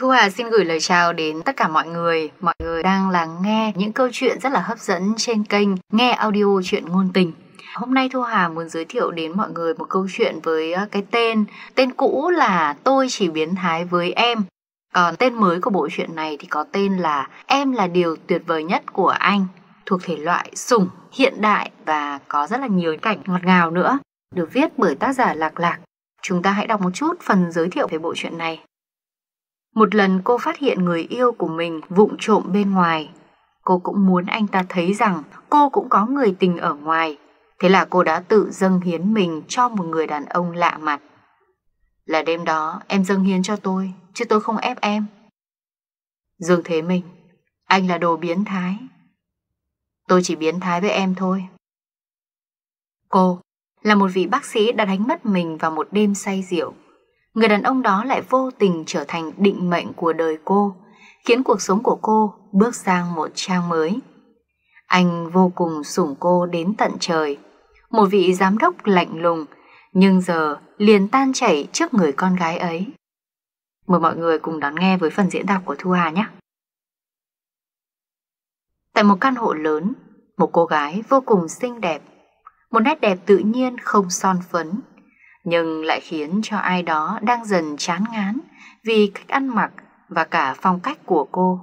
Thu Hà xin gửi lời chào đến tất cả mọi người. Mọi người đang lắng nghe những câu chuyện rất là hấp dẫn trên kênh Nghe Audio Chuyện Ngôn Tình. Hôm nay Thu Hà muốn giới thiệu đến mọi người một câu chuyện với ờ, cái tên. Tên cũ là Tôi chỉ biến thái với em. Còn tên mới của bộ truyện này thì có tên là Em là điều tuyệt vời nhất của anh. Thuộc thể loại sủng, hiện đại và có rất là nhiều cảnh ngọt ngào nữa. Được viết bởi tác giả Lạc Lạc. Chúng ta hãy đọc một chút phần giới thiệu về bộ truyện này. Một lần cô phát hiện người yêu của mình vụng trộm bên ngoài. Cô cũng muốn anh ta thấy rằng cô cũng có người tình ở ngoài. Thế là cô đã tự dâng hiến mình cho một người đàn ông lạ mặt. Là đêm đó em dâng hiến cho tôi, chứ tôi không ép em. Dương Thế Minh, anh là đồ biến thái. Tôi chỉ biến thái với em thôi. Cô là một vị bác sĩ đã đánh mất mình vào một đêm say rượu người đàn ông đó lại vô tình trở thành định mệnh của đời cô, khiến cuộc sống của cô bước sang một trang mới. Anh vô cùng sủng cô đến tận trời, một vị giám đốc lạnh lùng, nhưng giờ liền tan chảy trước người con gái ấy. Mời mọi người cùng đón nghe với phần diễn đọc của Thu Hà nhé. Tại một căn hộ lớn, một cô gái vô cùng xinh đẹp, một nét đẹp tự nhiên không son phấn, nhưng lại khiến cho ai đó đang dần chán ngán vì cách ăn mặc và cả phong cách của cô.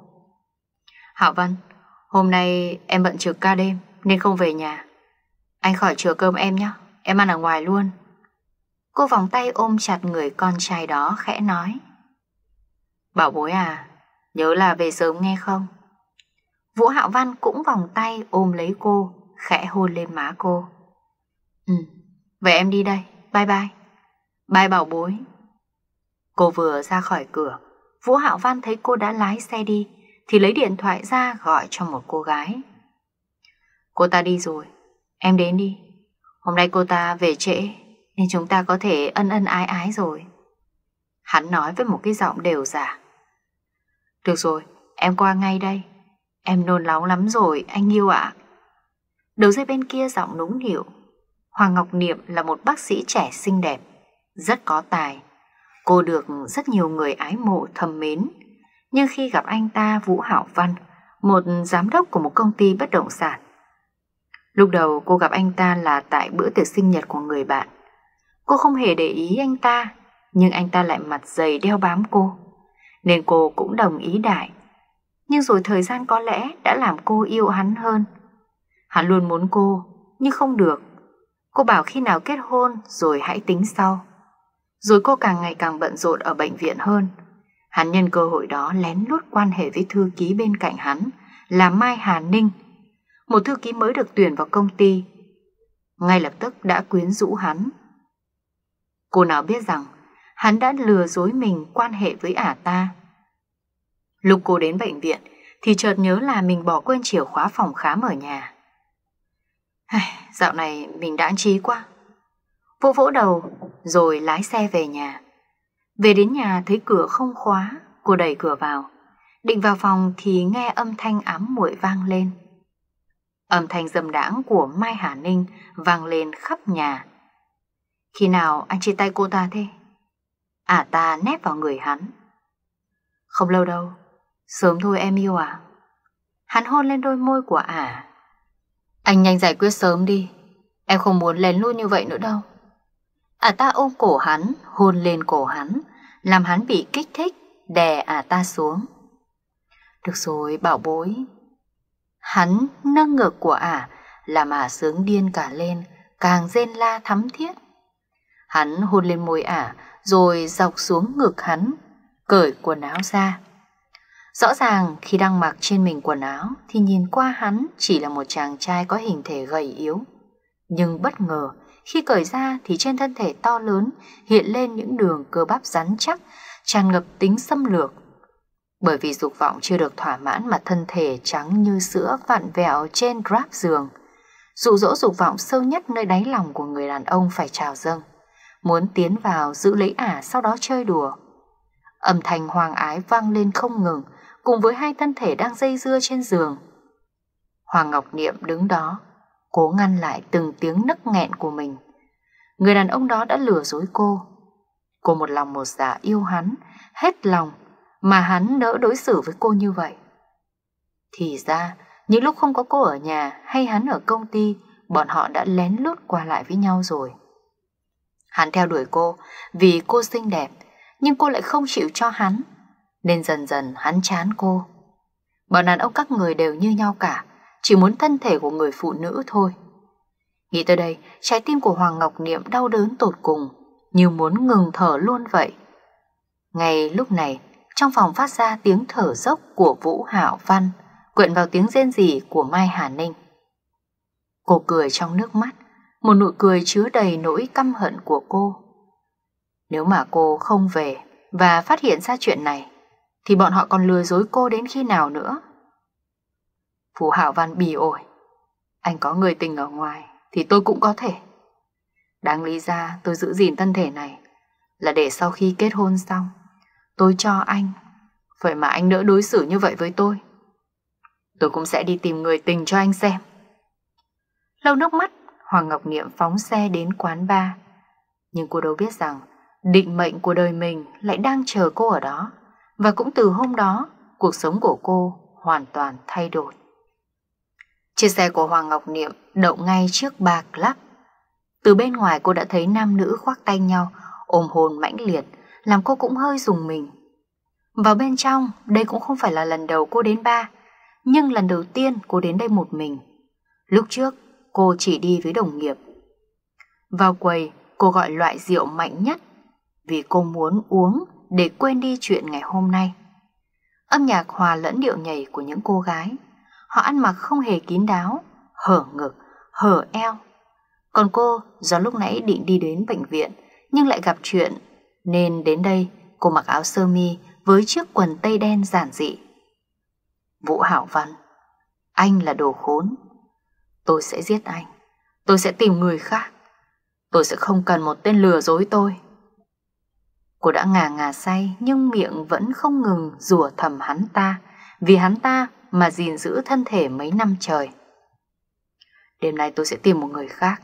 Hạo Văn, hôm nay em bận trực ca đêm nên không về nhà. Anh khỏi chừa cơm em nhé, em ăn ở ngoài luôn. Cô vòng tay ôm chặt người con trai đó khẽ nói. Bảo bối à, nhớ là về sớm nghe không? Vũ Hạo Văn cũng vòng tay ôm lấy cô, khẽ hôn lên má cô. Ừ, vậy em đi đây. Bye bye. Bye bảo bối. Cô vừa ra khỏi cửa, Vũ Hạo Văn thấy cô đã lái xe đi, thì lấy điện thoại ra gọi cho một cô gái. Cô ta đi rồi, em đến đi. Hôm nay cô ta về trễ, nên chúng ta có thể ân ân ái ái rồi. Hắn nói với một cái giọng đều giả. Được rồi, em qua ngay đây. Em nôn nóng lắm rồi, anh yêu ạ. Đầu dây bên kia giọng núng nịu, Hoàng Ngọc Niệm là một bác sĩ trẻ xinh đẹp, rất có tài. Cô được rất nhiều người ái mộ thầm mến. Nhưng khi gặp anh ta Vũ Hảo Văn, một giám đốc của một công ty bất động sản. Lúc đầu cô gặp anh ta là tại bữa tiệc sinh nhật của người bạn. Cô không hề để ý anh ta, nhưng anh ta lại mặt dày đeo bám cô. Nên cô cũng đồng ý đại. Nhưng rồi thời gian có lẽ đã làm cô yêu hắn hơn. Hắn luôn muốn cô, nhưng không được Cô bảo khi nào kết hôn rồi hãy tính sau. Rồi cô càng ngày càng bận rộn ở bệnh viện hơn. Hắn nhân cơ hội đó lén lút quan hệ với thư ký bên cạnh hắn là Mai Hà Ninh, một thư ký mới được tuyển vào công ty. Ngay lập tức đã quyến rũ hắn. Cô nào biết rằng hắn đã lừa dối mình quan hệ với ả ta. Lúc cô đến bệnh viện thì chợt nhớ là mình bỏ quên chìa khóa phòng khám ở nhà dạo này mình đã trí quá. Vỗ vỗ đầu, rồi lái xe về nhà. Về đến nhà thấy cửa không khóa, cô đẩy cửa vào. Định vào phòng thì nghe âm thanh ám muội vang lên. Âm thanh dầm đãng của Mai Hà Ninh vang lên khắp nhà. Khi nào anh chia tay cô ta thế? à ta nép vào người hắn. Không lâu đâu, sớm thôi em yêu à. Hắn hôn lên đôi môi của Ả anh nhanh giải quyết sớm đi Em không muốn lén lút như vậy nữa đâu Ả à, ta ôm cổ hắn Hôn lên cổ hắn Làm hắn bị kích thích Đè ả à ta xuống Được rồi bảo bối Hắn nâng ngực của ả Làm ả sướng điên cả lên Càng rên la thắm thiết Hắn hôn lên môi ả Rồi dọc xuống ngực hắn Cởi quần áo ra Rõ ràng khi đang mặc trên mình quần áo thì nhìn qua hắn chỉ là một chàng trai có hình thể gầy yếu. Nhưng bất ngờ, khi cởi ra thì trên thân thể to lớn hiện lên những đường cơ bắp rắn chắc, tràn ngập tính xâm lược. Bởi vì dục vọng chưa được thỏa mãn mà thân thể trắng như sữa vặn vẹo trên drap giường. Dụ dỗ dục vọng sâu nhất nơi đáy lòng của người đàn ông phải trào dâng. Muốn tiến vào giữ lấy ả sau đó chơi đùa. Âm thanh hoàng ái vang lên không ngừng cùng với hai thân thể đang dây dưa trên giường. Hoàng Ngọc Niệm đứng đó, cố ngăn lại từng tiếng nấc nghẹn của mình. Người đàn ông đó đã lừa dối cô. Cô một lòng một dạ yêu hắn, hết lòng, mà hắn nỡ đối xử với cô như vậy. Thì ra, những lúc không có cô ở nhà hay hắn ở công ty, bọn họ đã lén lút qua lại với nhau rồi. Hắn theo đuổi cô vì cô xinh đẹp, nhưng cô lại không chịu cho hắn nên dần dần hắn chán cô. Bọn đàn ông các người đều như nhau cả, chỉ muốn thân thể của người phụ nữ thôi. Nghĩ tới đây, trái tim của Hoàng Ngọc Niệm đau đớn tột cùng, như muốn ngừng thở luôn vậy. Ngay lúc này, trong phòng phát ra tiếng thở dốc của Vũ Hảo Văn, quyện vào tiếng rên rỉ của Mai Hà Ninh. Cô cười trong nước mắt, một nụ cười chứa đầy nỗi căm hận của cô. Nếu mà cô không về và phát hiện ra chuyện này, thì bọn họ còn lừa dối cô đến khi nào nữa? Phú Hảo Văn bì ổi. Anh có người tình ở ngoài thì tôi cũng có thể. Đáng lý ra tôi giữ gìn thân thể này là để sau khi kết hôn xong, tôi cho anh. Vậy mà anh đỡ đối xử như vậy với tôi. Tôi cũng sẽ đi tìm người tình cho anh xem. Lâu nước mắt, Hoàng Ngọc Niệm phóng xe đến quán bar. Nhưng cô đâu biết rằng định mệnh của đời mình lại đang chờ cô ở đó. Và cũng từ hôm đó, cuộc sống của cô hoàn toàn thay đổi. Chiếc xe của Hoàng Ngọc Niệm đậu ngay trước bạc lắc. Từ bên ngoài cô đã thấy nam nữ khoác tay nhau, ôm hồn mãnh liệt, làm cô cũng hơi dùng mình. Vào bên trong, đây cũng không phải là lần đầu cô đến ba, nhưng lần đầu tiên cô đến đây một mình. Lúc trước, cô chỉ đi với đồng nghiệp. Vào quầy, cô gọi loại rượu mạnh nhất vì cô muốn uống để quên đi chuyện ngày hôm nay. Âm nhạc hòa lẫn điệu nhảy của những cô gái, họ ăn mặc không hề kín đáo, hở ngực, hở eo. Còn cô do lúc nãy định đi đến bệnh viện nhưng lại gặp chuyện nên đến đây cô mặc áo sơ mi với chiếc quần tây đen giản dị. Vũ Hảo Văn, anh là đồ khốn. Tôi sẽ giết anh, tôi sẽ tìm người khác. Tôi sẽ không cần một tên lừa dối tôi. Cô đã ngà ngà say nhưng miệng vẫn không ngừng rủa thầm hắn ta vì hắn ta mà gìn giữ thân thể mấy năm trời. Đêm nay tôi sẽ tìm một người khác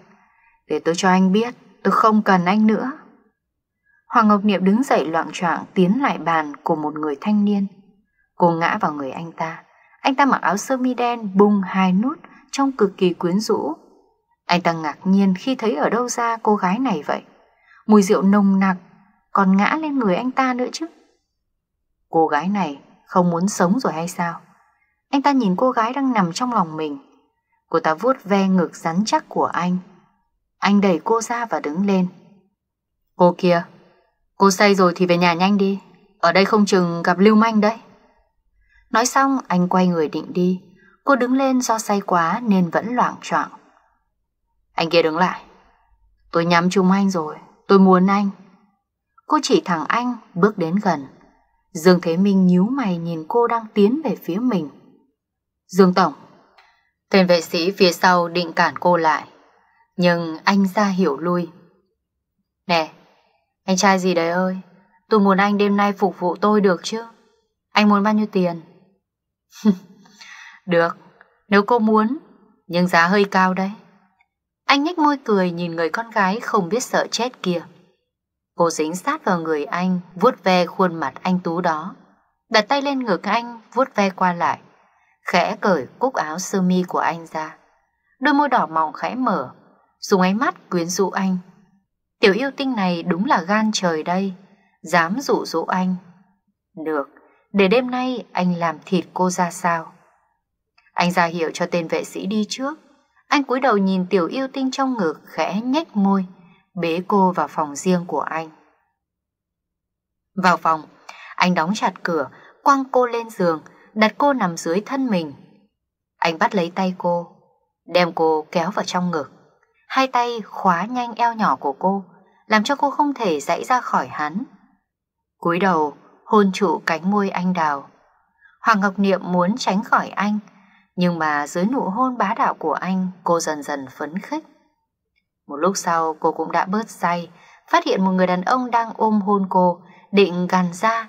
để tôi cho anh biết tôi không cần anh nữa. Hoàng Ngọc Niệm đứng dậy loạn choạng tiến lại bàn của một người thanh niên. Cô ngã vào người anh ta. Anh ta mặc áo sơ mi đen bung hai nút trông cực kỳ quyến rũ. Anh ta ngạc nhiên khi thấy ở đâu ra cô gái này vậy. Mùi rượu nồng nặc còn ngã lên người anh ta nữa chứ. Cô gái này không muốn sống rồi hay sao? Anh ta nhìn cô gái đang nằm trong lòng mình. Cô ta vuốt ve ngực rắn chắc của anh. Anh đẩy cô ra và đứng lên. Cô kia, cô say rồi thì về nhà nhanh đi. Ở đây không chừng gặp lưu manh đấy. Nói xong anh quay người định đi. Cô đứng lên do say quá nên vẫn loạn choạng. Anh kia đứng lại. Tôi nhắm chung anh rồi, tôi muốn anh. Cô chỉ thẳng anh bước đến gần. Dương Thế Minh nhíu mày nhìn cô đang tiến về phía mình. Dương Tổng, tên vệ sĩ phía sau định cản cô lại, nhưng anh ra hiểu lui. Nè, anh trai gì đấy ơi, tôi muốn anh đêm nay phục vụ tôi được chứ? Anh muốn bao nhiêu tiền? được, nếu cô muốn, nhưng giá hơi cao đấy. Anh nhếch môi cười nhìn người con gái không biết sợ chết kia. Cô dính sát vào người anh, vuốt ve khuôn mặt anh Tú đó. Đặt tay lên ngực anh, vuốt ve qua lại. Khẽ cởi cúc áo sơ mi của anh ra. Đôi môi đỏ mỏng khẽ mở, dùng ánh mắt quyến rũ anh. Tiểu yêu tinh này đúng là gan trời đây, dám dụ dỗ anh. Được, để đêm nay anh làm thịt cô ra sao? Anh ra hiệu cho tên vệ sĩ đi trước. Anh cúi đầu nhìn tiểu yêu tinh trong ngực khẽ nhếch môi bế cô vào phòng riêng của anh. Vào phòng, anh đóng chặt cửa, quăng cô lên giường, đặt cô nằm dưới thân mình. Anh bắt lấy tay cô, đem cô kéo vào trong ngực. Hai tay khóa nhanh eo nhỏ của cô, làm cho cô không thể dãy ra khỏi hắn. cúi đầu, hôn trụ cánh môi anh đào. Hoàng Ngọc Niệm muốn tránh khỏi anh, nhưng mà dưới nụ hôn bá đạo của anh, cô dần dần phấn khích. Một lúc sau cô cũng đã bớt say, phát hiện một người đàn ông đang ôm hôn cô, định gàn ra.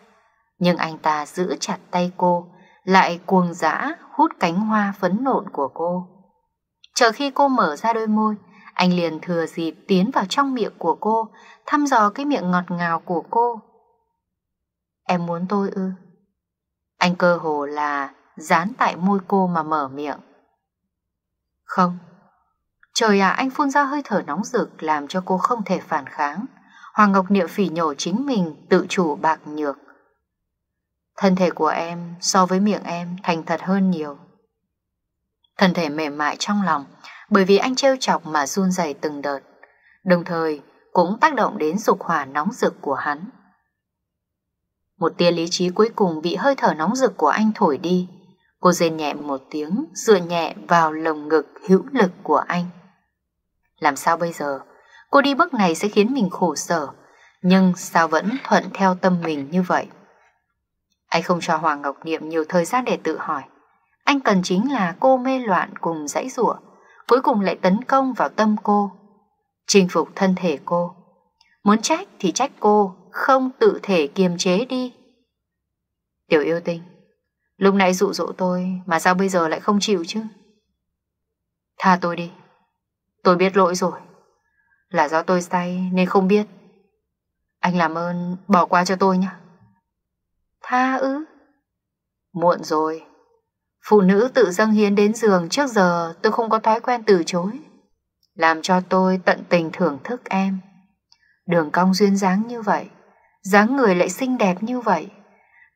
Nhưng anh ta giữ chặt tay cô, lại cuồng dã hút cánh hoa phấn nộn của cô. Chờ khi cô mở ra đôi môi, anh liền thừa dịp tiến vào trong miệng của cô, thăm dò cái miệng ngọt ngào của cô. Em muốn tôi ư? Anh cơ hồ là dán tại môi cô mà mở miệng. Không, Trời ạ, anh phun ra hơi thở nóng rực làm cho cô không thể phản kháng. Hoàng Ngọc Niệm phỉ nhổ chính mình, tự chủ bạc nhược. Thân thể của em so với miệng em thành thật hơn nhiều. Thân thể mềm mại trong lòng, bởi vì anh trêu chọc mà run rẩy từng đợt, đồng thời cũng tác động đến dục hỏa nóng rực của hắn. Một tia lý trí cuối cùng bị hơi thở nóng rực của anh thổi đi, cô rên nhẹ một tiếng, dựa nhẹ vào lồng ngực hữu lực của anh. Làm sao bây giờ? Cô đi bước này sẽ khiến mình khổ sở, nhưng sao vẫn thuận theo tâm mình như vậy? Anh không cho Hoàng Ngọc Niệm nhiều thời gian để tự hỏi. Anh cần chính là cô mê loạn cùng dãy rủa cuối cùng lại tấn công vào tâm cô, chinh phục thân thể cô. Muốn trách thì trách cô, không tự thể kiềm chế đi. Tiểu yêu tinh, lúc nãy dụ dỗ tôi mà sao bây giờ lại không chịu chứ? Tha tôi đi. Tôi biết lỗi rồi. Là do tôi say nên không biết. Anh làm ơn bỏ qua cho tôi nhé. Tha ư? Muộn rồi. Phụ nữ tự dâng hiến đến giường trước giờ tôi không có thói quen từ chối. Làm cho tôi tận tình thưởng thức em. Đường cong duyên dáng như vậy, dáng người lại xinh đẹp như vậy.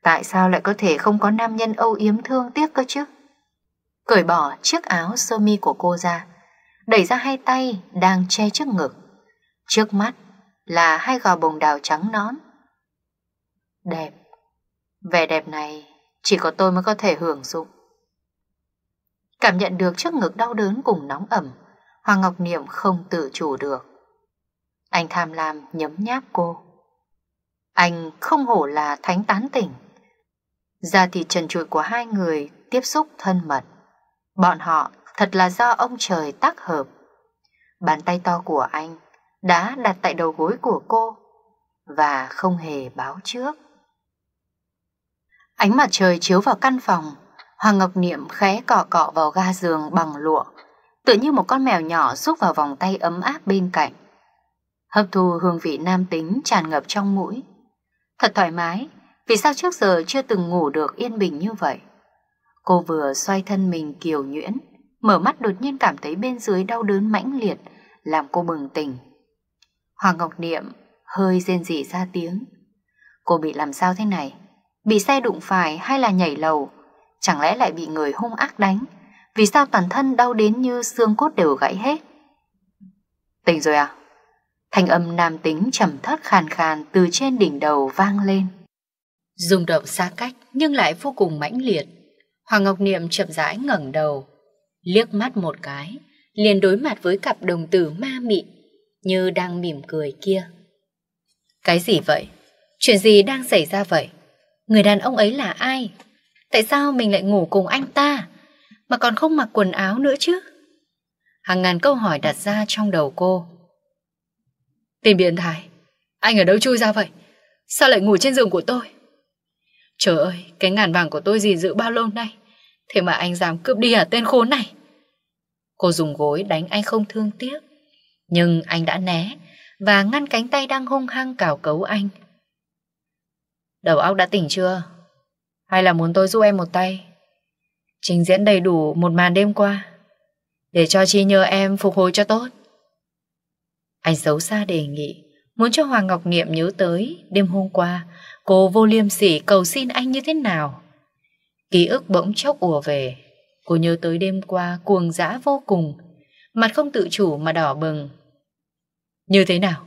Tại sao lại có thể không có nam nhân âu yếm thương tiếc cơ chứ? Cởi bỏ chiếc áo sơ mi của cô ra, đẩy ra hai tay đang che trước ngực. Trước mắt là hai gò bồng đào trắng nón. Đẹp. Vẻ đẹp này chỉ có tôi mới có thể hưởng dụng. Cảm nhận được trước ngực đau đớn cùng nóng ẩm, Hoàng Ngọc Niệm không tự chủ được. Anh tham lam nhấm nháp cô. Anh không hổ là thánh tán tỉnh. ra thì trần trụi của hai người tiếp xúc thân mật. Bọn họ thật là do ông trời tác hợp. Bàn tay to của anh đã đặt tại đầu gối của cô và không hề báo trước. Ánh mặt trời chiếu vào căn phòng, Hoàng Ngọc Niệm khẽ cọ cọ vào ga giường bằng lụa, tựa như một con mèo nhỏ xúc vào vòng tay ấm áp bên cạnh. Hấp thu hương vị nam tính tràn ngập trong mũi. Thật thoải mái, vì sao trước giờ chưa từng ngủ được yên bình như vậy? Cô vừa xoay thân mình kiều nhuyễn, mở mắt đột nhiên cảm thấy bên dưới đau đớn mãnh liệt, làm cô bừng tỉnh. Hoàng Ngọc Niệm hơi rên rỉ ra tiếng. Cô bị làm sao thế này? Bị xe đụng phải hay là nhảy lầu? Chẳng lẽ lại bị người hung ác đánh? Vì sao toàn thân đau đến như xương cốt đều gãy hết? Tỉnh rồi à? Thanh âm nam tính trầm thất khàn khàn từ trên đỉnh đầu vang lên. Dùng động xa cách nhưng lại vô cùng mãnh liệt. Hoàng Ngọc Niệm chậm rãi ngẩng đầu, liếc mắt một cái, liền đối mặt với cặp đồng tử ma mị, như đang mỉm cười kia. Cái gì vậy? Chuyện gì đang xảy ra vậy? Người đàn ông ấy là ai? Tại sao mình lại ngủ cùng anh ta? Mà còn không mặc quần áo nữa chứ? Hàng ngàn câu hỏi đặt ra trong đầu cô. tìm biến thái, anh ở đâu chui ra vậy? Sao lại ngủ trên giường của tôi? Trời ơi, cái ngàn vàng của tôi gì giữ bao lâu nay? Thế mà anh dám cướp đi à tên khốn này Cô dùng gối đánh anh không thương tiếc Nhưng anh đã né Và ngăn cánh tay đang hung hăng cào cấu anh Đầu óc đã tỉnh chưa Hay là muốn tôi giúp em một tay Trình diễn đầy đủ một màn đêm qua Để cho chi nhớ em phục hồi cho tốt Anh xấu xa đề nghị Muốn cho Hoàng Ngọc Nghiệm nhớ tới đêm hôm qua Cô vô liêm sỉ cầu xin anh như thế nào Ký ức bỗng chốc ùa về. Cô nhớ tới đêm qua cuồng dã vô cùng. Mặt không tự chủ mà đỏ bừng. Như thế nào?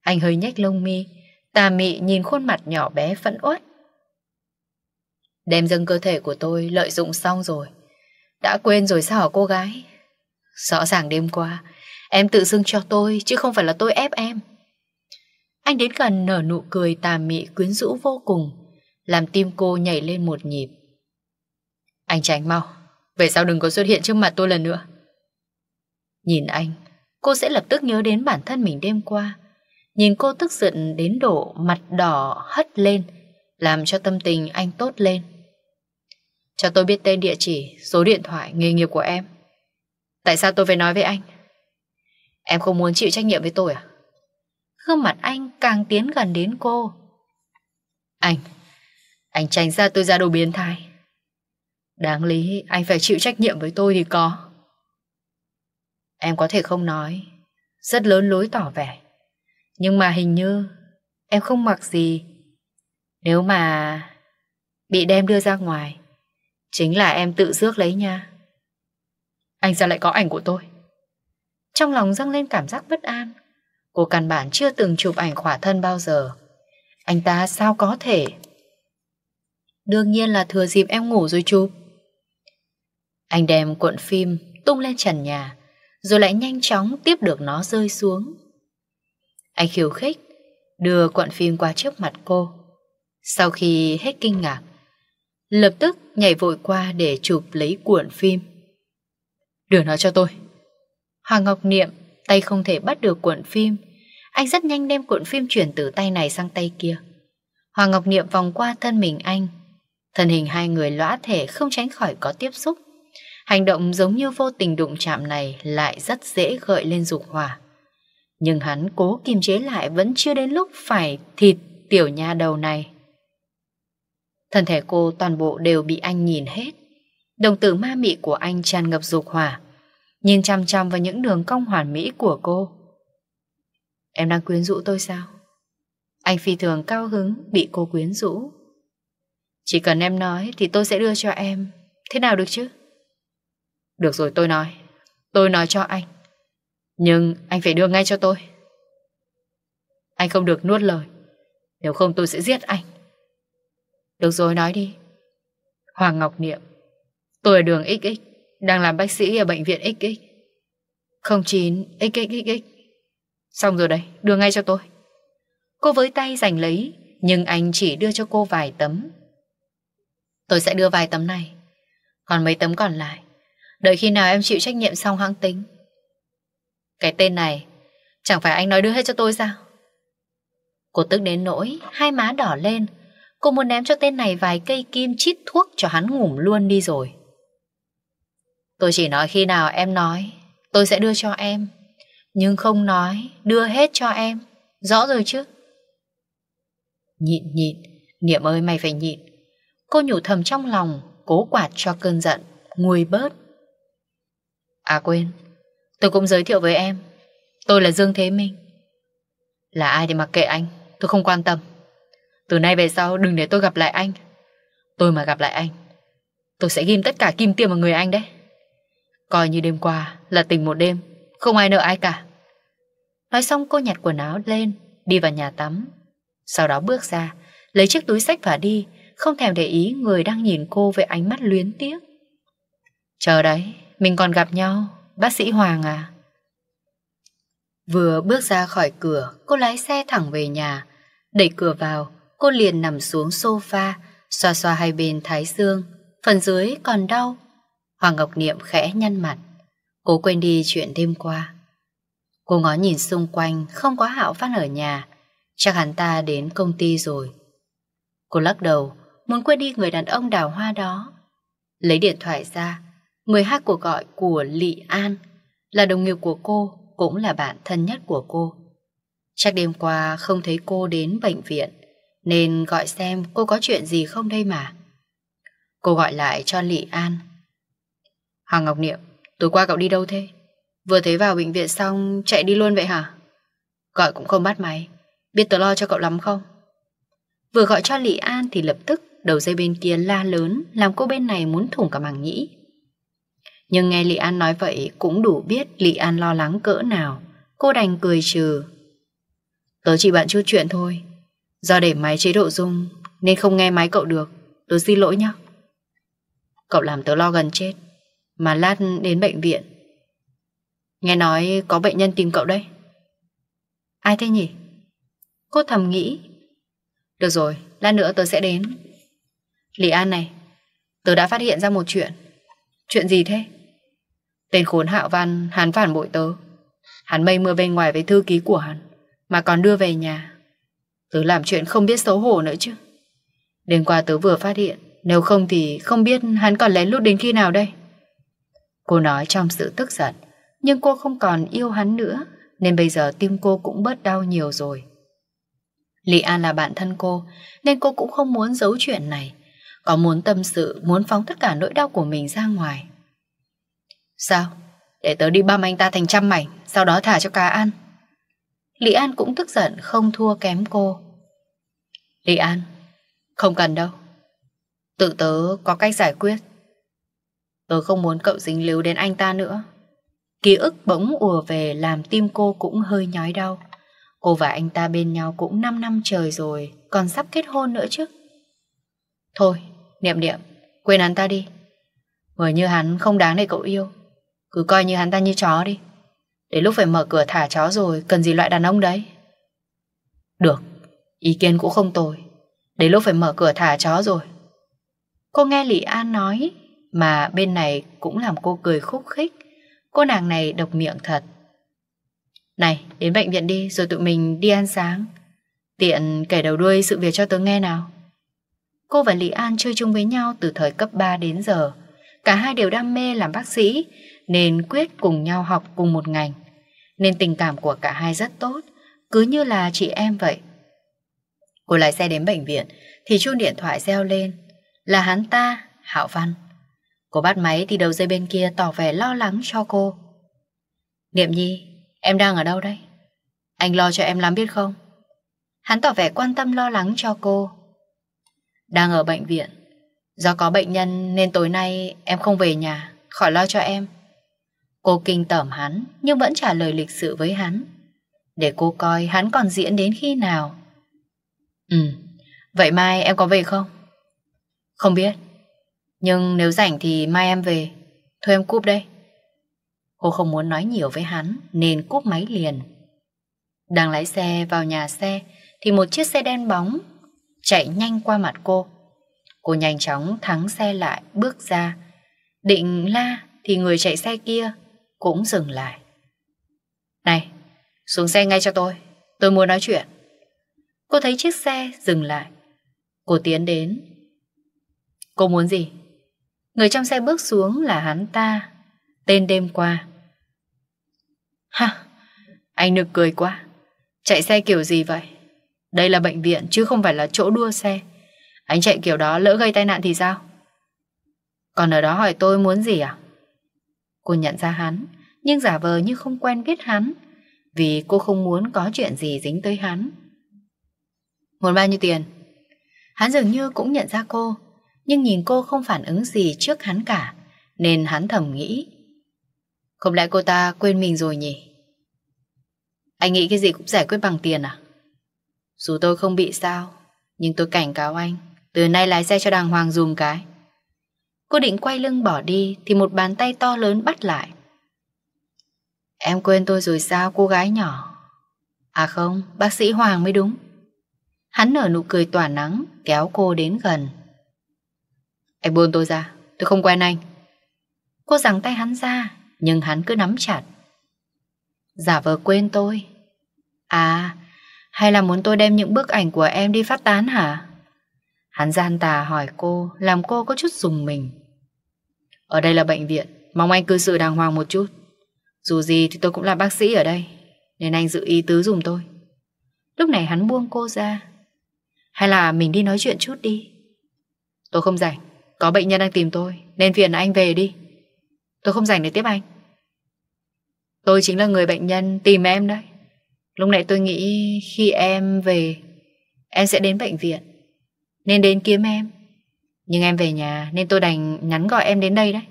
Anh hơi nhếch lông mi. Tà mị nhìn khuôn mặt nhỏ bé phẫn uất. Đem dâng cơ thể của tôi lợi dụng xong rồi. Đã quên rồi sao cô gái? Rõ ràng đêm qua, em tự dưng cho tôi chứ không phải là tôi ép em. Anh đến gần nở nụ cười tà mị quyến rũ vô cùng, làm tim cô nhảy lên một nhịp. Anh tránh mau, về sau đừng có xuất hiện trước mặt tôi lần nữa. Nhìn anh, cô sẽ lập tức nhớ đến bản thân mình đêm qua. Nhìn cô tức giận đến độ mặt đỏ hất lên, làm cho tâm tình anh tốt lên. Cho tôi biết tên địa chỉ, số điện thoại, nghề nghiệp của em. Tại sao tôi phải nói với anh? Em không muốn chịu trách nhiệm với tôi à? Gương mặt anh càng tiến gần đến cô. Anh, anh tránh ra tôi ra đồ biến thái. Đáng lý anh phải chịu trách nhiệm với tôi thì có. Em có thể không nói, rất lớn lối tỏ vẻ. Nhưng mà hình như em không mặc gì. Nếu mà bị đem đưa ra ngoài, chính là em tự rước lấy nha. Anh sao lại có ảnh của tôi? Trong lòng dâng lên cảm giác bất an. Cô căn bản chưa từng chụp ảnh khỏa thân bao giờ. Anh ta sao có thể Đương nhiên là thừa dịp em ngủ rồi chụp anh đem cuộn phim tung lên trần nhà, rồi lại nhanh chóng tiếp được nó rơi xuống. Anh khiêu khích, đưa cuộn phim qua trước mặt cô. Sau khi hết kinh ngạc, lập tức nhảy vội qua để chụp lấy cuộn phim. Đưa nó cho tôi. Hoàng Ngọc Niệm, tay không thể bắt được cuộn phim. Anh rất nhanh đem cuộn phim chuyển từ tay này sang tay kia. Hoàng Ngọc Niệm vòng qua thân mình anh. Thân hình hai người lõa thể không tránh khỏi có tiếp xúc. Hành động giống như vô tình đụng chạm này lại rất dễ gợi lên dục hỏa. Nhưng hắn cố kiềm chế lại vẫn chưa đến lúc phải thịt tiểu nha đầu này. Thân thể cô toàn bộ đều bị anh nhìn hết. Đồng tử ma mị của anh tràn ngập dục hỏa, nhìn chăm chăm vào những đường cong hoàn mỹ của cô. Em đang quyến rũ tôi sao? Anh phi thường cao hứng bị cô quyến rũ. Chỉ cần em nói thì tôi sẽ đưa cho em. Thế nào được chứ? Được rồi tôi nói Tôi nói cho anh Nhưng anh phải đưa ngay cho tôi Anh không được nuốt lời Nếu không tôi sẽ giết anh Được rồi nói đi Hoàng Ngọc Niệm Tôi ở đường XX Đang làm bác sĩ ở bệnh viện XX 09 XXXX Xong rồi đây đưa ngay cho tôi Cô với tay giành lấy Nhưng anh chỉ đưa cho cô vài tấm Tôi sẽ đưa vài tấm này Còn mấy tấm còn lại Đợi khi nào em chịu trách nhiệm xong hãng tính Cái tên này Chẳng phải anh nói đưa hết cho tôi sao Cô tức đến nỗi Hai má đỏ lên Cô muốn ném cho tên này vài cây kim chít thuốc Cho hắn ngủm luôn đi rồi Tôi chỉ nói khi nào em nói Tôi sẽ đưa cho em Nhưng không nói Đưa hết cho em Rõ rồi chứ Nhịn nhịn Niệm ơi mày phải nhịn Cô nhủ thầm trong lòng Cố quạt cho cơn giận Nguôi bớt À quên, tôi cũng giới thiệu với em. Tôi là Dương Thế Minh. Là ai thì mặc kệ anh, tôi không quan tâm. Từ nay về sau đừng để tôi gặp lại anh. Tôi mà gặp lại anh, tôi sẽ ghim tất cả kim tiêm vào người anh đấy. Coi như đêm qua là tình một đêm, không ai nợ ai cả. Nói xong cô nhặt quần áo lên, đi vào nhà tắm. Sau đó bước ra, lấy chiếc túi sách và đi, không thèm để ý người đang nhìn cô với ánh mắt luyến tiếc. Chờ đấy, mình còn gặp nhau Bác sĩ Hoàng à Vừa bước ra khỏi cửa Cô lái xe thẳng về nhà Đẩy cửa vào Cô liền nằm xuống sofa Xoa xoa hai bên thái dương Phần dưới còn đau Hoàng Ngọc Niệm khẽ nhăn mặt Cô quên đi chuyện đêm qua Cô ngó nhìn xung quanh Không có Hạo Phát ở nhà Chắc hắn ta đến công ty rồi Cô lắc đầu Muốn quên đi người đàn ông đào hoa đó Lấy điện thoại ra 12 cuộc gọi của Lị An là đồng nghiệp của cô, cũng là bạn thân nhất của cô. Chắc đêm qua không thấy cô đến bệnh viện, nên gọi xem cô có chuyện gì không đây mà. Cô gọi lại cho Lị An. Hoàng Ngọc Niệm, tối qua cậu đi đâu thế? Vừa thấy vào bệnh viện xong chạy đi luôn vậy hả? Gọi cũng không bắt máy, biết tớ lo cho cậu lắm không? Vừa gọi cho Lị An thì lập tức đầu dây bên kia la lớn làm cô bên này muốn thủng cả màng nhĩ. Nhưng nghe Lị An nói vậy cũng đủ biết Lị An lo lắng cỡ nào. Cô đành cười trừ. Tớ chỉ bạn chút chuyện thôi. Do để máy chế độ rung nên không nghe máy cậu được. Tớ xin lỗi nhé. Cậu làm tớ lo gần chết. Mà lát đến bệnh viện. Nghe nói có bệnh nhân tìm cậu đấy. Ai thế nhỉ? Cô thầm nghĩ. Được rồi, lát nữa tớ sẽ đến. lị An này, tớ đã phát hiện ra một chuyện. Chuyện gì thế? Tên khốn hạo văn hắn phản bội tớ Hắn mây mưa bên ngoài với thư ký của hắn Mà còn đưa về nhà Tớ làm chuyện không biết xấu hổ nữa chứ Đêm qua tớ vừa phát hiện Nếu không thì không biết hắn còn lén lút đến khi nào đây Cô nói trong sự tức giận Nhưng cô không còn yêu hắn nữa Nên bây giờ tim cô cũng bớt đau nhiều rồi lị An là bạn thân cô Nên cô cũng không muốn giấu chuyện này Có muốn tâm sự Muốn phóng tất cả nỗi đau của mình ra ngoài Sao? Để tớ đi băm anh ta thành trăm mảnh, sau đó thả cho cá ăn. Lý An cũng tức giận không thua kém cô. Lý An, không cần đâu. Tự tớ có cách giải quyết. Tớ không muốn cậu dính líu đến anh ta nữa. Ký ức bỗng ùa về làm tim cô cũng hơi nhói đau. Cô và anh ta bên nhau cũng 5 năm trời rồi, còn sắp kết hôn nữa chứ. Thôi, niệm niệm, quên hắn ta đi. Người như hắn không đáng để cậu yêu. Cứ coi như hắn ta như chó đi Để lúc phải mở cửa thả chó rồi Cần gì loại đàn ông đấy Được, ý kiến cũng không tồi Để lúc phải mở cửa thả chó rồi Cô nghe Lý An nói Mà bên này cũng làm cô cười khúc khích Cô nàng này độc miệng thật Này, đến bệnh viện đi Rồi tụi mình đi ăn sáng Tiện kể đầu đuôi sự việc cho tớ nghe nào Cô và Lý An chơi chung với nhau từ thời cấp 3 đến giờ. Cả hai đều đam mê làm bác sĩ, nên quyết cùng nhau học cùng một ngành. Nên tình cảm của cả hai rất tốt, cứ như là chị em vậy. Cô lái xe đến bệnh viện thì chuông điện thoại reo lên. Là hắn ta, Hạo Văn. Cô bắt máy thì đầu dây bên kia tỏ vẻ lo lắng cho cô. Niệm Nhi, em đang ở đâu đây? Anh lo cho em lắm biết không? Hắn tỏ vẻ quan tâm lo lắng cho cô. Đang ở bệnh viện. Do có bệnh nhân nên tối nay em không về nhà, khỏi lo cho em. Cô kinh tởm hắn nhưng vẫn trả lời lịch sự với hắn. Để cô coi hắn còn diễn đến khi nào. Ừ, vậy mai em có về không? Không biết. Nhưng nếu rảnh thì mai em về. Thôi em cúp đây. Cô không muốn nói nhiều với hắn nên cúp máy liền. Đang lái xe vào nhà xe thì một chiếc xe đen bóng chạy nhanh qua mặt cô. Cô nhanh chóng thắng xe lại bước ra. Định la thì người chạy xe kia cũng dừng lại. Này, xuống xe ngay cho tôi, tôi muốn nói chuyện. Cô thấy chiếc xe dừng lại. Cô tiến đến. Cô muốn gì? Người trong xe bước xuống là hắn ta, tên đêm qua. Ha, anh nực cười quá. Chạy xe kiểu gì vậy? Đây là bệnh viện chứ không phải là chỗ đua xe. Anh chạy kiểu đó lỡ gây tai nạn thì sao? Còn ở đó hỏi tôi muốn gì à? Cô nhận ra hắn, nhưng giả vờ như không quen biết hắn, vì cô không muốn có chuyện gì dính tới hắn. Muốn bao nhiêu tiền? Hắn dường như cũng nhận ra cô, nhưng nhìn cô không phản ứng gì trước hắn cả, nên hắn thầm nghĩ. Không lẽ cô ta quên mình rồi nhỉ? Anh nghĩ cái gì cũng giải quyết bằng tiền à? Dù tôi không bị sao, nhưng tôi cảnh cáo anh, từ nay lái xe cho đàng hoàng dùm cái. Cô định quay lưng bỏ đi thì một bàn tay to lớn bắt lại. Em quên tôi rồi sao cô gái nhỏ? À không, bác sĩ Hoàng mới đúng. Hắn nở nụ cười tỏa nắng, kéo cô đến gần. Anh buông tôi ra, tôi không quen anh. Cô giằng tay hắn ra, nhưng hắn cứ nắm chặt. Giả vờ quên tôi. À, hay là muốn tôi đem những bức ảnh của em đi phát tán hả? Hắn gian tà hỏi cô, làm cô có chút dùng mình. Ở đây là bệnh viện, mong anh cư xử đàng hoàng một chút. Dù gì thì tôi cũng là bác sĩ ở đây, nên anh giữ ý tứ dùng tôi. Lúc này hắn buông cô ra. Hay là mình đi nói chuyện chút đi. Tôi không rảnh, có bệnh nhân đang tìm tôi, nên phiền anh về đi. Tôi không rảnh để tiếp anh. Tôi chính là người bệnh nhân tìm em đấy. Lúc nãy tôi nghĩ khi em về, em sẽ đến bệnh viện. Nên đến kiếm em Nhưng em về nhà nên tôi đành nhắn gọi em đến đây đấy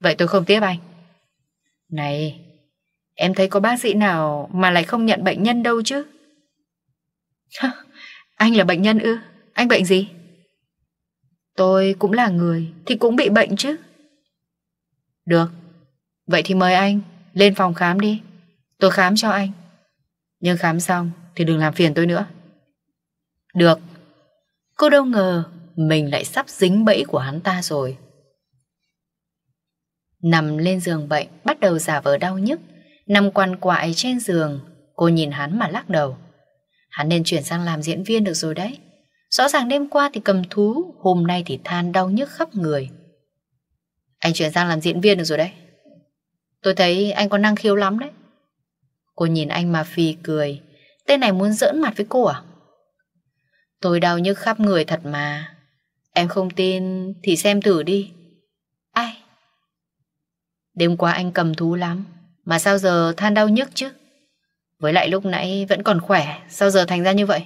Vậy tôi không tiếp anh Này Em thấy có bác sĩ nào mà lại không nhận bệnh nhân đâu chứ Anh là bệnh nhân ư Anh bệnh gì Tôi cũng là người Thì cũng bị bệnh chứ Được Vậy thì mời anh lên phòng khám đi Tôi khám cho anh Nhưng khám xong thì đừng làm phiền tôi nữa Được Cô đâu ngờ mình lại sắp dính bẫy của hắn ta rồi. Nằm lên giường bệnh, bắt đầu giả vờ đau nhức. Nằm quằn quại trên giường, cô nhìn hắn mà lắc đầu. Hắn nên chuyển sang làm diễn viên được rồi đấy. Rõ ràng đêm qua thì cầm thú, hôm nay thì than đau nhức khắp người. Anh chuyển sang làm diễn viên được rồi đấy. Tôi thấy anh có năng khiếu lắm đấy. Cô nhìn anh mà phì cười. Tên này muốn giỡn mặt với cô à? Tôi đau nhức khắp người thật mà. Em không tin thì xem thử đi. Ai? Đêm qua anh cầm thú lắm. Mà sao giờ than đau nhức chứ? Với lại lúc nãy vẫn còn khỏe. Sao giờ thành ra như vậy?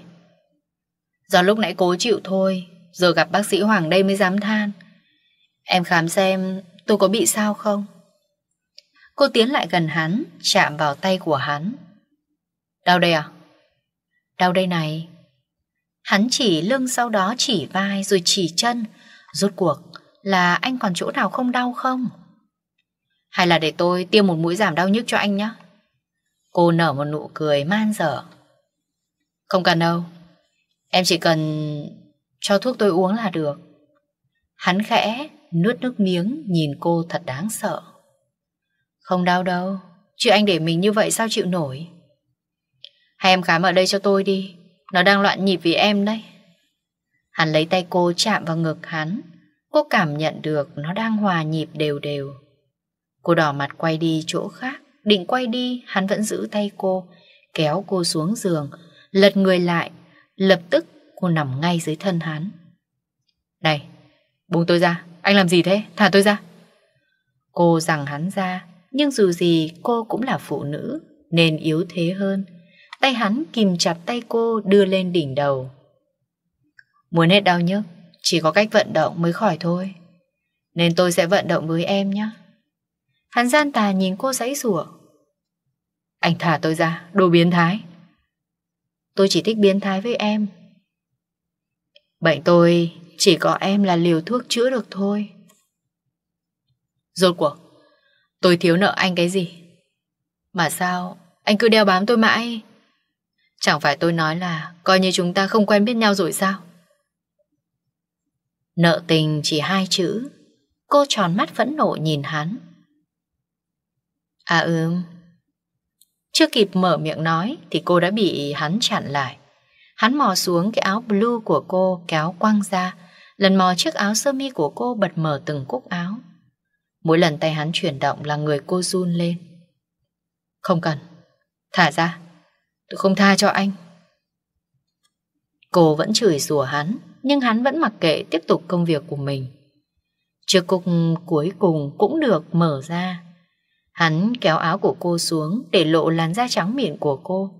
Do lúc nãy cố chịu thôi. Giờ gặp bác sĩ Hoàng đây mới dám than. Em khám xem tôi có bị sao không? Cô tiến lại gần hắn, chạm vào tay của hắn. Đau đây à? Đau đây này, Hắn chỉ lưng sau đó chỉ vai rồi chỉ chân. Rốt cuộc là anh còn chỗ nào không đau không? Hay là để tôi tiêm một mũi giảm đau nhức cho anh nhé? Cô nở một nụ cười man dở. Không cần đâu. Em chỉ cần cho thuốc tôi uống là được. Hắn khẽ, nuốt nước miếng nhìn cô thật đáng sợ. Không đau đâu, chứ anh để mình như vậy sao chịu nổi. Hay em khám ở đây cho tôi đi, nó đang loạn nhịp vì em đấy. Hắn lấy tay cô chạm vào ngực hắn. Cô cảm nhận được nó đang hòa nhịp đều đều. Cô đỏ mặt quay đi chỗ khác. Định quay đi, hắn vẫn giữ tay cô. Kéo cô xuống giường. Lật người lại. Lập tức cô nằm ngay dưới thân hắn. Này, buông tôi ra. Anh làm gì thế? Thả tôi ra. Cô rằng hắn ra. Nhưng dù gì cô cũng là phụ nữ. Nên yếu thế hơn. Tay hắn kìm chặt tay cô đưa lên đỉnh đầu. Muốn hết đau nhức, chỉ có cách vận động mới khỏi thôi. Nên tôi sẽ vận động với em nhé. Hắn gian tà nhìn cô giấy rủa Anh thả tôi ra, đồ biến thái. Tôi chỉ thích biến thái với em. Bệnh tôi chỉ có em là liều thuốc chữa được thôi. Rốt cuộc, tôi thiếu nợ anh cái gì? Mà sao anh cứ đeo bám tôi mãi? Chẳng phải tôi nói là coi như chúng ta không quen biết nhau rồi sao? Nợ tình chỉ hai chữ. Cô tròn mắt phẫn nộ nhìn hắn. À ừm. Chưa kịp mở miệng nói thì cô đã bị hắn chặn lại. Hắn mò xuống cái áo blue của cô kéo quăng ra, lần mò chiếc áo sơ mi của cô bật mở từng cúc áo. Mỗi lần tay hắn chuyển động là người cô run lên. Không cần, thả ra. Tôi không tha cho anh Cô vẫn chửi rủa hắn Nhưng hắn vẫn mặc kệ tiếp tục công việc của mình Chiếc cục cuối cùng cũng được mở ra Hắn kéo áo của cô xuống Để lộ làn da trắng miệng của cô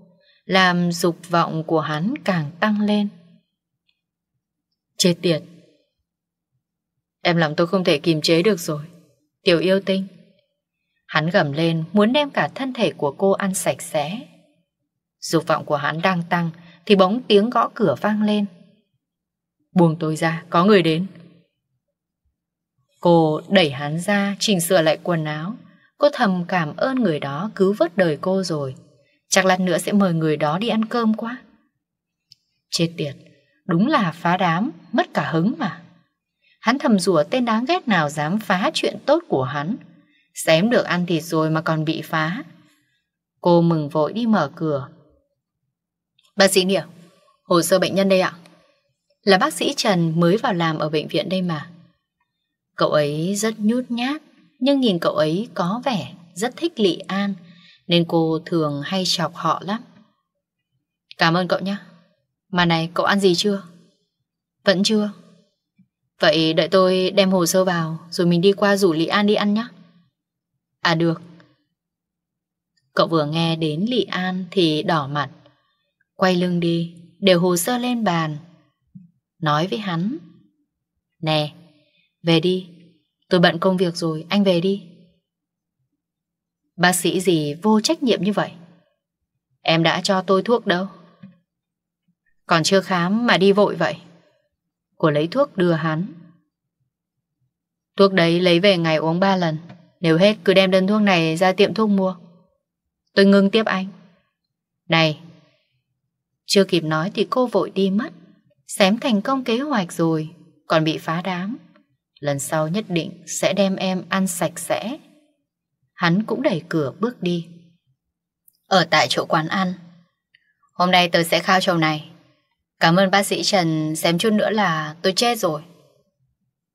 Làm dục vọng của hắn càng tăng lên Chết tiệt Em làm tôi không thể kìm chế được rồi Tiểu yêu tinh Hắn gầm lên muốn đem cả thân thể của cô ăn sạch sẽ Dục vọng của hắn đang tăng thì bóng tiếng gõ cửa vang lên. Buông tôi ra, có người đến. Cô đẩy hắn ra, chỉnh sửa lại quần áo. Cô thầm cảm ơn người đó cứu vớt đời cô rồi. Chắc lát nữa sẽ mời người đó đi ăn cơm quá. Chết tiệt, đúng là phá đám, mất cả hứng mà. Hắn thầm rủa tên đáng ghét nào dám phá chuyện tốt của hắn. Xém được ăn thịt rồi mà còn bị phá. Cô mừng vội đi mở cửa, Bác sĩ Nghĩa, hồ sơ bệnh nhân đây ạ. Là bác sĩ Trần mới vào làm ở bệnh viện đây mà. Cậu ấy rất nhút nhát, nhưng nhìn cậu ấy có vẻ rất thích Lị An, nên cô thường hay chọc họ lắm. Cảm ơn cậu nhé. Mà này, cậu ăn gì chưa? Vẫn chưa. Vậy đợi tôi đem hồ sơ vào, rồi mình đi qua rủ Lị An đi ăn nhé. À được. Cậu vừa nghe đến Lị An thì đỏ mặt, Quay lưng đi, để hồ sơ lên bàn. Nói với hắn. Nè, về đi, tôi bận công việc rồi, anh về đi. Bác sĩ gì vô trách nhiệm như vậy? Em đã cho tôi thuốc đâu. Còn chưa khám mà đi vội vậy. Của lấy thuốc đưa hắn. Thuốc đấy lấy về ngày uống 3 lần. Nếu hết cứ đem đơn thuốc này ra tiệm thuốc mua. Tôi ngưng tiếp anh. Này, chưa kịp nói thì cô vội đi mất. Xém thành công kế hoạch rồi, còn bị phá đám. Lần sau nhất định sẽ đem em ăn sạch sẽ. Hắn cũng đẩy cửa bước đi. Ở tại chỗ quán ăn. Hôm nay tôi sẽ khao chầu này. Cảm ơn bác sĩ Trần, xém chút nữa là tôi chết rồi.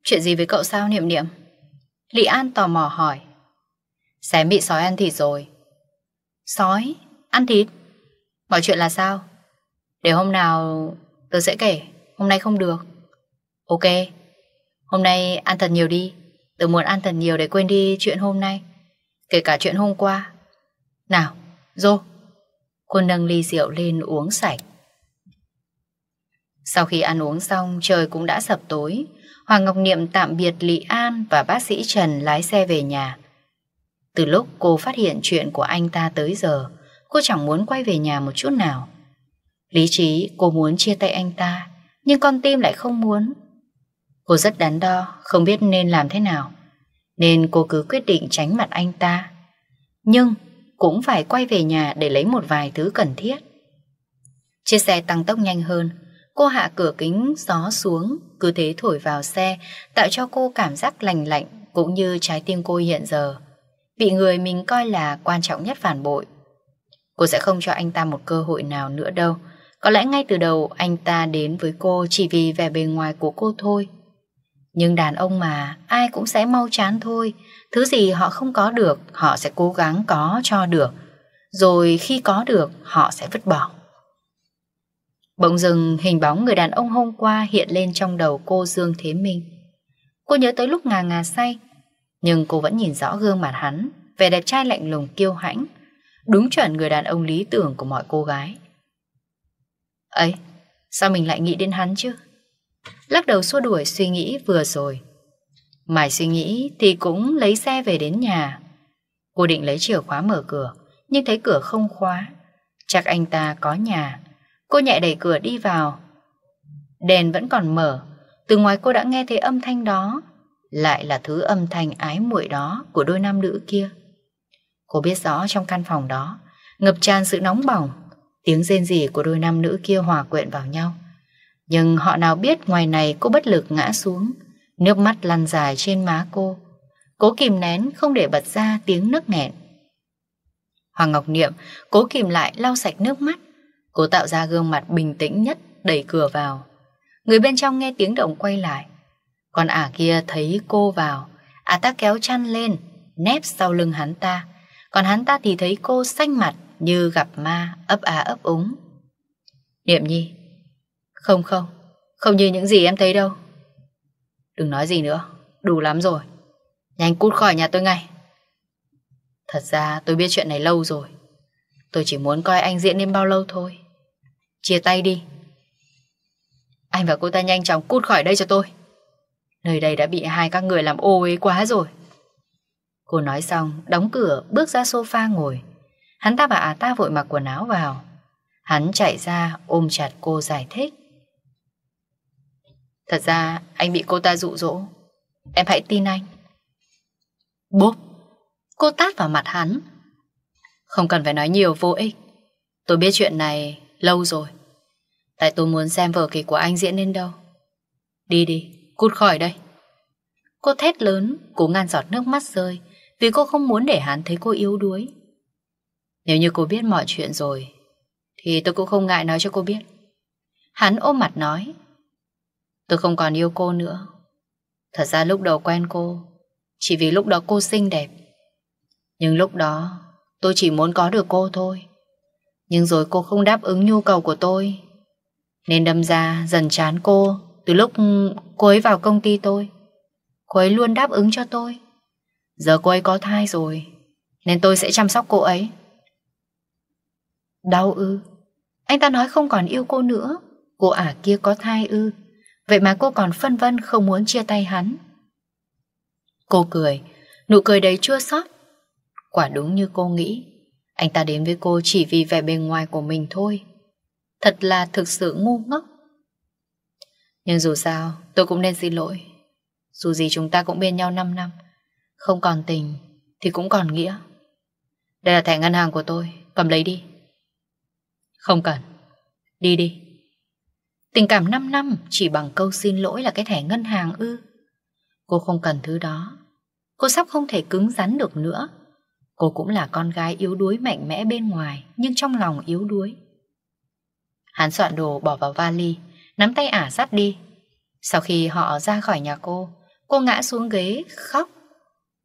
Chuyện gì với cậu sao Niệm Niệm? lị An tò mò hỏi. Xém bị sói ăn thịt rồi. Sói? Ăn thịt? Mọi chuyện là sao? Để hôm nào tớ sẽ kể Hôm nay không được Ok Hôm nay ăn thật nhiều đi Tớ muốn ăn thật nhiều để quên đi chuyện hôm nay Kể cả chuyện hôm qua Nào, dô Cô nâng ly rượu lên uống sạch Sau khi ăn uống xong Trời cũng đã sập tối Hoàng Ngọc Niệm tạm biệt Lý An Và bác sĩ Trần lái xe về nhà Từ lúc cô phát hiện chuyện của anh ta tới giờ Cô chẳng muốn quay về nhà một chút nào Lý trí cô muốn chia tay anh ta Nhưng con tim lại không muốn Cô rất đắn đo Không biết nên làm thế nào Nên cô cứ quyết định tránh mặt anh ta Nhưng cũng phải quay về nhà Để lấy một vài thứ cần thiết Chiếc xe tăng tốc nhanh hơn Cô hạ cửa kính gió xuống Cứ thế thổi vào xe Tạo cho cô cảm giác lành lạnh Cũng như trái tim cô hiện giờ Bị người mình coi là quan trọng nhất phản bội Cô sẽ không cho anh ta một cơ hội nào nữa đâu có lẽ ngay từ đầu anh ta đến với cô chỉ vì vẻ bề ngoài của cô thôi. Nhưng đàn ông mà, ai cũng sẽ mau chán thôi. Thứ gì họ không có được, họ sẽ cố gắng có cho được. Rồi khi có được, họ sẽ vứt bỏ. Bỗng dừng hình bóng người đàn ông hôm qua hiện lên trong đầu cô Dương Thế Minh. Cô nhớ tới lúc ngà ngà say, nhưng cô vẫn nhìn rõ gương mặt hắn, vẻ đẹp trai lạnh lùng kiêu hãnh. Đúng chuẩn người đàn ông lý tưởng của mọi cô gái. Ấy, sao mình lại nghĩ đến hắn chứ? Lắc đầu xua đuổi suy nghĩ vừa rồi. Mải suy nghĩ thì cũng lấy xe về đến nhà. Cô định lấy chìa khóa mở cửa, nhưng thấy cửa không khóa. Chắc anh ta có nhà. Cô nhẹ đẩy cửa đi vào. Đèn vẫn còn mở, từ ngoài cô đã nghe thấy âm thanh đó, lại là thứ âm thanh ái muội đó của đôi nam nữ kia. Cô biết rõ trong căn phòng đó, ngập tràn sự nóng bỏng Tiếng rên rỉ của đôi nam nữ kia hòa quyện vào nhau. Nhưng họ nào biết ngoài này cô bất lực ngã xuống, nước mắt lăn dài trên má cô. Cố kìm nén không để bật ra tiếng nước nghẹn. Hoàng Ngọc Niệm cố kìm lại lau sạch nước mắt. Cố tạo ra gương mặt bình tĩnh nhất, đẩy cửa vào. Người bên trong nghe tiếng động quay lại. Còn ả kia thấy cô vào, ả ta kéo chăn lên, nép sau lưng hắn ta. Còn hắn ta thì thấy cô xanh mặt, như gặp ma ấp á ấp úng. Niệm Nhi, không không, không như những gì em thấy đâu. Đừng nói gì nữa, đủ lắm rồi. Nhanh cút khỏi nhà tôi ngay. Thật ra tôi biết chuyện này lâu rồi. Tôi chỉ muốn coi anh diễn đến bao lâu thôi. Chia tay đi. Anh và cô ta nhanh chóng cút khỏi đây cho tôi. Nơi đây đã bị hai các người làm ô uế quá rồi. Cô nói xong, đóng cửa, bước ra sofa ngồi. Hắn ta và ả ta vội mặc quần áo vào. Hắn chạy ra ôm chặt cô giải thích. Thật ra anh bị cô ta dụ dỗ. Em hãy tin anh. Bốp! Cô tát vào mặt hắn. Không cần phải nói nhiều vô ích. Tôi biết chuyện này lâu rồi. Tại tôi muốn xem vở kịch của anh diễn lên đâu. Đi đi, cút khỏi đây. Cô thét lớn, cố ngăn giọt nước mắt rơi vì cô không muốn để hắn thấy cô yếu đuối. Nếu như cô biết mọi chuyện rồi, thì tôi cũng không ngại nói cho cô biết. Hắn ôm mặt nói, tôi không còn yêu cô nữa. Thật ra lúc đầu quen cô, chỉ vì lúc đó cô xinh đẹp. Nhưng lúc đó, tôi chỉ muốn có được cô thôi. Nhưng rồi cô không đáp ứng nhu cầu của tôi. Nên đâm ra dần chán cô từ lúc cô ấy vào công ty tôi. Cô ấy luôn đáp ứng cho tôi. Giờ cô ấy có thai rồi, nên tôi sẽ chăm sóc cô ấy. Đau ư? Anh ta nói không còn yêu cô nữa. Cô ả kia có thai ư? Vậy mà cô còn phân vân không muốn chia tay hắn. Cô cười, nụ cười đấy chưa sót Quả đúng như cô nghĩ, anh ta đến với cô chỉ vì vẻ bề ngoài của mình thôi. Thật là thực sự ngu ngốc. Nhưng dù sao, tôi cũng nên xin lỗi. Dù gì chúng ta cũng bên nhau 5 năm. Không còn tình, thì cũng còn nghĩa. Đây là thẻ ngân hàng của tôi, cầm lấy đi. Không cần. Đi đi. Tình cảm 5 năm chỉ bằng câu xin lỗi là cái thẻ ngân hàng ư. Cô không cần thứ đó. Cô sắp không thể cứng rắn được nữa. Cô cũng là con gái yếu đuối mạnh mẽ bên ngoài, nhưng trong lòng yếu đuối. Hắn soạn đồ bỏ vào vali, nắm tay ả dắt đi. Sau khi họ ra khỏi nhà cô, cô ngã xuống ghế, khóc.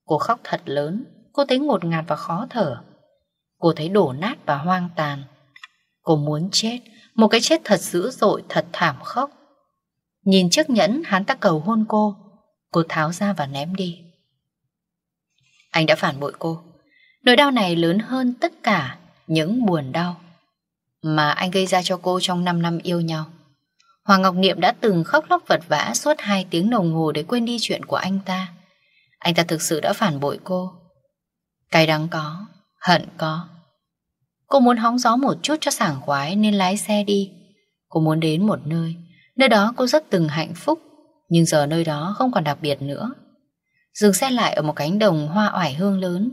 Cô khóc thật lớn, cô thấy ngột ngạt và khó thở. Cô thấy đổ nát và hoang tàn. Cô muốn chết, một cái chết thật dữ dội, thật thảm khốc. Nhìn chiếc nhẫn hắn ta cầu hôn cô, cô tháo ra và ném đi. Anh đã phản bội cô. Nỗi đau này lớn hơn tất cả những buồn đau mà anh gây ra cho cô trong 5 năm yêu nhau. Hoàng Ngọc Niệm đã từng khóc lóc vật vã suốt 2 tiếng đồng hồ để quên đi chuyện của anh ta. Anh ta thực sự đã phản bội cô. Cái đắng có, hận có, Cô muốn hóng gió một chút cho sảng khoái nên lái xe đi. Cô muốn đến một nơi, nơi đó cô rất từng hạnh phúc, nhưng giờ nơi đó không còn đặc biệt nữa. Dừng xe lại ở một cánh đồng hoa oải hương lớn.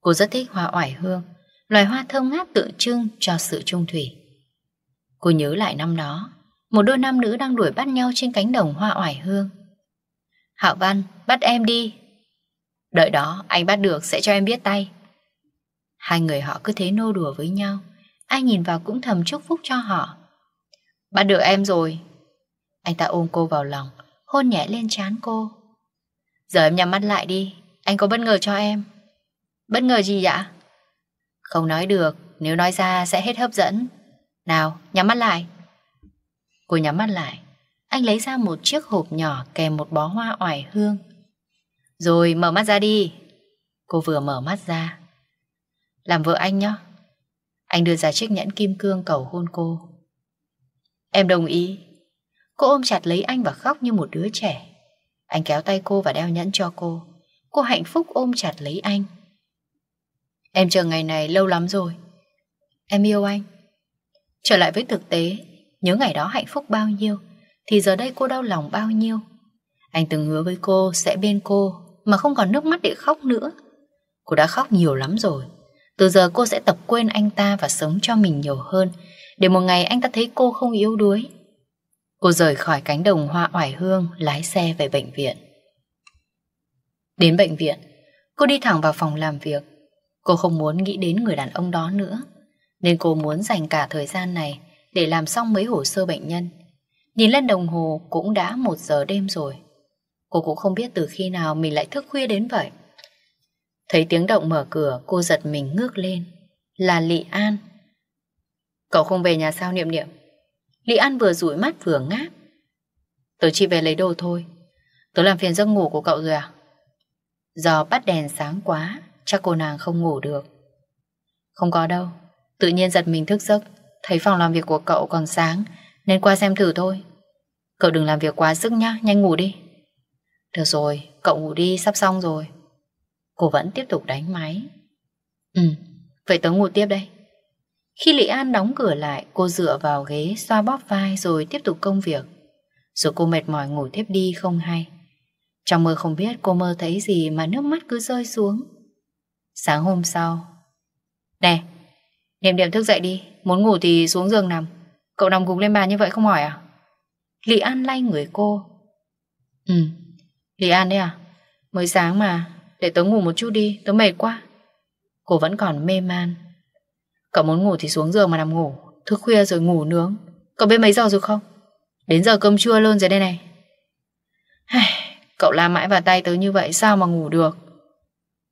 Cô rất thích hoa oải hương, loài hoa thơm ngát tượng trưng cho sự trung thủy. Cô nhớ lại năm đó, một đôi nam nữ đang đuổi bắt nhau trên cánh đồng hoa oải hương. Hạo Văn, bắt em đi. Đợi đó, anh bắt được sẽ cho em biết tay. Hai người họ cứ thế nô đùa với nhau Ai nhìn vào cũng thầm chúc phúc cho họ Bắt được em rồi Anh ta ôm cô vào lòng Hôn nhẹ lên trán cô Giờ em nhắm mắt lại đi Anh có bất ngờ cho em Bất ngờ gì dạ Không nói được Nếu nói ra sẽ hết hấp dẫn Nào nhắm mắt lại Cô nhắm mắt lại Anh lấy ra một chiếc hộp nhỏ kèm một bó hoa oải hương Rồi mở mắt ra đi Cô vừa mở mắt ra làm vợ anh nhé. Anh đưa ra chiếc nhẫn kim cương cầu hôn cô. Em đồng ý. Cô ôm chặt lấy anh và khóc như một đứa trẻ. Anh kéo tay cô và đeo nhẫn cho cô. Cô hạnh phúc ôm chặt lấy anh. Em chờ ngày này lâu lắm rồi. Em yêu anh. Trở lại với thực tế, nhớ ngày đó hạnh phúc bao nhiêu, thì giờ đây cô đau lòng bao nhiêu. Anh từng hứa với cô sẽ bên cô, mà không còn nước mắt để khóc nữa. Cô đã khóc nhiều lắm rồi. Từ giờ cô sẽ tập quên anh ta và sống cho mình nhiều hơn, để một ngày anh ta thấy cô không yếu đuối. Cô rời khỏi cánh đồng hoa oải hương, lái xe về bệnh viện. Đến bệnh viện, cô đi thẳng vào phòng làm việc. Cô không muốn nghĩ đến người đàn ông đó nữa, nên cô muốn dành cả thời gian này để làm xong mấy hồ sơ bệnh nhân. Nhìn lên đồng hồ cũng đã một giờ đêm rồi. Cô cũng không biết từ khi nào mình lại thức khuya đến vậy. Thấy tiếng động mở cửa cô giật mình ngước lên Là Lị An Cậu không về nhà sao niệm niệm Lị An vừa rủi mắt vừa ngáp Tớ chỉ về lấy đồ thôi Tớ làm phiền giấc ngủ của cậu rồi à Do bắt đèn sáng quá Chắc cô nàng không ngủ được Không có đâu Tự nhiên giật mình thức giấc Thấy phòng làm việc của cậu còn sáng Nên qua xem thử thôi Cậu đừng làm việc quá sức nhá Nhanh ngủ đi Được rồi, cậu ngủ đi, sắp xong rồi Cô vẫn tiếp tục đánh máy Ừ, vậy tớ ngủ tiếp đây Khi Lị An đóng cửa lại Cô dựa vào ghế xoa bóp vai Rồi tiếp tục công việc Rồi cô mệt mỏi ngủ tiếp đi không hay Trong mơ không biết cô mơ thấy gì Mà nước mắt cứ rơi xuống Sáng hôm sau Nè, niệm niệm thức dậy đi Muốn ngủ thì xuống giường nằm Cậu nằm gục lên bàn như vậy không hỏi à Lị An lay người cô Ừ, Lị An đấy à Mới sáng mà để tớ ngủ một chút đi, tớ mệt quá. Cô vẫn còn mê man. Cậu muốn ngủ thì xuống giường mà nằm ngủ. Thức khuya rồi ngủ nướng. Cậu biết mấy giờ rồi không? Đến giờ cơm trưa luôn rồi đây này. Cậu la mãi vào tay tớ như vậy sao mà ngủ được?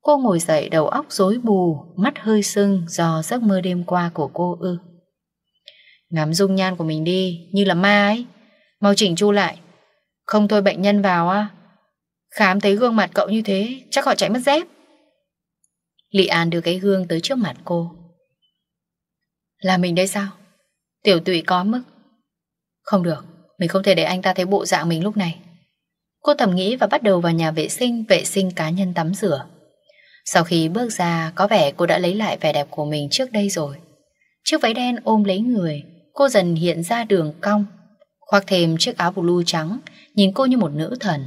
Cô ngồi dậy đầu óc rối bù, mắt hơi sưng do giấc mơ đêm qua của cô ư. Ngắm dung nhan của mình đi, như là ma ấy. Mau chỉnh chu lại. Không thôi bệnh nhân vào á, Khám thấy gương mặt cậu như thế, chắc họ chạy mất dép. Lị An đưa cái gương tới trước mặt cô. Là mình đây sao? Tiểu tụy có mức. Không được, mình không thể để anh ta thấy bộ dạng mình lúc này. Cô thầm nghĩ và bắt đầu vào nhà vệ sinh vệ sinh cá nhân tắm rửa. Sau khi bước ra, có vẻ cô đã lấy lại vẻ đẹp của mình trước đây rồi. Chiếc váy đen ôm lấy người, cô dần hiện ra đường cong. Khoác thêm chiếc áo blue trắng, nhìn cô như một nữ thần.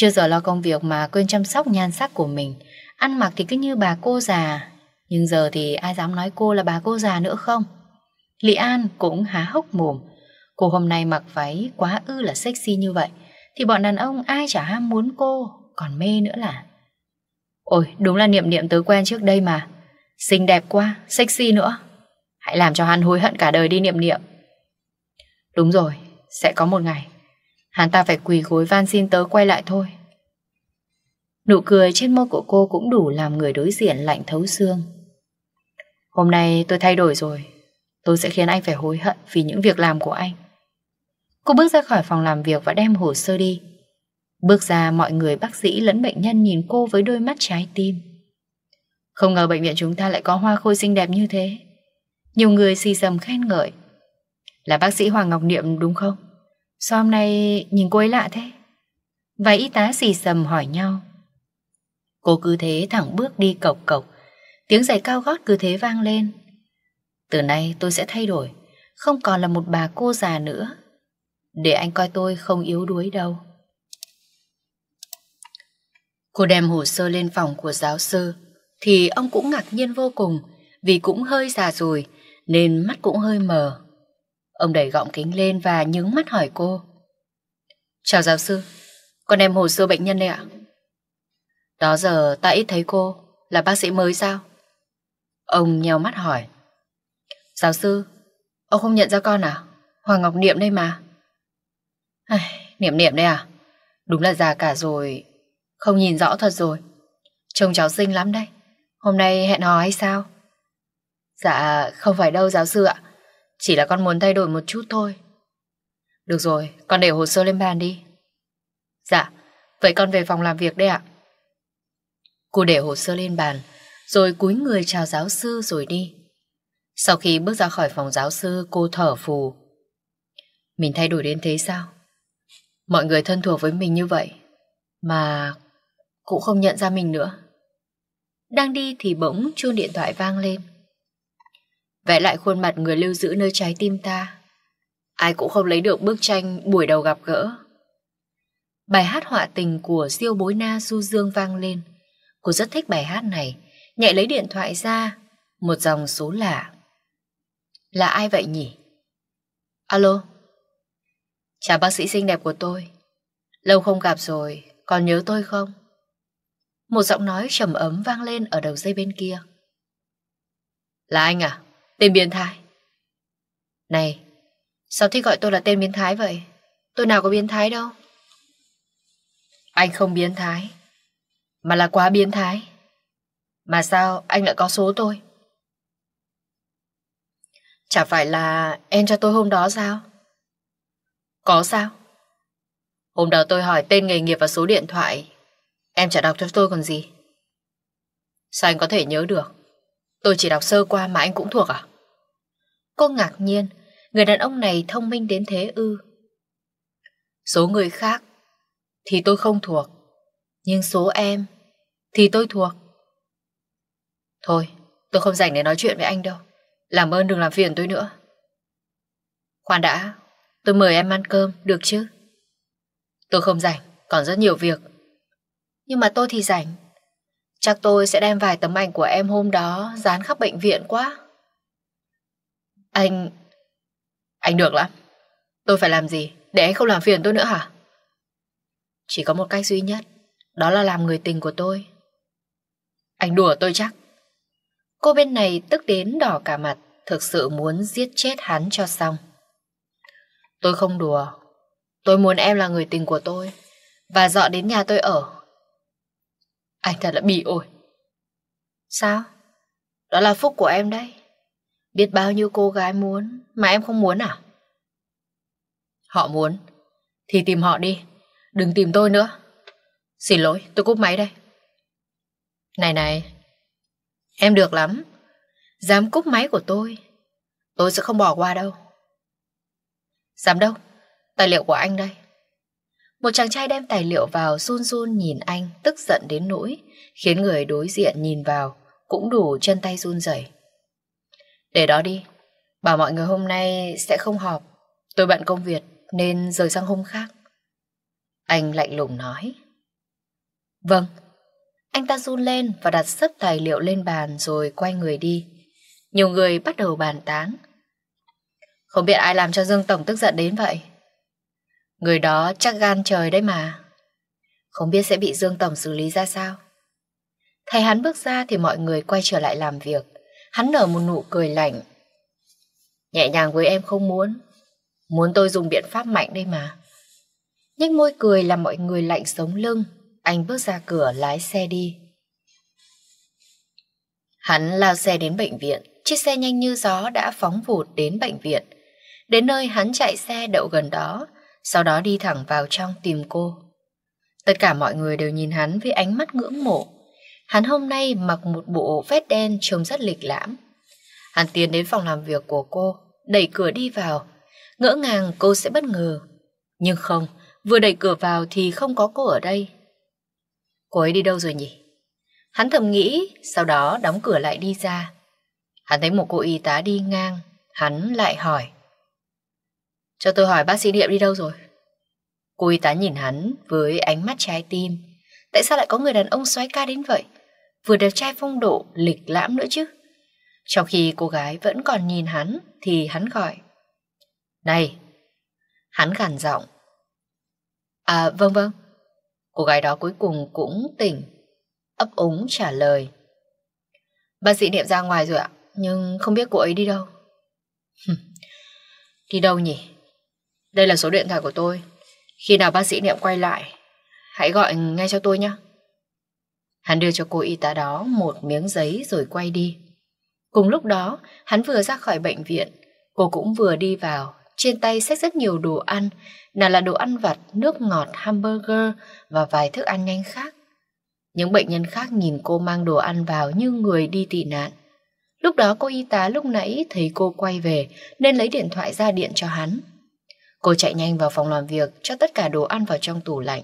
Chưa giờ lo công việc mà quên chăm sóc nhan sắc của mình Ăn mặc thì cứ như bà cô già Nhưng giờ thì ai dám nói cô là bà cô già nữa không Lị An cũng há hốc mồm Cô hôm nay mặc váy quá ư là sexy như vậy Thì bọn đàn ông ai chả ham muốn cô Còn mê nữa là Ôi đúng là niệm niệm tớ quen trước đây mà Xinh đẹp quá, sexy nữa Hãy làm cho hắn hối hận cả đời đi niệm niệm Đúng rồi, sẽ có một ngày Hắn ta phải quỳ gối van xin tớ quay lại thôi. Nụ cười trên môi của cô cũng đủ làm người đối diện lạnh thấu xương. Hôm nay tôi thay đổi rồi. Tôi sẽ khiến anh phải hối hận vì những việc làm của anh. Cô bước ra khỏi phòng làm việc và đem hồ sơ đi. Bước ra mọi người bác sĩ lẫn bệnh nhân nhìn cô với đôi mắt trái tim. Không ngờ bệnh viện chúng ta lại có hoa khôi xinh đẹp như thế. Nhiều người xì xầm khen ngợi. Là bác sĩ Hoàng Ngọc Niệm đúng không? Sao hôm nay nhìn cô ấy lạ thế? vài y tá xì xầm hỏi nhau. Cô cứ thế thẳng bước đi cộc cộc. Tiếng giày cao gót cứ thế vang lên. Từ nay tôi sẽ thay đổi. Không còn là một bà cô già nữa. Để anh coi tôi không yếu đuối đâu. Cô đem hồ sơ lên phòng của giáo sư. Thì ông cũng ngạc nhiên vô cùng. Vì cũng hơi già rồi. Nên mắt cũng hơi mờ Ông đẩy gọng kính lên và nhướng mắt hỏi cô. Chào giáo sư, con em hồ sơ bệnh nhân đây ạ. Đó giờ ta ít thấy cô, là bác sĩ mới sao? Ông nheo mắt hỏi. Giáo sư, ông không nhận ra con à? Hoàng Ngọc Niệm đây mà. Ai, niệm Niệm đây à? Đúng là già cả rồi, không nhìn rõ thật rồi. Trông cháu xinh lắm đây, hôm nay hẹn hò hay sao? Dạ, không phải đâu giáo sư ạ. Chỉ là con muốn thay đổi một chút thôi. Được rồi, con để hồ sơ lên bàn đi. Dạ, vậy con về phòng làm việc đây ạ. Cô để hồ sơ lên bàn, rồi cúi người chào giáo sư rồi đi. Sau khi bước ra khỏi phòng giáo sư, cô thở phù. Mình thay đổi đến thế sao? Mọi người thân thuộc với mình như vậy, mà cũng không nhận ra mình nữa. Đang đi thì bỗng chuông điện thoại vang lên. Vẽ lại khuôn mặt người lưu giữ nơi trái tim ta Ai cũng không lấy được bức tranh buổi đầu gặp gỡ Bài hát họa tình của siêu bối na Du Dương vang lên Cô rất thích bài hát này Nhạy lấy điện thoại ra Một dòng số lạ Là ai vậy nhỉ? Alo Chào bác sĩ xinh đẹp của tôi Lâu không gặp rồi Còn nhớ tôi không? Một giọng nói trầm ấm vang lên ở đầu dây bên kia Là anh à? Tên biến thái. Này, sao thích gọi tôi là tên biến thái vậy? Tôi nào có biến thái đâu. Anh không biến thái, mà là quá biến thái. Mà sao anh lại có số tôi? Chả phải là em cho tôi hôm đó sao? Có sao? Hôm đó tôi hỏi tên nghề nghiệp và số điện thoại Em trả đọc cho tôi còn gì Sao anh có thể nhớ được Tôi chỉ đọc sơ qua mà anh cũng thuộc à? Cô ngạc nhiên, người đàn ông này thông minh đến thế ư. Số người khác thì tôi không thuộc, nhưng số em thì tôi thuộc. Thôi, tôi không rảnh để nói chuyện với anh đâu. Làm ơn đừng làm phiền tôi nữa. Khoan đã, tôi mời em ăn cơm, được chứ? Tôi không rảnh, còn rất nhiều việc. Nhưng mà tôi thì rảnh. Chắc tôi sẽ đem vài tấm ảnh của em hôm đó dán khắp bệnh viện quá. Anh... Anh được lắm. Tôi phải làm gì để anh không làm phiền tôi nữa hả? Chỉ có một cách duy nhất, đó là làm người tình của tôi. Anh đùa tôi chắc. Cô bên này tức đến đỏ cả mặt, thực sự muốn giết chết hắn cho xong. Tôi không đùa. Tôi muốn em là người tình của tôi và dọn đến nhà tôi ở anh thật là bị ổi. Sao? Đó là phúc của em đấy. Biết bao nhiêu cô gái muốn mà em không muốn à? Họ muốn. Thì tìm họ đi. Đừng tìm tôi nữa. Xin lỗi, tôi cúp máy đây. Này này, em được lắm. Dám cúp máy của tôi, tôi sẽ không bỏ qua đâu. Giám đốc, tài liệu của anh đây. Một chàng trai đem tài liệu vào run run nhìn anh, tức giận đến nỗi, khiến người đối diện nhìn vào, cũng đủ chân tay run rẩy. Để đó đi, bảo mọi người hôm nay sẽ không họp, tôi bận công việc nên rời sang hôm khác. Anh lạnh lùng nói. Vâng. Anh ta run lên và đặt sấp tài liệu lên bàn rồi quay người đi. Nhiều người bắt đầu bàn tán. Không biết ai làm cho Dương Tổng tức giận đến vậy. Người đó chắc gan trời đấy mà. Không biết sẽ bị Dương Tổng xử lý ra sao. Thấy hắn bước ra thì mọi người quay trở lại làm việc. Hắn nở một nụ cười lạnh. Nhẹ nhàng với em không muốn. Muốn tôi dùng biện pháp mạnh đây mà. Nhếch môi cười làm mọi người lạnh sống lưng. Anh bước ra cửa lái xe đi. Hắn lao xe đến bệnh viện. Chiếc xe nhanh như gió đã phóng vụt đến bệnh viện. Đến nơi hắn chạy xe đậu gần đó sau đó đi thẳng vào trong tìm cô. Tất cả mọi người đều nhìn hắn với ánh mắt ngưỡng mộ. Hắn hôm nay mặc một bộ vest đen trông rất lịch lãm. Hắn tiến đến phòng làm việc của cô, đẩy cửa đi vào. Ngỡ ngàng cô sẽ bất ngờ. Nhưng không, vừa đẩy cửa vào thì không có cô ở đây. Cô ấy đi đâu rồi nhỉ? Hắn thầm nghĩ, sau đó đóng cửa lại đi ra. Hắn thấy một cô y tá đi ngang, hắn lại hỏi. Cho tôi hỏi bác sĩ Điệm đi đâu rồi? Cô y tá nhìn hắn với ánh mắt trái tim. Tại sao lại có người đàn ông xoáy ca đến vậy? Vừa đẹp trai phong độ, lịch lãm nữa chứ. Trong khi cô gái vẫn còn nhìn hắn thì hắn gọi. Này! Hắn gằn giọng. À vâng vâng. Cô gái đó cuối cùng cũng tỉnh, ấp úng trả lời. Bác sĩ niệm ra ngoài rồi ạ, nhưng không biết cô ấy đi đâu. đi đâu nhỉ? Đây là số điện thoại của tôi. Khi nào bác sĩ Niệm quay lại, hãy gọi ngay cho tôi nhé. Hắn đưa cho cô y tá đó một miếng giấy rồi quay đi. Cùng lúc đó, hắn vừa ra khỏi bệnh viện, cô cũng vừa đi vào, trên tay xách rất nhiều đồ ăn, nào là đồ ăn vặt, nước ngọt, hamburger và vài thức ăn nhanh khác. Những bệnh nhân khác nhìn cô mang đồ ăn vào như người đi tị nạn. Lúc đó cô y tá lúc nãy thấy cô quay về nên lấy điện thoại ra điện cho hắn. Cô chạy nhanh vào phòng làm việc, cho tất cả đồ ăn vào trong tủ lạnh.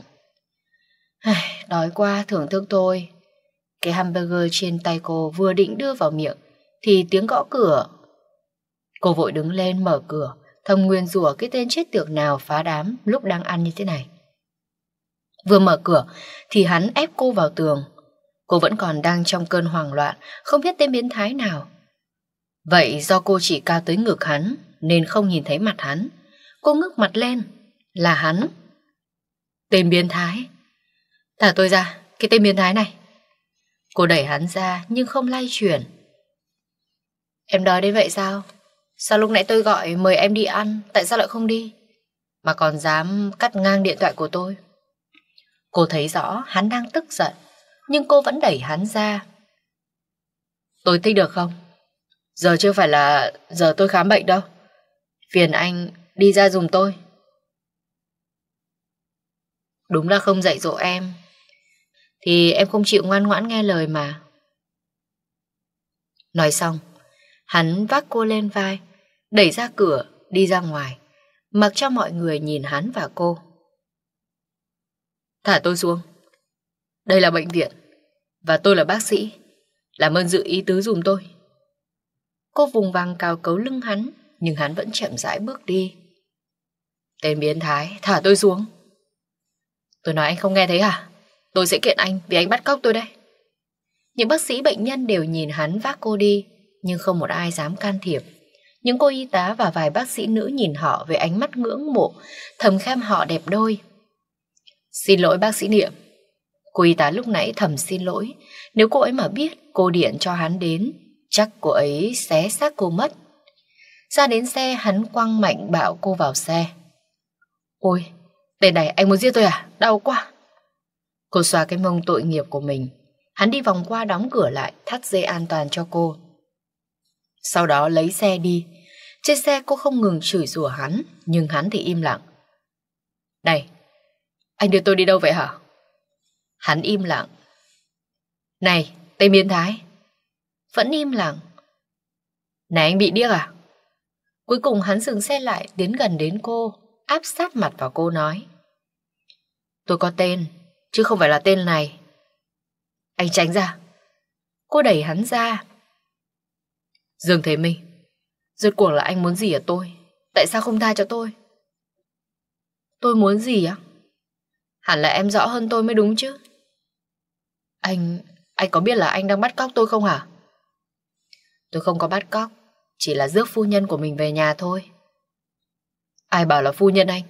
Ai, đói quá, thưởng thức tôi. Cái hamburger trên tay cô vừa định đưa vào miệng, thì tiếng gõ cửa. Cô vội đứng lên mở cửa, thầm nguyên rủa cái tên chết tiược nào phá đám lúc đang ăn như thế này. Vừa mở cửa thì hắn ép cô vào tường. Cô vẫn còn đang trong cơn hoảng loạn, không biết tên biến thái nào. Vậy do cô chỉ cao tới ngực hắn nên không nhìn thấy mặt hắn. Cô ngước mặt lên Là hắn Tên biến thái Thả tôi ra, cái tên biến thái này Cô đẩy hắn ra nhưng không lay chuyển Em đói đến vậy sao? Sao lúc nãy tôi gọi mời em đi ăn Tại sao lại không đi? Mà còn dám cắt ngang điện thoại của tôi Cô thấy rõ hắn đang tức giận Nhưng cô vẫn đẩy hắn ra Tôi thích được không? Giờ chưa phải là giờ tôi khám bệnh đâu Phiền anh đi ra dùng tôi. Đúng là không dạy dỗ em. Thì em không chịu ngoan ngoãn nghe lời mà. Nói xong, hắn vác cô lên vai, đẩy ra cửa, đi ra ngoài, mặc cho mọi người nhìn hắn và cô. Thả tôi xuống. Đây là bệnh viện, và tôi là bác sĩ. Làm ơn dự ý tứ dùm tôi. Cô vùng vàng cao cấu lưng hắn, nhưng hắn vẫn chậm rãi bước đi. Tên biến thái, thả tôi xuống. Tôi nói anh không nghe thấy à Tôi sẽ kiện anh vì anh bắt cóc tôi đấy. Những bác sĩ bệnh nhân đều nhìn hắn vác cô đi, nhưng không một ai dám can thiệp. Những cô y tá và vài bác sĩ nữ nhìn họ với ánh mắt ngưỡng mộ, thầm khen họ đẹp đôi. Xin lỗi bác sĩ Niệm. Cô y tá lúc nãy thầm xin lỗi. Nếu cô ấy mà biết cô điện cho hắn đến, chắc cô ấy xé xác cô mất. Ra đến xe hắn quăng mạnh bạo cô vào xe. Ôi, tên này anh muốn giết tôi à? Đau quá. Cô xoa cái mông tội nghiệp của mình. Hắn đi vòng qua đóng cửa lại, thắt dây an toàn cho cô. Sau đó lấy xe đi. Trên xe cô không ngừng chửi rủa hắn, nhưng hắn thì im lặng. Này, anh đưa tôi đi đâu vậy hả? Hắn im lặng. Này, tên biến thái. Vẫn im lặng. Này anh bị điếc à? Cuối cùng hắn dừng xe lại tiến gần đến cô áp sát mặt vào cô nói. Tôi có tên, chứ không phải là tên này. Anh tránh ra. Cô đẩy hắn ra. Dương Thế Minh, rốt cuộc là anh muốn gì ở tôi? Tại sao không tha cho tôi? Tôi muốn gì á? Hẳn là em rõ hơn tôi mới đúng chứ. Anh, anh có biết là anh đang bắt cóc tôi không hả? Tôi không có bắt cóc, chỉ là rước phu nhân của mình về nhà thôi. Ai bảo là phu nhân anh?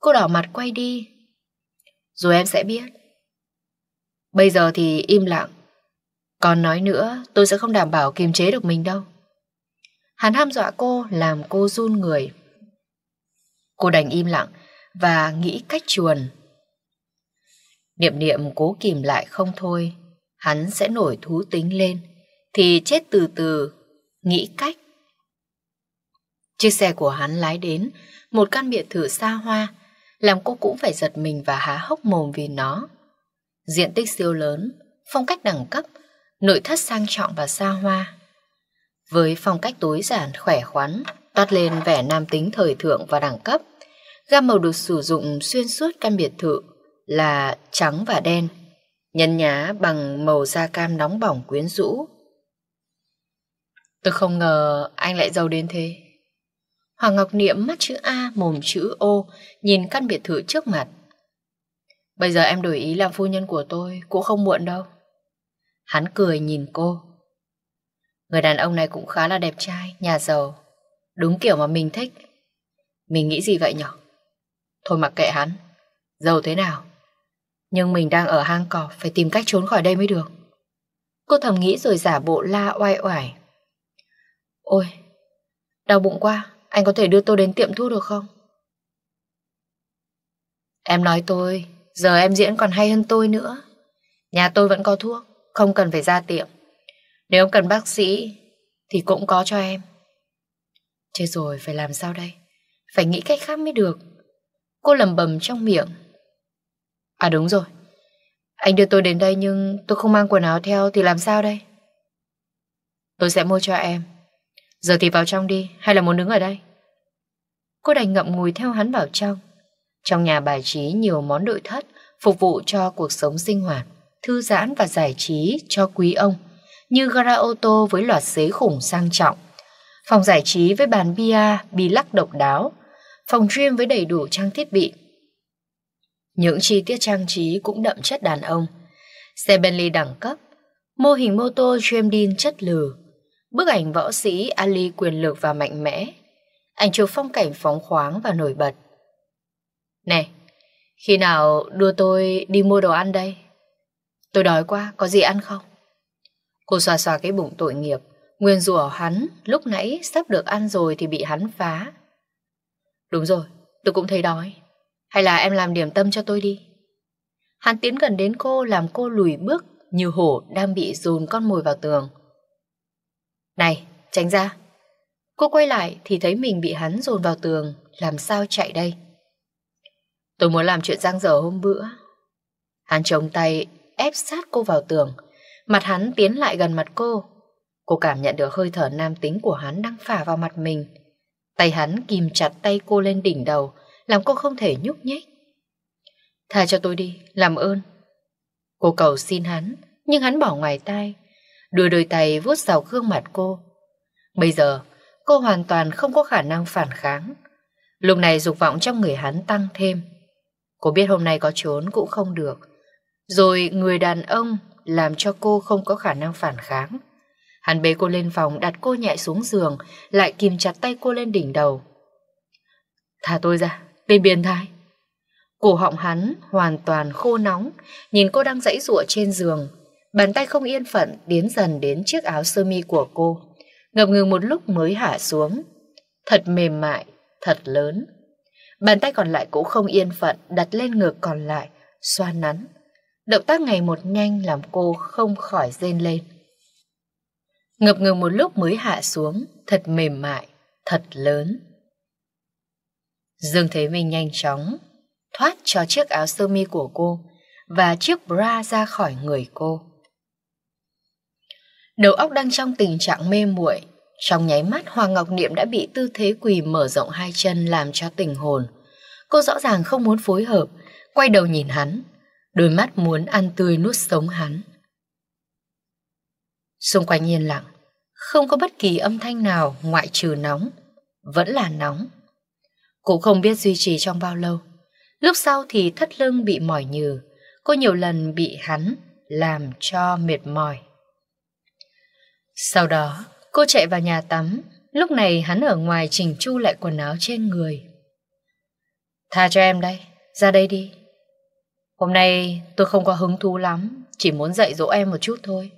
Cô đỏ mặt quay đi. Rồi em sẽ biết. Bây giờ thì im lặng. Còn nói nữa, tôi sẽ không đảm bảo kiềm chế được mình đâu. Hắn ham dọa cô làm cô run người. Cô đành im lặng và nghĩ cách chuồn. Niệm niệm cố kìm lại không thôi. Hắn sẽ nổi thú tính lên. Thì chết từ từ, nghĩ cách Chiếc xe của hắn lái đến, một căn biệt thự xa hoa, làm cô cũng phải giật mình và há hốc mồm vì nó. Diện tích siêu lớn, phong cách đẳng cấp, nội thất sang trọng và xa hoa. Với phong cách tối giản, khỏe khoắn, toát lên vẻ nam tính thời thượng và đẳng cấp, gam màu được sử dụng xuyên suốt căn biệt thự là trắng và đen, nhấn nhá bằng màu da cam nóng bỏng quyến rũ. Tôi không ngờ anh lại giàu đến thế. Hoàng Ngọc Niệm mắt chữ A, mồm chữ O, nhìn căn biệt thự trước mặt. Bây giờ em đổi ý làm phu nhân của tôi, cũng không muộn đâu. Hắn cười nhìn cô. Người đàn ông này cũng khá là đẹp trai, nhà giàu. Đúng kiểu mà mình thích. Mình nghĩ gì vậy nhở? Thôi mặc kệ hắn, giàu thế nào. Nhưng mình đang ở hang cọp, phải tìm cách trốn khỏi đây mới được. Cô thầm nghĩ rồi giả bộ la oai oải. Ôi, đau bụng quá, anh có thể đưa tôi đến tiệm thuốc được không? Em nói tôi, giờ em diễn còn hay hơn tôi nữa. Nhà tôi vẫn có thuốc, không cần phải ra tiệm. Nếu cần bác sĩ thì cũng có cho em. Chết rồi, phải làm sao đây? Phải nghĩ cách khác mới được. Cô lầm bầm trong miệng. À đúng rồi, anh đưa tôi đến đây nhưng tôi không mang quần áo theo thì làm sao đây? Tôi sẽ mua cho em. Giờ thì vào trong đi Hay là muốn đứng ở đây Cô đành ngậm ngùi theo hắn vào trong Trong nhà bài trí nhiều món nội thất Phục vụ cho cuộc sống sinh hoạt Thư giãn và giải trí cho quý ông Như gara ô tô với loạt xế khủng sang trọng Phòng giải trí với bàn bia bi lắc độc đáo Phòng gym với đầy đủ trang thiết bị Những chi tiết trang trí cũng đậm chất đàn ông Xe Bentley đẳng cấp Mô hình mô tô Dream Dean chất lừ Bức ảnh võ sĩ Ali quyền lực và mạnh mẽ. Ảnh chụp phong cảnh phóng khoáng và nổi bật. Này, khi nào đưa tôi đi mua đồ ăn đây? Tôi đói quá, có gì ăn không? Cô xoa xoa cái bụng tội nghiệp, nguyên rủa hắn lúc nãy sắp được ăn rồi thì bị hắn phá. Đúng rồi, tôi cũng thấy đói. Hay là em làm điểm tâm cho tôi đi. Hắn tiến gần đến cô làm cô lùi bước như hổ đang bị dồn con mồi vào tường. Này, tránh ra. Cô quay lại thì thấy mình bị hắn dồn vào tường, làm sao chạy đây? Tôi muốn làm chuyện giang dở hôm bữa. Hắn chống tay ép sát cô vào tường, mặt hắn tiến lại gần mặt cô. Cô cảm nhận được hơi thở nam tính của hắn đang phả vào mặt mình. Tay hắn kìm chặt tay cô lên đỉnh đầu, làm cô không thể nhúc nhích. Tha cho tôi đi, làm ơn. Cô cầu xin hắn, nhưng hắn bỏ ngoài tai, đưa đôi tay vuốt vào gương mặt cô. Bây giờ, cô hoàn toàn không có khả năng phản kháng. Lúc này dục vọng trong người hắn tăng thêm. Cô biết hôm nay có trốn cũng không được. Rồi người đàn ông làm cho cô không có khả năng phản kháng. Hắn bế cô lên phòng đặt cô nhẹ xuống giường, lại kìm chặt tay cô lên đỉnh đầu. Thả tôi ra, tên biến thái. Cổ họng hắn hoàn toàn khô nóng, nhìn cô đang dãy rụa trên giường, Bàn tay không yên phận tiến dần đến chiếc áo sơ mi của cô. Ngập ngừng một lúc mới hạ xuống. Thật mềm mại, thật lớn. Bàn tay còn lại cũng không yên phận đặt lên ngực còn lại, xoa nắn. Động tác ngày một nhanh làm cô không khỏi rên lên. Ngập ngừng một lúc mới hạ xuống, thật mềm mại, thật lớn. Dương Thế Minh nhanh chóng thoát cho chiếc áo sơ mi của cô và chiếc bra ra khỏi người cô. Đầu óc đang trong tình trạng mê muội, trong nháy mắt Hoàng Ngọc Niệm đã bị tư thế quỳ mở rộng hai chân làm cho tình hồn. Cô rõ ràng không muốn phối hợp, quay đầu nhìn hắn, đôi mắt muốn ăn tươi nuốt sống hắn. Xung quanh yên lặng, không có bất kỳ âm thanh nào ngoại trừ nóng, vẫn là nóng. Cô không biết duy trì trong bao lâu. Lúc sau thì thắt lưng bị mỏi nhừ, cô nhiều lần bị hắn làm cho mệt mỏi. Sau đó, cô chạy vào nhà tắm, lúc này hắn ở ngoài chỉnh chu lại quần áo trên người. Tha cho em đây, ra đây đi. Hôm nay tôi không có hứng thú lắm, chỉ muốn dạy dỗ em một chút thôi.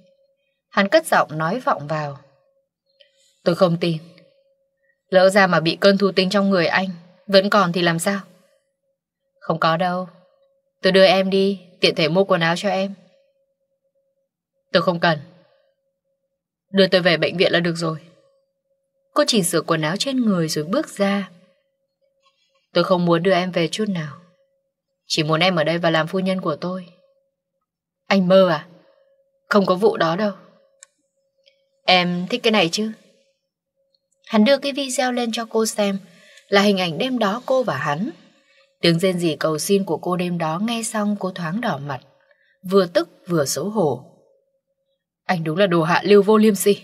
Hắn cất giọng nói vọng vào. Tôi không tin. Lỡ ra mà bị cơn thú tinh trong người anh, vẫn còn thì làm sao? Không có đâu. Tôi đưa em đi, tiện thể mua quần áo cho em. Tôi không cần. Đưa tôi về bệnh viện là được rồi. Cô chỉnh sửa quần áo trên người rồi bước ra. Tôi không muốn đưa em về chút nào. Chỉ muốn em ở đây và làm phu nhân của tôi. Anh mơ à? Không có vụ đó đâu. Em thích cái này chứ? Hắn đưa cái video lên cho cô xem là hình ảnh đêm đó cô và hắn. Tiếng rên rỉ cầu xin của cô đêm đó nghe xong cô thoáng đỏ mặt, vừa tức vừa xấu hổ. Anh đúng là đồ hạ lưu vô liêm sỉ.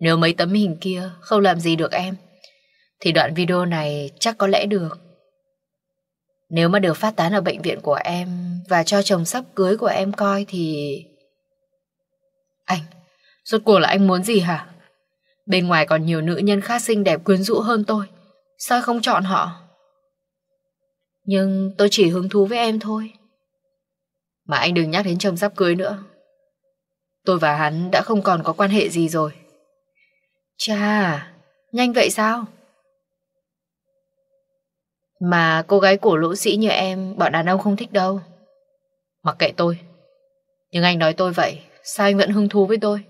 Nếu mấy tấm hình kia không làm gì được em, thì đoạn video này chắc có lẽ được. Nếu mà được phát tán ở bệnh viện của em và cho chồng sắp cưới của em coi thì... Anh, rốt cuộc là anh muốn gì hả? Bên ngoài còn nhiều nữ nhân khác xinh đẹp quyến rũ hơn tôi. Sao không chọn họ? Nhưng tôi chỉ hứng thú với em thôi. Mà anh đừng nhắc đến chồng sắp cưới nữa. Tôi và hắn đã không còn có quan hệ gì rồi. Chà, nhanh vậy sao? Mà cô gái cổ lỗ sĩ như em bọn đàn ông không thích đâu. Mặc kệ tôi. Nhưng anh nói tôi vậy, sao anh vẫn hứng thú với tôi?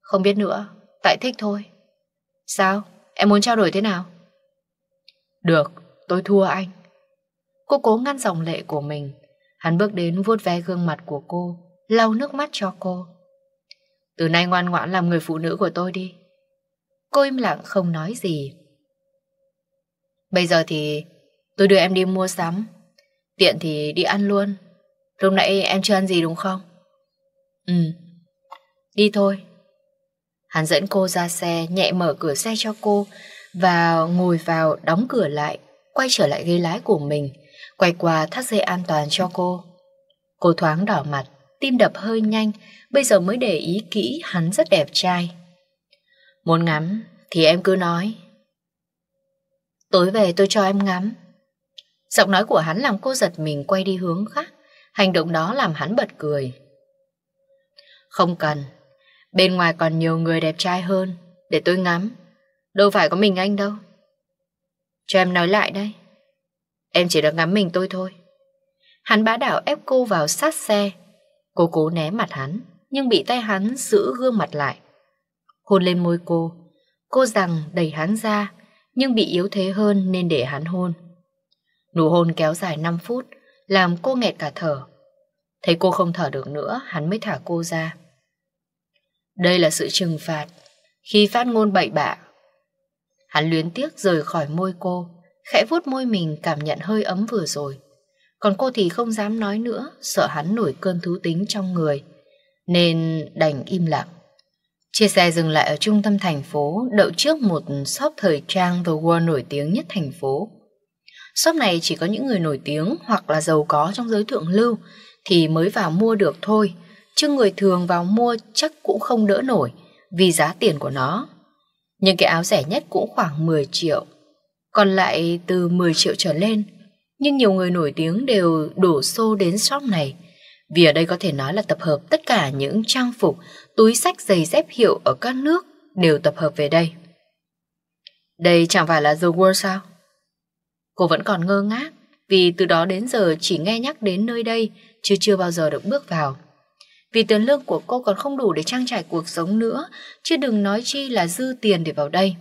Không biết nữa, tại thích thôi. Sao? Em muốn trao đổi thế nào? Được, tôi thua anh. Cô cố ngăn dòng lệ của mình. Hắn bước đến vuốt ve gương mặt của cô, lau nước mắt cho cô. Từ nay ngoan ngoãn làm người phụ nữ của tôi đi. Cô im lặng không nói gì. Bây giờ thì tôi đưa em đi mua sắm. Tiện thì đi ăn luôn. Lúc nãy em chưa ăn gì đúng không? Ừ. Đi thôi. Hắn dẫn cô ra xe, nhẹ mở cửa xe cho cô và ngồi vào đóng cửa lại, quay trở lại ghế lái của mình, quay qua thắt dây an toàn cho cô. Cô thoáng đỏ mặt, tim đập hơi nhanh, bây giờ mới để ý kỹ hắn rất đẹp trai. Muốn ngắm thì em cứ nói. Tối về tôi cho em ngắm. Giọng nói của hắn làm cô giật mình quay đi hướng khác, hành động đó làm hắn bật cười. Không cần, bên ngoài còn nhiều người đẹp trai hơn, để tôi ngắm. Đâu phải có mình anh đâu. Cho em nói lại đây. Em chỉ được ngắm mình tôi thôi. Hắn bá đảo ép cô vào sát xe, Cô cố né mặt hắn, nhưng bị tay hắn giữ gương mặt lại. Hôn lên môi cô, cô rằng đẩy hắn ra, nhưng bị yếu thế hơn nên để hắn hôn. Nụ hôn kéo dài 5 phút, làm cô nghẹt cả thở. Thấy cô không thở được nữa, hắn mới thả cô ra. Đây là sự trừng phạt khi phát ngôn bậy bạ. Hắn luyến tiếc rời khỏi môi cô, khẽ vuốt môi mình cảm nhận hơi ấm vừa rồi. Còn cô thì không dám nói nữa, sợ hắn nổi cơn thú tính trong người. Nên đành im lặng. Chia xe dừng lại ở trung tâm thành phố, đậu trước một shop thời trang The World nổi tiếng nhất thành phố. Shop này chỉ có những người nổi tiếng hoặc là giàu có trong giới thượng lưu thì mới vào mua được thôi, chứ người thường vào mua chắc cũng không đỡ nổi vì giá tiền của nó. Nhưng cái áo rẻ nhất cũng khoảng 10 triệu, còn lại từ 10 triệu trở lên nhưng nhiều người nổi tiếng đều đổ xô đến shop này. Vì ở đây có thể nói là tập hợp tất cả những trang phục, túi sách giày dép hiệu ở các nước đều tập hợp về đây. Đây chẳng phải là The World sao? Cô vẫn còn ngơ ngác vì từ đó đến giờ chỉ nghe nhắc đến nơi đây chứ chưa bao giờ được bước vào. Vì tiền lương của cô còn không đủ để trang trải cuộc sống nữa chứ đừng nói chi là dư tiền để vào đây.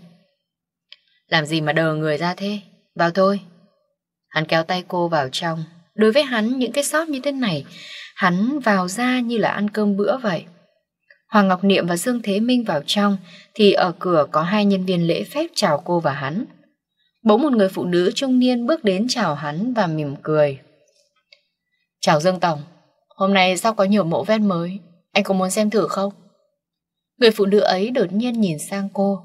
Làm gì mà đờ người ra thế? Vào thôi. Hắn kéo tay cô vào trong. Đối với hắn, những cái sót như thế này, hắn vào ra như là ăn cơm bữa vậy. Hoàng Ngọc Niệm và Dương Thế Minh vào trong, thì ở cửa có hai nhân viên lễ phép chào cô và hắn. Bỗng một người phụ nữ trung niên bước đến chào hắn và mỉm cười. Chào Dương Tổng, hôm nay sao có nhiều mẫu ven mới, anh có muốn xem thử không? Người phụ nữ ấy đột nhiên nhìn sang cô.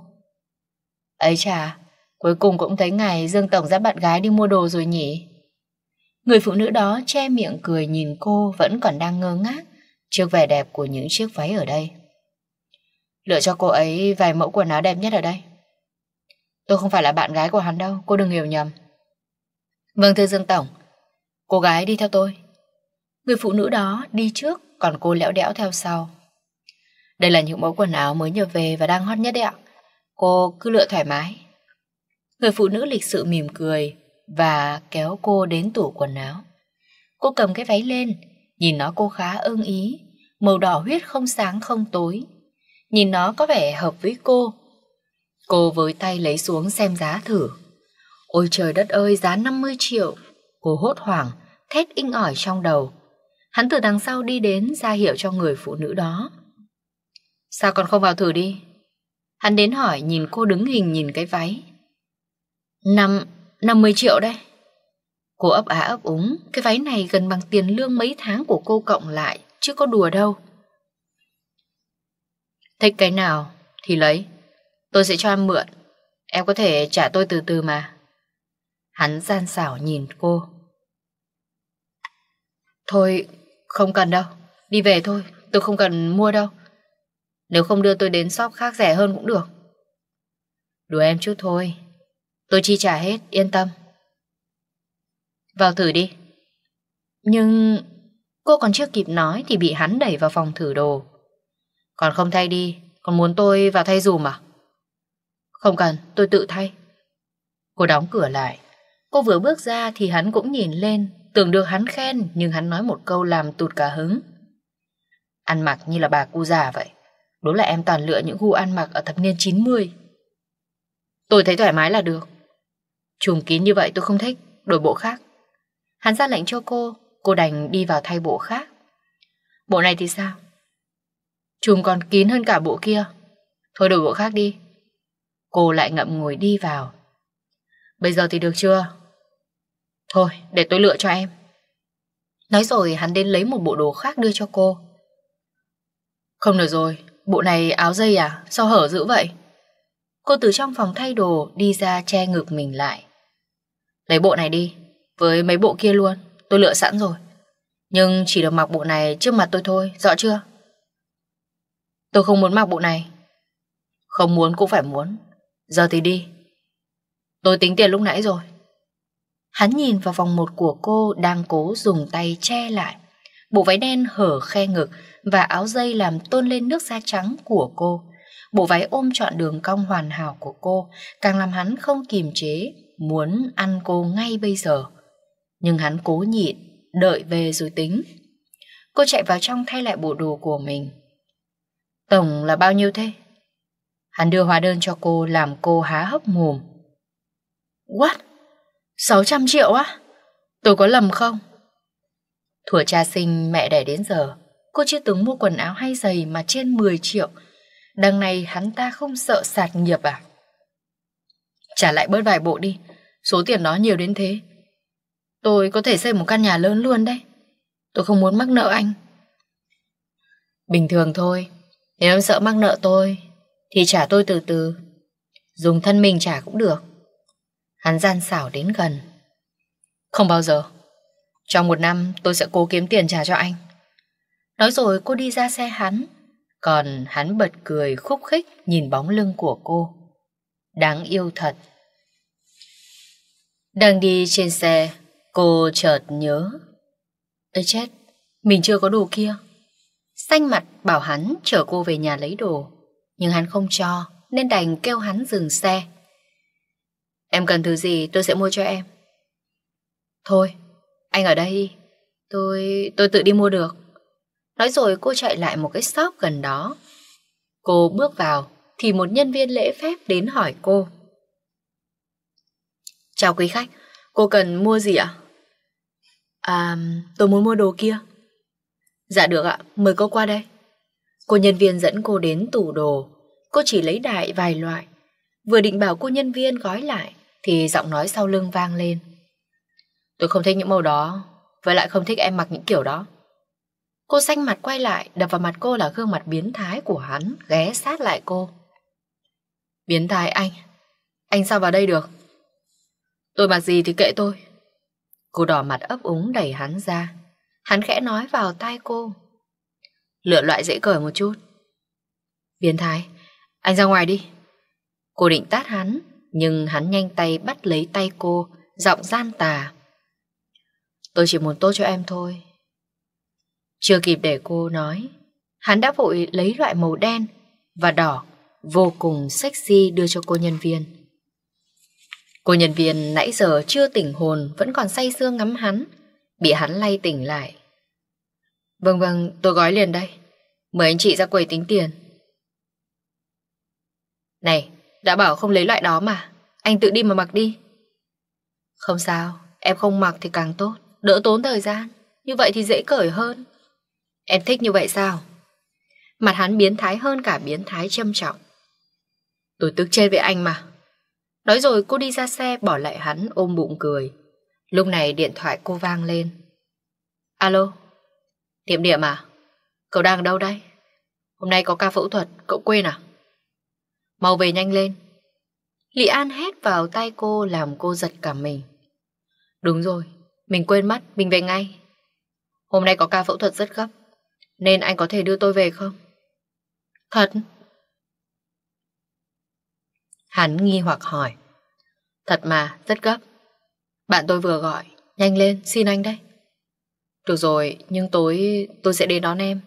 Ấy chà, Cuối cùng cũng thấy ngài Dương Tổng dẫn bạn gái đi mua đồ rồi nhỉ. Người phụ nữ đó che miệng cười nhìn cô vẫn còn đang ngơ ngác trước vẻ đẹp của những chiếc váy ở đây. Lựa cho cô ấy vài mẫu quần áo đẹp nhất ở đây. Tôi không phải là bạn gái của hắn đâu, cô đừng hiểu nhầm. Vâng thưa Dương Tổng, cô gái đi theo tôi. Người phụ nữ đó đi trước, còn cô lẽo đẽo theo sau. Đây là những mẫu quần áo mới nhập về và đang hot nhất đấy ạ. Cô cứ lựa thoải mái, Người phụ nữ lịch sự mỉm cười và kéo cô đến tủ quần áo. Cô cầm cái váy lên, nhìn nó cô khá ưng ý, màu đỏ huyết không sáng không tối. Nhìn nó có vẻ hợp với cô. Cô với tay lấy xuống xem giá thử. Ôi trời đất ơi, giá 50 triệu. Cô hốt hoảng, thét inh ỏi trong đầu. Hắn từ đằng sau đi đến ra hiệu cho người phụ nữ đó. Sao còn không vào thử đi? Hắn đến hỏi nhìn cô đứng hình nhìn cái váy. Năm, 50 triệu đây, Cô ấp á ấp úng, cái váy này gần bằng tiền lương mấy tháng của cô cộng lại, chứ có đùa đâu. Thích cái nào thì lấy, tôi sẽ cho em mượn, em có thể trả tôi từ từ mà. Hắn gian xảo nhìn cô. Thôi, không cần đâu, đi về thôi, tôi không cần mua đâu. Nếu không đưa tôi đến shop khác rẻ hơn cũng được. Đùa em chút thôi, Tôi chi trả hết, yên tâm. Vào thử đi. Nhưng cô còn chưa kịp nói thì bị hắn đẩy vào phòng thử đồ. Còn không thay đi, còn muốn tôi vào thay dù mà Không cần, tôi tự thay. Cô đóng cửa lại. Cô vừa bước ra thì hắn cũng nhìn lên, tưởng được hắn khen nhưng hắn nói một câu làm tụt cả hứng. Ăn mặc như là bà cu già vậy. Đúng là em toàn lựa những gu ăn mặc ở thập niên 90. Tôi thấy thoải mái là được. Chùm kín như vậy tôi không thích, đổi bộ khác. Hắn ra lệnh cho cô, cô đành đi vào thay bộ khác. Bộ này thì sao? Chùm còn kín hơn cả bộ kia. Thôi đổi bộ khác đi. Cô lại ngậm ngùi đi vào. Bây giờ thì được chưa? Thôi, để tôi lựa cho em. Nói rồi hắn đến lấy một bộ đồ khác đưa cho cô. Không được rồi, bộ này áo dây à? Sao hở dữ vậy? Cô từ trong phòng thay đồ đi ra che ngực mình lại. Lấy bộ này đi, với mấy bộ kia luôn, tôi lựa sẵn rồi. Nhưng chỉ được mặc bộ này trước mặt tôi thôi, rõ chưa? Tôi không muốn mặc bộ này. Không muốn cũng phải muốn. Giờ thì đi. Tôi tính tiền lúc nãy rồi. Hắn nhìn vào vòng một của cô đang cố dùng tay che lại. Bộ váy đen hở khe ngực và áo dây làm tôn lên nước da trắng của cô. Bộ váy ôm trọn đường cong hoàn hảo của cô càng làm hắn không kiềm chế, muốn ăn cô ngay bây giờ. Nhưng hắn cố nhịn, đợi về rồi tính. Cô chạy vào trong thay lại bộ đồ của mình. Tổng là bao nhiêu thế? Hắn đưa hóa đơn cho cô làm cô há hốc mồm. What? 600 triệu á? Tôi có lầm không? Thủa cha sinh mẹ đẻ đến giờ, cô chưa từng mua quần áo hay giày mà trên 10 triệu Đằng này hắn ta không sợ sạt nghiệp à? Trả lại bớt vài bộ đi, số tiền đó nhiều đến thế. Tôi có thể xây một căn nhà lớn luôn đấy. Tôi không muốn mắc nợ anh. Bình thường thôi, nếu em sợ mắc nợ tôi, thì trả tôi từ từ. Dùng thân mình trả cũng được. Hắn gian xảo đến gần. Không bao giờ. Trong một năm tôi sẽ cố kiếm tiền trả cho anh. Nói rồi cô đi ra xe hắn còn hắn bật cười khúc khích nhìn bóng lưng của cô. Đáng yêu thật. Đang đi trên xe, cô chợt nhớ. Ê chết, mình chưa có đồ kia. Xanh mặt bảo hắn chở cô về nhà lấy đồ. Nhưng hắn không cho, nên đành kêu hắn dừng xe. Em cần thứ gì tôi sẽ mua cho em. Thôi, anh ở đây đi. Tôi... tôi tự đi mua được. Nói rồi cô chạy lại một cái shop gần đó. Cô bước vào thì một nhân viên lễ phép đến hỏi cô. Chào quý khách, cô cần mua gì ạ? À, tôi muốn mua đồ kia. Dạ được ạ, mời cô qua đây. Cô nhân viên dẫn cô đến tủ đồ. Cô chỉ lấy đại vài loại. Vừa định bảo cô nhân viên gói lại thì giọng nói sau lưng vang lên. Tôi không thích những màu đó, với lại không thích em mặc những kiểu đó. Cô xanh mặt quay lại, đập vào mặt cô là gương mặt biến thái của hắn, ghé sát lại cô. Biến thái anh, anh sao vào đây được? Tôi mặc gì thì kệ tôi. Cô đỏ mặt ấp úng đẩy hắn ra. Hắn khẽ nói vào tai cô. Lựa loại dễ cởi một chút. Biến thái, anh ra ngoài đi. Cô định tát hắn, nhưng hắn nhanh tay bắt lấy tay cô, giọng gian tà. Tôi chỉ muốn tốt cho em thôi, chưa kịp để cô nói, hắn đã vội lấy loại màu đen và đỏ vô cùng sexy đưa cho cô nhân viên. Cô nhân viên nãy giờ chưa tỉnh hồn vẫn còn say sưa ngắm hắn, bị hắn lay tỉnh lại. Vâng vâng, tôi gói liền đây. Mời anh chị ra quầy tính tiền. Này, đã bảo không lấy loại đó mà. Anh tự đi mà mặc đi. Không sao, em không mặc thì càng tốt, đỡ tốn thời gian. Như vậy thì dễ cởi hơn. Em thích như vậy sao? Mặt hắn biến thái hơn cả biến thái châm trọng. Tôi tức chết với anh mà. Nói rồi cô đi ra xe bỏ lại hắn ôm bụng cười. Lúc này điện thoại cô vang lên. Alo, tiệm điểm à? Cậu đang ở đâu đây? Hôm nay có ca phẫu thuật, cậu quên à? Mau về nhanh lên. Lị An hét vào tay cô làm cô giật cả mình. Đúng rồi, mình quên mất, mình về ngay. Hôm nay có ca phẫu thuật rất gấp, nên anh có thể đưa tôi về không? Thật? Hắn nghi hoặc hỏi. Thật mà, rất gấp. Bạn tôi vừa gọi, nhanh lên, xin anh đấy. Được rồi, nhưng tối tôi sẽ đến đón em.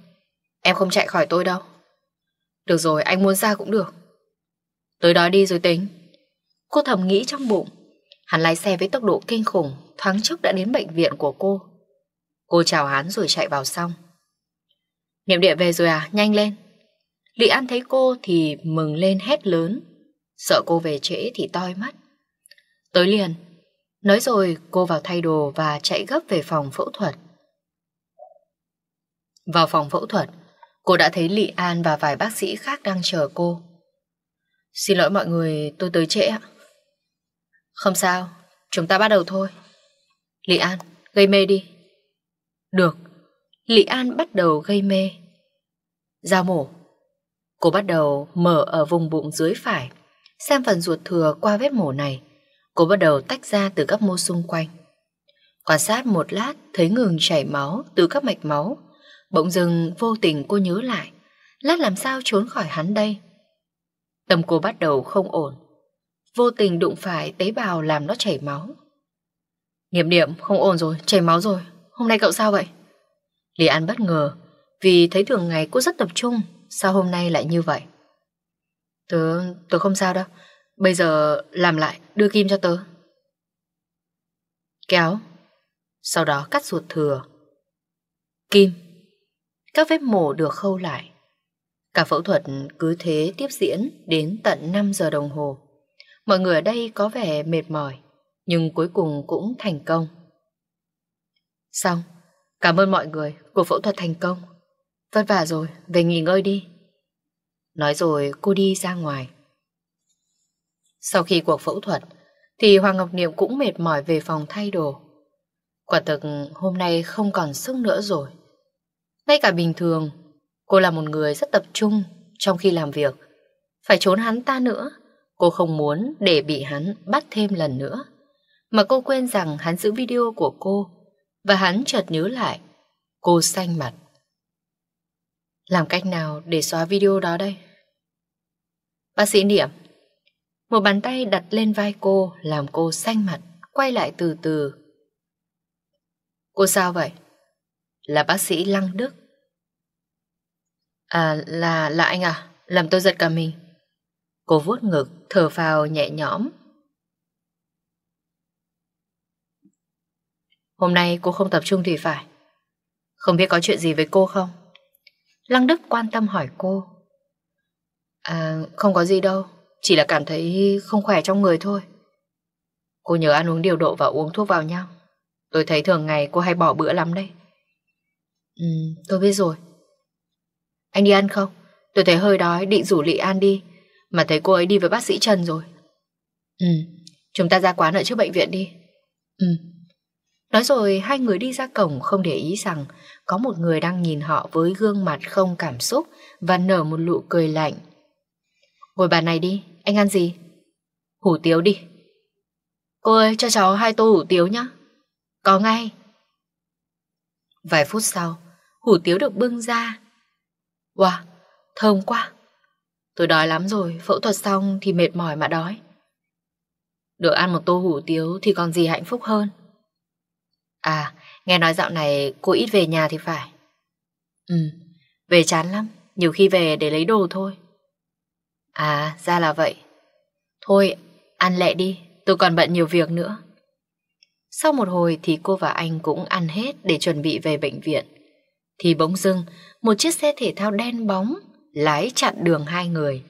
Em không chạy khỏi tôi đâu. Được rồi, anh muốn ra cũng được. Tới đó đi rồi tính. Cô thầm nghĩ trong bụng. Hắn lái xe với tốc độ kinh khủng, thoáng chốc đã đến bệnh viện của cô. Cô chào hắn rồi chạy vào xong. Niệm địa về rồi à, nhanh lên. Lị An thấy cô thì mừng lên hét lớn, sợ cô về trễ thì toi mắt. Tới liền, nói rồi cô vào thay đồ và chạy gấp về phòng phẫu thuật. Vào phòng phẫu thuật, cô đã thấy Lị An và vài bác sĩ khác đang chờ cô. Xin lỗi mọi người, tôi tới trễ ạ. Không sao, chúng ta bắt đầu thôi. Lị An, gây mê đi. Được, Lý An bắt đầu gây mê. Giao mổ. Cô bắt đầu mở ở vùng bụng dưới phải, xem phần ruột thừa qua vết mổ này. Cô bắt đầu tách ra từ các mô xung quanh. Quan sát một lát thấy ngừng chảy máu từ các mạch máu. Bỗng dừng vô tình cô nhớ lại. Lát làm sao trốn khỏi hắn đây? Tâm cô bắt đầu không ổn. Vô tình đụng phải tế bào làm nó chảy máu. Niệm niệm không ổn rồi, chảy máu rồi. Hôm nay cậu sao vậy? Lý An bất ngờ, vì thấy thường ngày cô rất tập trung, sao hôm nay lại như vậy? Tớ, tớ không sao đâu, bây giờ làm lại, đưa kim cho tớ. Kéo, sau đó cắt ruột thừa. Kim, các vết mổ được khâu lại. Cả phẫu thuật cứ thế tiếp diễn đến tận 5 giờ đồng hồ. Mọi người ở đây có vẻ mệt mỏi, nhưng cuối cùng cũng thành công. Xong, Cảm ơn mọi người, cuộc phẫu thuật thành công. Vất vả rồi, về nghỉ ngơi đi. Nói rồi cô đi ra ngoài. Sau khi cuộc phẫu thuật, thì Hoàng Ngọc Niệm cũng mệt mỏi về phòng thay đồ. Quả thực hôm nay không còn sức nữa rồi. Ngay cả bình thường, cô là một người rất tập trung trong khi làm việc. Phải trốn hắn ta nữa, cô không muốn để bị hắn bắt thêm lần nữa. Mà cô quên rằng hắn giữ video của cô và hắn chợt nhớ lại Cô xanh mặt Làm cách nào để xóa video đó đây Bác sĩ Niệm Một bàn tay đặt lên vai cô Làm cô xanh mặt Quay lại từ từ Cô sao vậy Là bác sĩ Lăng Đức À là là anh à Làm tôi giật cả mình Cô vuốt ngực thở vào nhẹ nhõm Hôm nay cô không tập trung thì phải Không biết có chuyện gì với cô không Lăng Đức quan tâm hỏi cô À không có gì đâu Chỉ là cảm thấy không khỏe trong người thôi Cô nhớ ăn uống điều độ và uống thuốc vào nhau Tôi thấy thường ngày cô hay bỏ bữa lắm đấy Ừ tôi biết rồi Anh đi ăn không Tôi thấy hơi đói định rủ Lị An đi Mà thấy cô ấy đi với bác sĩ Trần rồi Ừ Chúng ta ra quán ở trước bệnh viện đi Ừ Nói rồi hai người đi ra cổng không để ý rằng có một người đang nhìn họ với gương mặt không cảm xúc và nở một nụ cười lạnh. Ngồi bàn này đi, anh ăn gì? Hủ tiếu đi. Cô ơi, cho cháu hai tô hủ tiếu nhé. Có ngay. Vài phút sau, hủ tiếu được bưng ra. Wow, thơm quá. Tôi đói lắm rồi, phẫu thuật xong thì mệt mỏi mà đói. Được ăn một tô hủ tiếu thì còn gì hạnh phúc hơn. À, nghe nói dạo này cô ít về nhà thì phải. Ừ, về chán lắm, nhiều khi về để lấy đồ thôi. À, ra là vậy. Thôi, ăn lẹ đi, tôi còn bận nhiều việc nữa. Sau một hồi thì cô và anh cũng ăn hết để chuẩn bị về bệnh viện. Thì bỗng dưng, một chiếc xe thể thao đen bóng lái chặn đường hai người.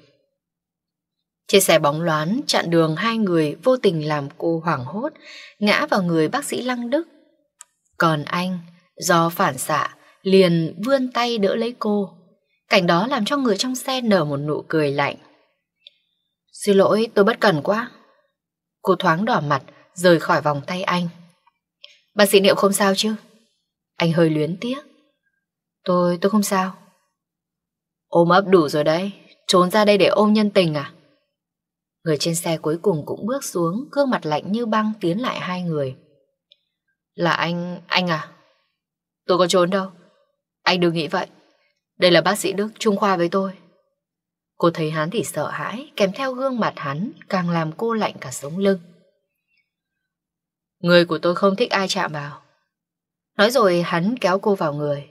Chiếc xe bóng loáng chặn đường hai người vô tình làm cô hoảng hốt, ngã vào người bác sĩ Lăng Đức còn anh, do phản xạ, liền vươn tay đỡ lấy cô. Cảnh đó làm cho người trong xe nở một nụ cười lạnh. Xin lỗi, tôi bất cần quá. Cô thoáng đỏ mặt, rời khỏi vòng tay anh. Bác sĩ Niệm không sao chứ? Anh hơi luyến tiếc. Tôi, tôi không sao. Ôm ấp đủ rồi đấy, trốn ra đây để ôm nhân tình à? Người trên xe cuối cùng cũng bước xuống, gương mặt lạnh như băng tiến lại hai người. Là anh... anh à? Tôi có trốn đâu. Anh đừng nghĩ vậy. Đây là bác sĩ Đức trung khoa với tôi. Cô thấy hắn thì sợ hãi, kèm theo gương mặt hắn càng làm cô lạnh cả sống lưng. Người của tôi không thích ai chạm vào. Nói rồi hắn kéo cô vào người.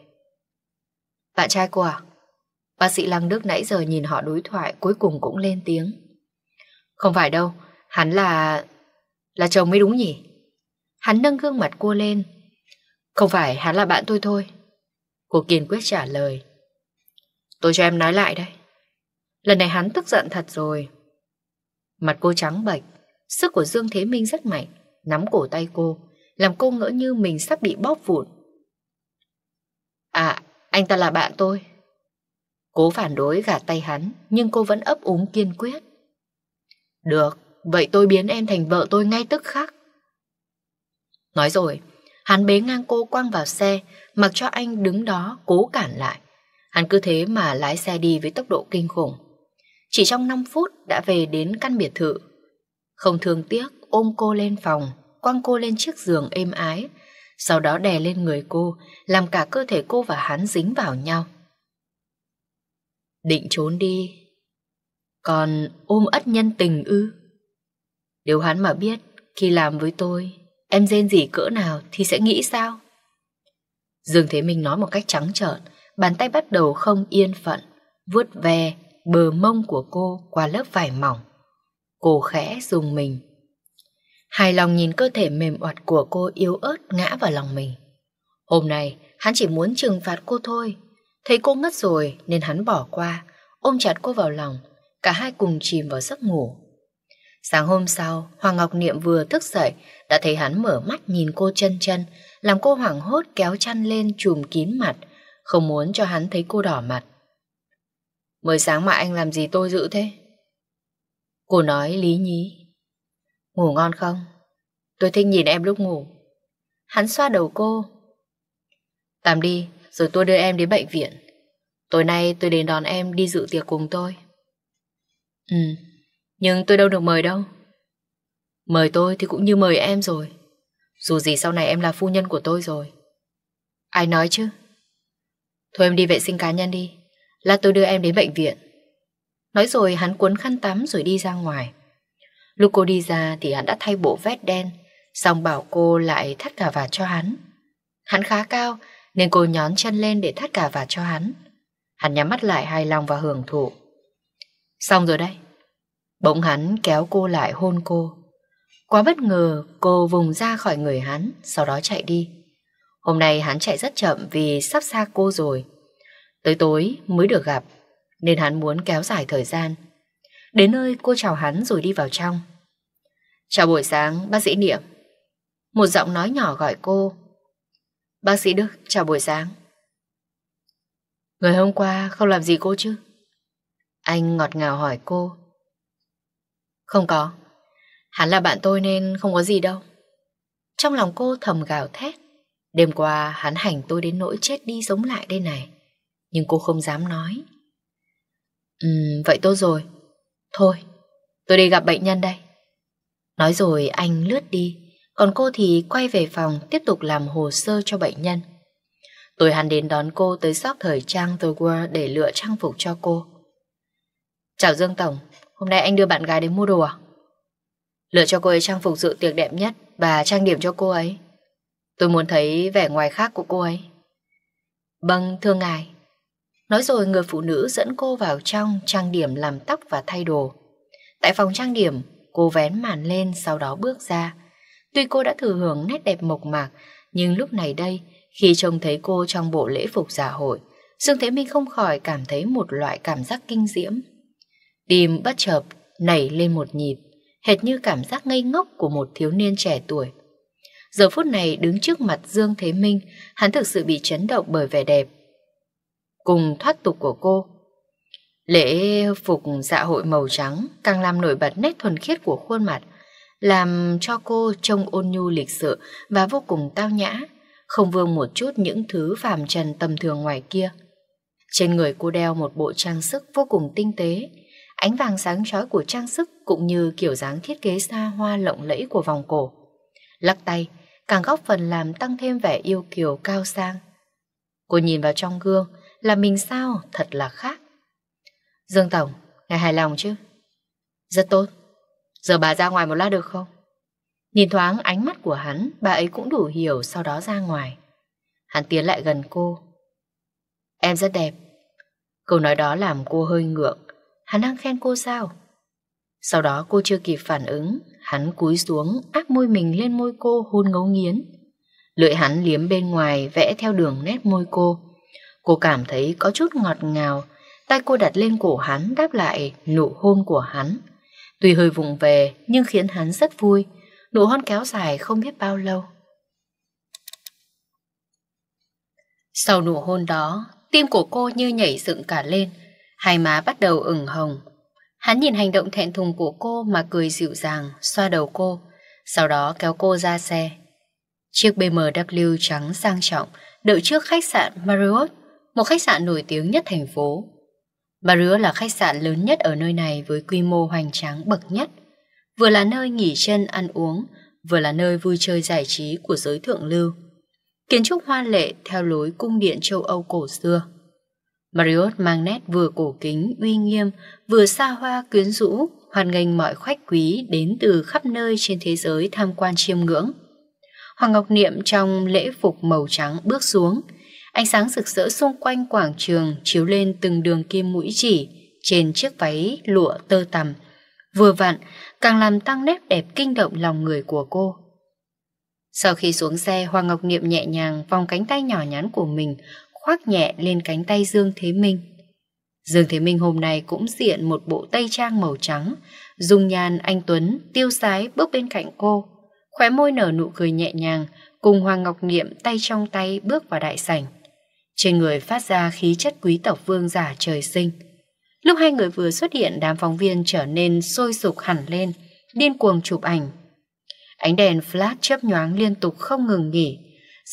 Bạn trai cô à? Bác sĩ Lăng Đức nãy giờ nhìn họ đối thoại cuối cùng cũng lên tiếng. Không phải đâu, hắn là... là chồng mới đúng nhỉ? Hắn nâng gương mặt cô lên. Không phải hắn là bạn tôi thôi. Cô kiên quyết trả lời. Tôi cho em nói lại đây. Lần này hắn tức giận thật rồi. Mặt cô trắng bệch, sức của Dương Thế Minh rất mạnh, nắm cổ tay cô, làm cô ngỡ như mình sắp bị bóp vụn. À, anh ta là bạn tôi. Cố phản đối gạt tay hắn, nhưng cô vẫn ấp úng kiên quyết. Được, vậy tôi biến em thành vợ tôi ngay tức khắc. Nói rồi, hắn bế ngang cô quăng vào xe, mặc cho anh đứng đó cố cản lại. Hắn cứ thế mà lái xe đi với tốc độ kinh khủng. Chỉ trong 5 phút đã về đến căn biệt thự. Không thương tiếc ôm cô lên phòng, quăng cô lên chiếc giường êm ái, sau đó đè lên người cô, làm cả cơ thể cô và hắn dính vào nhau. Định trốn đi, còn ôm ất nhân tình ư? Nếu hắn mà biết, khi làm với tôi, Em rên gì cỡ nào thì sẽ nghĩ sao? Dương Thế Minh nói một cách trắng trợn, bàn tay bắt đầu không yên phận, vuốt ve bờ mông của cô qua lớp vải mỏng. Cô khẽ dùng mình. Hài lòng nhìn cơ thể mềm oặt của cô yếu ớt ngã vào lòng mình. Hôm nay, hắn chỉ muốn trừng phạt cô thôi. Thấy cô ngất rồi nên hắn bỏ qua, ôm chặt cô vào lòng, cả hai cùng chìm vào giấc ngủ. Sáng hôm sau, Hoàng Ngọc Niệm vừa thức dậy, đã thấy hắn mở mắt nhìn cô chân chân, làm cô hoảng hốt kéo chăn lên trùm kín mặt, không muốn cho hắn thấy cô đỏ mặt. Mới sáng mà anh làm gì tôi dữ thế? Cô nói lý nhí. Ngủ ngon không? Tôi thích nhìn em lúc ngủ. Hắn xoa đầu cô. Tạm đi, rồi tôi đưa em đến bệnh viện. Tối nay tôi đến đón em đi dự tiệc cùng tôi. Ừ, nhưng tôi đâu được mời đâu Mời tôi thì cũng như mời em rồi Dù gì sau này em là phu nhân của tôi rồi Ai nói chứ Thôi em đi vệ sinh cá nhân đi Lát tôi đưa em đến bệnh viện Nói rồi hắn cuốn khăn tắm rồi đi ra ngoài Lúc cô đi ra thì hắn đã thay bộ vest đen Xong bảo cô lại thắt cà vạt cho hắn Hắn khá cao Nên cô nhón chân lên để thắt cà vạt cho hắn Hắn nhắm mắt lại hài lòng và hưởng thụ Xong rồi đây Bỗng hắn kéo cô lại hôn cô. Quá bất ngờ, cô vùng ra khỏi người hắn, sau đó chạy đi. Hôm nay hắn chạy rất chậm vì sắp xa cô rồi. Tới tối mới được gặp, nên hắn muốn kéo dài thời gian. Đến nơi cô chào hắn rồi đi vào trong. Chào buổi sáng, bác sĩ Niệm. Một giọng nói nhỏ gọi cô. Bác sĩ Đức, chào buổi sáng. Người hôm qua không làm gì cô chứ? Anh ngọt ngào hỏi cô. Không có. Hắn là bạn tôi nên không có gì đâu. Trong lòng cô thầm gào thét. Đêm qua hắn hành tôi đến nỗi chết đi sống lại đây này. Nhưng cô không dám nói. Ừ, vậy tốt rồi. Thôi, tôi đi gặp bệnh nhân đây. Nói rồi anh lướt đi, còn cô thì quay về phòng tiếp tục làm hồ sơ cho bệnh nhân. Tôi hắn đến đón cô tới shop thời trang The World để lựa trang phục cho cô. Chào Dương Tổng, Hôm nay anh đưa bạn gái đến mua đồ à? Lựa cho cô ấy trang phục sự tiệc đẹp nhất và trang điểm cho cô ấy. Tôi muốn thấy vẻ ngoài khác của cô ấy. Vâng, thưa ngài. Nói rồi người phụ nữ dẫn cô vào trong trang điểm làm tóc và thay đồ. Tại phòng trang điểm, cô vén màn lên sau đó bước ra. Tuy cô đã thừa hưởng nét đẹp mộc mạc, nhưng lúc này đây, khi trông thấy cô trong bộ lễ phục giả hội, Dương Thế Minh không khỏi cảm thấy một loại cảm giác kinh diễm. Tim bất chợt nảy lên một nhịp, hệt như cảm giác ngây ngốc của một thiếu niên trẻ tuổi. Giờ phút này đứng trước mặt Dương Thế Minh, hắn thực sự bị chấn động bởi vẻ đẹp. Cùng thoát tục của cô. Lễ phục dạ hội màu trắng càng làm nổi bật nét thuần khiết của khuôn mặt, làm cho cô trông ôn nhu lịch sự và vô cùng tao nhã, không vương một chút những thứ phàm trần tầm thường ngoài kia. Trên người cô đeo một bộ trang sức vô cùng tinh tế, Ánh vàng sáng chói của trang sức cũng như kiểu dáng thiết kế xa hoa lộng lẫy của vòng cổ. Lắc tay, càng góp phần làm tăng thêm vẻ yêu kiều cao sang. Cô nhìn vào trong gương, là mình sao thật là khác. Dương Tổng, ngài hài lòng chứ? Rất tốt. Giờ bà ra ngoài một lát được không? Nhìn thoáng ánh mắt của hắn, bà ấy cũng đủ hiểu sau đó ra ngoài. Hắn tiến lại gần cô. Em rất đẹp. Câu nói đó làm cô hơi ngượng hắn đang khen cô sao? Sau đó cô chưa kịp phản ứng, hắn cúi xuống, áp môi mình lên môi cô hôn ngấu nghiến. Lưỡi hắn liếm bên ngoài vẽ theo đường nét môi cô. Cô cảm thấy có chút ngọt ngào, tay cô đặt lên cổ hắn đáp lại nụ hôn của hắn. Tuy hơi vụng về nhưng khiến hắn rất vui, nụ hôn kéo dài không biết bao lâu. Sau nụ hôn đó, tim của cô như nhảy dựng cả lên, Hai má bắt đầu ửng hồng. Hắn nhìn hành động thẹn thùng của cô mà cười dịu dàng, xoa đầu cô, sau đó kéo cô ra xe. Chiếc BMW trắng sang trọng đợi trước khách sạn Marriott, một khách sạn nổi tiếng nhất thành phố. Marriott là khách sạn lớn nhất ở nơi này với quy mô hoành tráng bậc nhất. Vừa là nơi nghỉ chân ăn uống, vừa là nơi vui chơi giải trí của giới thượng lưu. Kiến trúc hoa lệ theo lối cung điện châu Âu cổ xưa. Marriott mang nét vừa cổ kính, uy nghiêm, vừa xa hoa quyến rũ, hoan nghênh mọi khách quý đến từ khắp nơi trên thế giới tham quan chiêm ngưỡng. Hoàng Ngọc Niệm trong lễ phục màu trắng bước xuống, ánh sáng rực rỡ xung quanh quảng trường chiếu lên từng đường kim mũi chỉ trên chiếc váy lụa tơ tằm. Vừa vặn, càng làm tăng nét đẹp kinh động lòng người của cô. Sau khi xuống xe, Hoàng Ngọc Niệm nhẹ nhàng vòng cánh tay nhỏ nhắn của mình khoác nhẹ lên cánh tay Dương Thế Minh. Dương Thế Minh hôm nay cũng diện một bộ tây trang màu trắng, dung nhan anh Tuấn tiêu sái bước bên cạnh cô, khóe môi nở nụ cười nhẹ nhàng, cùng Hoàng Ngọc Niệm tay trong tay bước vào đại sảnh. Trên người phát ra khí chất quý tộc vương giả trời sinh. Lúc hai người vừa xuất hiện đám phóng viên trở nên sôi sục hẳn lên, điên cuồng chụp ảnh. Ánh đèn flash chớp nhoáng liên tục không ngừng nghỉ,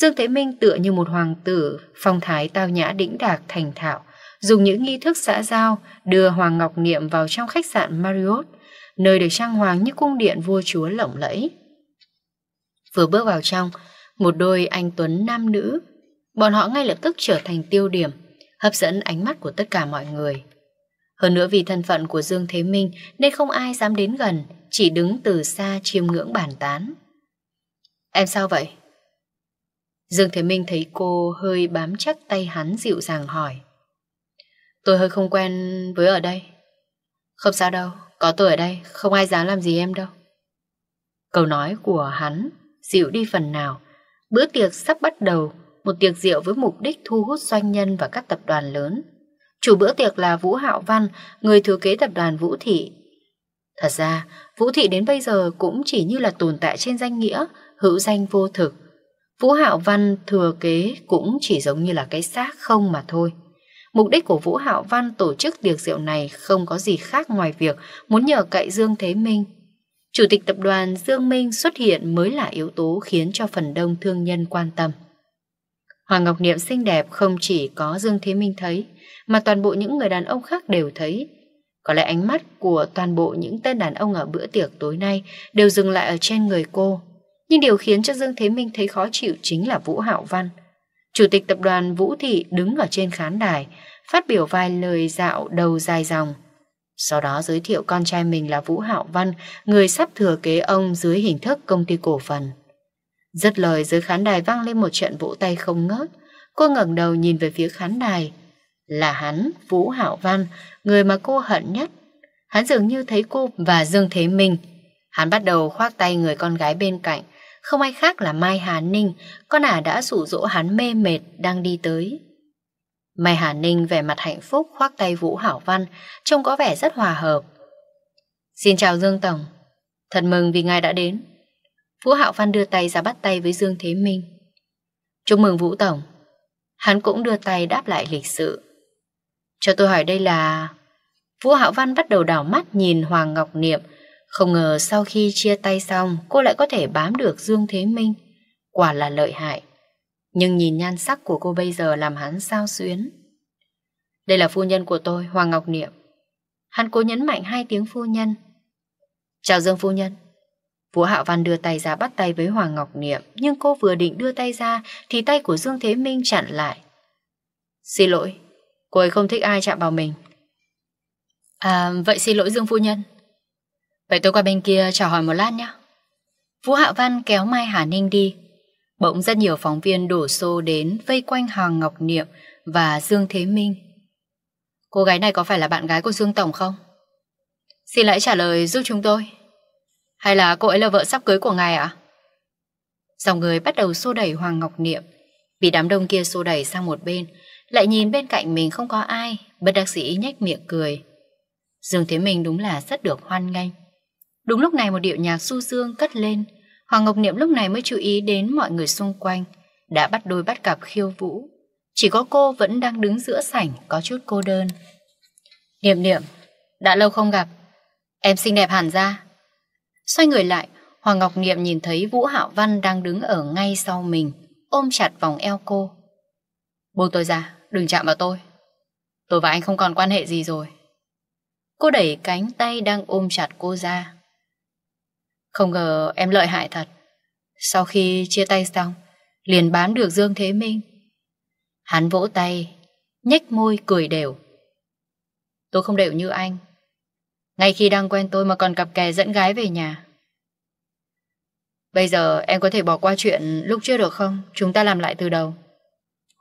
Dương Thế Minh tựa như một hoàng tử, phong thái tao nhã đĩnh đạc thành thạo, dùng những nghi thức xã giao đưa Hoàng Ngọc Niệm vào trong khách sạn Marriott, nơi được trang hoàng như cung điện vua chúa lộng lẫy. Vừa bước vào trong, một đôi anh Tuấn nam nữ, bọn họ ngay lập tức trở thành tiêu điểm, hấp dẫn ánh mắt của tất cả mọi người. Hơn nữa vì thân phận của Dương Thế Minh nên không ai dám đến gần, chỉ đứng từ xa chiêm ngưỡng bàn tán. Em sao vậy? Dương Thế Minh thấy cô hơi bám chắc tay hắn dịu dàng hỏi. Tôi hơi không quen với ở đây. Không sao đâu, có tôi ở đây, không ai dám làm gì em đâu. Câu nói của hắn dịu đi phần nào. Bữa tiệc sắp bắt đầu, một tiệc rượu với mục đích thu hút doanh nhân và các tập đoàn lớn. Chủ bữa tiệc là Vũ Hạo Văn, người thừa kế tập đoàn Vũ Thị. Thật ra, Vũ Thị đến bây giờ cũng chỉ như là tồn tại trên danh nghĩa, hữu danh vô thực. Vũ Hạo Văn thừa kế cũng chỉ giống như là cái xác không mà thôi. Mục đích của Vũ Hạo Văn tổ chức tiệc rượu này không có gì khác ngoài việc muốn nhờ cậy Dương Thế Minh. Chủ tịch tập đoàn Dương Minh xuất hiện mới là yếu tố khiến cho phần đông thương nhân quan tâm. Hoàng Ngọc Niệm xinh đẹp không chỉ có Dương Thế Minh thấy, mà toàn bộ những người đàn ông khác đều thấy. Có lẽ ánh mắt của toàn bộ những tên đàn ông ở bữa tiệc tối nay đều dừng lại ở trên người cô. Nhưng điều khiến cho Dương Thế Minh thấy khó chịu chính là Vũ Hạo Văn. Chủ tịch tập đoàn Vũ Thị đứng ở trên khán đài, phát biểu vài lời dạo đầu dài dòng. Sau đó giới thiệu con trai mình là Vũ Hạo Văn, người sắp thừa kế ông dưới hình thức công ty cổ phần. Dứt lời dưới khán đài vang lên một trận vỗ tay không ngớt. Cô ngẩng đầu nhìn về phía khán đài. Là hắn, Vũ Hạo Văn, người mà cô hận nhất. Hắn dường như thấy cô và Dương Thế Minh. Hắn bắt đầu khoác tay người con gái bên cạnh, không ai khác là Mai Hà Ninh, con ả đã rủ rỗ hắn mê mệt đang đi tới. Mai Hà Ninh vẻ mặt hạnh phúc khoác tay Vũ Hảo Văn, trông có vẻ rất hòa hợp. Xin chào Dương Tổng, thật mừng vì ngài đã đến. Vũ hảo Văn đưa tay ra bắt tay với Dương Thế Minh. Chúc mừng Vũ Tổng. Hắn cũng đưa tay đáp lại lịch sự. Cho tôi hỏi đây là... Vũ hảo Văn bắt đầu đảo mắt nhìn Hoàng Ngọc Niệm không ngờ sau khi chia tay xong cô lại có thể bám được Dương Thế Minh. Quả là lợi hại. Nhưng nhìn nhan sắc của cô bây giờ làm hắn sao xuyến. Đây là phu nhân của tôi, Hoàng Ngọc Niệm. Hắn cố nhấn mạnh hai tiếng phu nhân. Chào Dương phu nhân. Vũ Hạo Văn đưa tay ra bắt tay với Hoàng Ngọc Niệm, nhưng cô vừa định đưa tay ra thì tay của Dương Thế Minh chặn lại. Xin lỗi, cô ấy không thích ai chạm vào mình. À, vậy xin lỗi Dương Phu Nhân. Vậy tôi qua bên kia chào hỏi một lát nhé. Vũ Hạ Văn kéo Mai Hà Ninh đi. Bỗng rất nhiều phóng viên đổ xô đến vây quanh Hoàng Ngọc Niệm và Dương Thế Minh. Cô gái này có phải là bạn gái của Dương Tổng không? Xin hãy trả lời giúp chúng tôi. Hay là cô ấy là vợ sắp cưới của ngài ạ? Dòng người bắt đầu xô đẩy Hoàng Ngọc Niệm. bị đám đông kia xô đẩy sang một bên, lại nhìn bên cạnh mình không có ai, bất đặc sĩ nhếch miệng cười. Dương Thế Minh đúng là rất được hoan nghênh. Đúng lúc này một điệu nhạc su dương cất lên, Hoàng Ngọc Niệm lúc này mới chú ý đến mọi người xung quanh, đã bắt đôi bắt cặp khiêu vũ. Chỉ có cô vẫn đang đứng giữa sảnh có chút cô đơn. Niệm Niệm, đã lâu không gặp, em xinh đẹp hẳn ra. Xoay người lại, Hoàng Ngọc Niệm nhìn thấy Vũ Hạo Văn đang đứng ở ngay sau mình, ôm chặt vòng eo cô. Buông tôi ra, đừng chạm vào tôi. Tôi và anh không còn quan hệ gì rồi. Cô đẩy cánh tay đang ôm chặt cô ra, không ngờ em lợi hại thật Sau khi chia tay xong Liền bán được Dương Thế Minh Hắn vỗ tay nhếch môi cười đều Tôi không đều như anh Ngay khi đang quen tôi mà còn cặp kè dẫn gái về nhà Bây giờ em có thể bỏ qua chuyện lúc trước được không? Chúng ta làm lại từ đầu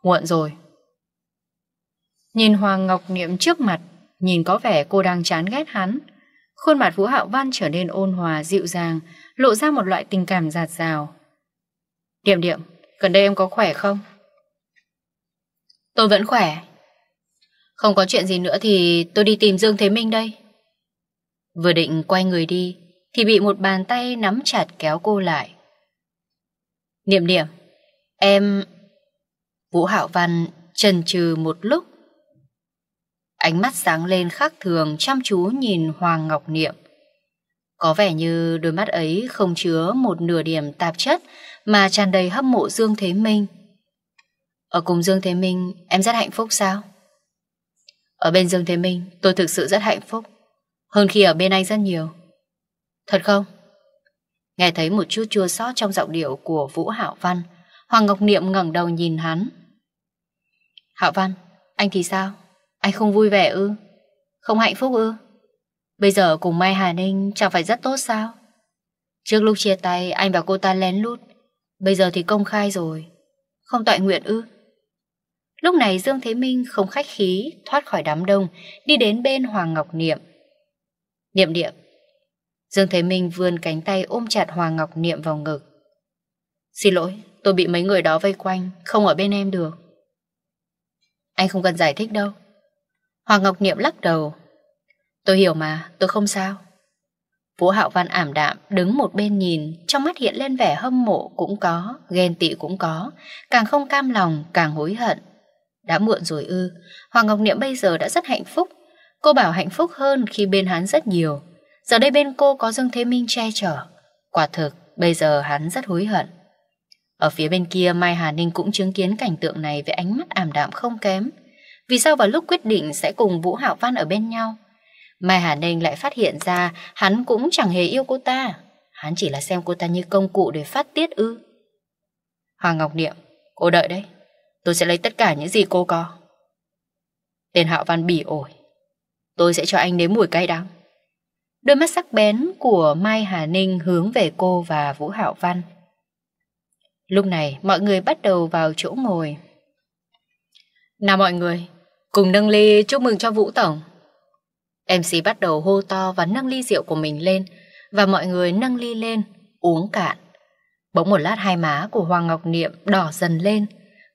Muộn rồi Nhìn Hoàng Ngọc Niệm trước mặt Nhìn có vẻ cô đang chán ghét hắn Khuôn mặt Vũ Hạo Văn trở nên ôn hòa, dịu dàng, lộ ra một loại tình cảm giạt rào. Điểm điểm, gần đây em có khỏe không? Tôi vẫn khỏe. Không có chuyện gì nữa thì tôi đi tìm Dương Thế Minh đây. Vừa định quay người đi thì bị một bàn tay nắm chặt kéo cô lại. Niệm điểm, em... Vũ Hạo Văn trần trừ một lúc Ánh mắt sáng lên khác thường chăm chú nhìn Hoàng Ngọc Niệm. Có vẻ như đôi mắt ấy không chứa một nửa điểm tạp chất mà tràn đầy hâm mộ Dương Thế Minh. Ở cùng Dương Thế Minh, em rất hạnh phúc sao? Ở bên Dương Thế Minh, tôi thực sự rất hạnh phúc. Hơn khi ở bên anh rất nhiều. Thật không? Nghe thấy một chút chua xót trong giọng điệu của Vũ Hạo Văn, Hoàng Ngọc Niệm ngẩng đầu nhìn hắn. Hạo Văn, anh thì sao? Anh không vui vẻ ư? Không hạnh phúc ư? Bây giờ cùng Mai Hà Ninh chẳng phải rất tốt sao? Trước lúc chia tay anh và cô ta lén lút Bây giờ thì công khai rồi Không tội nguyện ư Lúc này Dương Thế Minh không khách khí Thoát khỏi đám đông Đi đến bên Hoàng Ngọc Niệm Niệm niệm Dương Thế Minh vươn cánh tay ôm chặt Hoàng Ngọc Niệm vào ngực Xin lỗi Tôi bị mấy người đó vây quanh Không ở bên em được Anh không cần giải thích đâu Hoàng Ngọc Niệm lắc đầu. Tôi hiểu mà, tôi không sao. Vũ Hạo Văn ảm đạm đứng một bên nhìn, trong mắt hiện lên vẻ hâm mộ cũng có, ghen tị cũng có, càng không cam lòng, càng hối hận. Đã muộn rồi ư, Hoàng Ngọc Niệm bây giờ đã rất hạnh phúc. Cô bảo hạnh phúc hơn khi bên hắn rất nhiều. Giờ đây bên cô có Dương Thế Minh che chở. Quả thực, bây giờ hắn rất hối hận. Ở phía bên kia Mai Hà Ninh cũng chứng kiến cảnh tượng này với ánh mắt ảm đạm không kém. Vì sao vào lúc quyết định sẽ cùng Vũ Hạo Văn ở bên nhau? Mai Hà Ninh lại phát hiện ra hắn cũng chẳng hề yêu cô ta. Hắn chỉ là xem cô ta như công cụ để phát tiết ư. Hoàng Ngọc Niệm, cô đợi đấy. Tôi sẽ lấy tất cả những gì cô có. Tên Hạo Văn bỉ ổi. Tôi sẽ cho anh nếm mùi cay đắng. Đôi mắt sắc bén của Mai Hà Ninh hướng về cô và Vũ Hạo Văn. Lúc này mọi người bắt đầu vào chỗ ngồi. Nào mọi người, Cùng nâng ly chúc mừng cho Vũ Tổng. MC bắt đầu hô to và nâng ly rượu của mình lên và mọi người nâng ly lên, uống cạn. Bỗng một lát hai má của Hoàng Ngọc Niệm đỏ dần lên,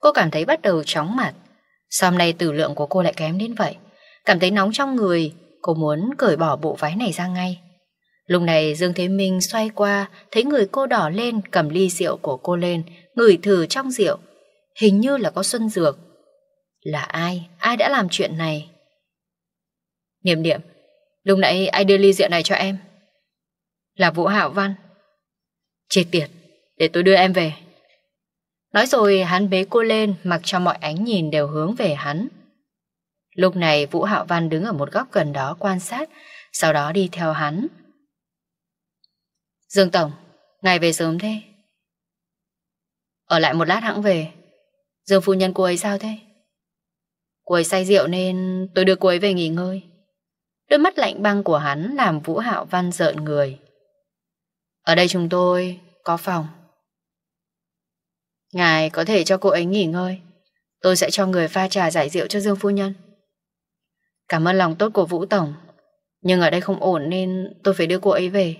cô cảm thấy bắt đầu chóng mặt. sau hôm nay tử lượng của cô lại kém đến vậy? Cảm thấy nóng trong người, cô muốn cởi bỏ bộ váy này ra ngay. Lúc này Dương Thế Minh xoay qua, thấy người cô đỏ lên, cầm ly rượu của cô lên, ngửi thử trong rượu. Hình như là có xuân dược. Là ai? Ai đã làm chuyện này? Niệm niệm, lúc nãy ai đưa ly rượu này cho em? Là Vũ hạo Văn. Chết tiệt, để tôi đưa em về. Nói rồi hắn bế cô lên mặc cho mọi ánh nhìn đều hướng về hắn. Lúc này Vũ Hạo Văn đứng ở một góc gần đó quan sát, sau đó đi theo hắn. Dương Tổng, ngày về sớm thế? Ở lại một lát hãng về. Dương phu nhân cô ấy sao thế? Cô say rượu nên tôi đưa cô ấy về nghỉ ngơi. Đôi mắt lạnh băng của hắn làm Vũ Hạo Văn rợn người. Ở đây chúng tôi có phòng. Ngài có thể cho cô ấy nghỉ ngơi. Tôi sẽ cho người pha trà giải rượu cho Dương Phu Nhân. Cảm ơn lòng tốt của Vũ Tổng. Nhưng ở đây không ổn nên tôi phải đưa cô ấy về.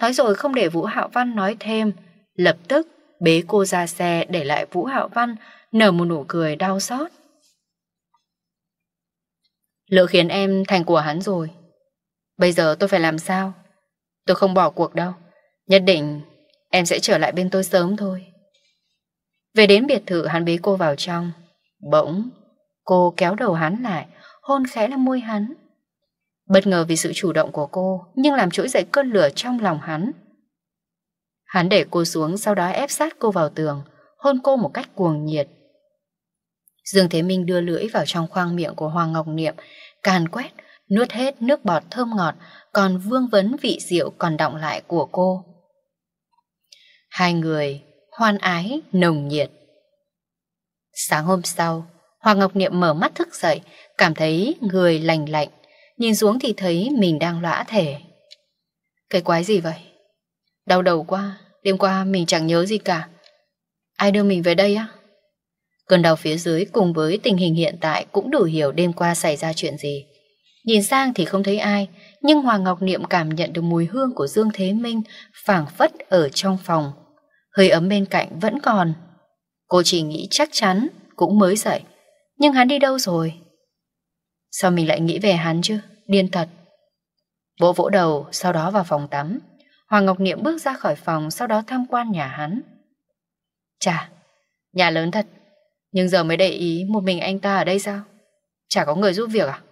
Nói rồi không để Vũ Hạo Văn nói thêm. Lập tức bế cô ra xe để lại Vũ Hạo Văn nở một nụ cười đau xót. Lỡ khiến em thành của hắn rồi Bây giờ tôi phải làm sao Tôi không bỏ cuộc đâu Nhất định em sẽ trở lại bên tôi sớm thôi Về đến biệt thự hắn bế cô vào trong Bỗng Cô kéo đầu hắn lại Hôn khẽ lên môi hắn Bất ngờ vì sự chủ động của cô Nhưng làm trỗi dậy cơn lửa trong lòng hắn Hắn để cô xuống Sau đó ép sát cô vào tường Hôn cô một cách cuồng nhiệt Dương Thế Minh đưa lưỡi vào trong khoang miệng của Hoàng Ngọc Niệm càn quét, nuốt hết nước bọt thơm ngọt, còn vương vấn vị rượu còn đọng lại của cô. Hai người hoan ái, nồng nhiệt. Sáng hôm sau, Hoàng Ngọc Niệm mở mắt thức dậy, cảm thấy người lành lạnh, nhìn xuống thì thấy mình đang lõa thể. Cái quái gì vậy? Đau đầu quá, đêm qua mình chẳng nhớ gì cả. Ai đưa mình về đây á? Cơn đau phía dưới cùng với tình hình hiện tại cũng đủ hiểu đêm qua xảy ra chuyện gì. Nhìn sang thì không thấy ai, nhưng Hoàng Ngọc Niệm cảm nhận được mùi hương của Dương Thế Minh phảng phất ở trong phòng. Hơi ấm bên cạnh vẫn còn. Cô chỉ nghĩ chắc chắn cũng mới dậy. Nhưng hắn đi đâu rồi? Sao mình lại nghĩ về hắn chứ? Điên thật. Bộ vỗ đầu, sau đó vào phòng tắm. Hoàng Ngọc Niệm bước ra khỏi phòng, sau đó tham quan nhà hắn. Chà, nhà lớn thật, nhưng giờ mới để ý một mình anh ta ở đây sao? Chả có người giúp việc à?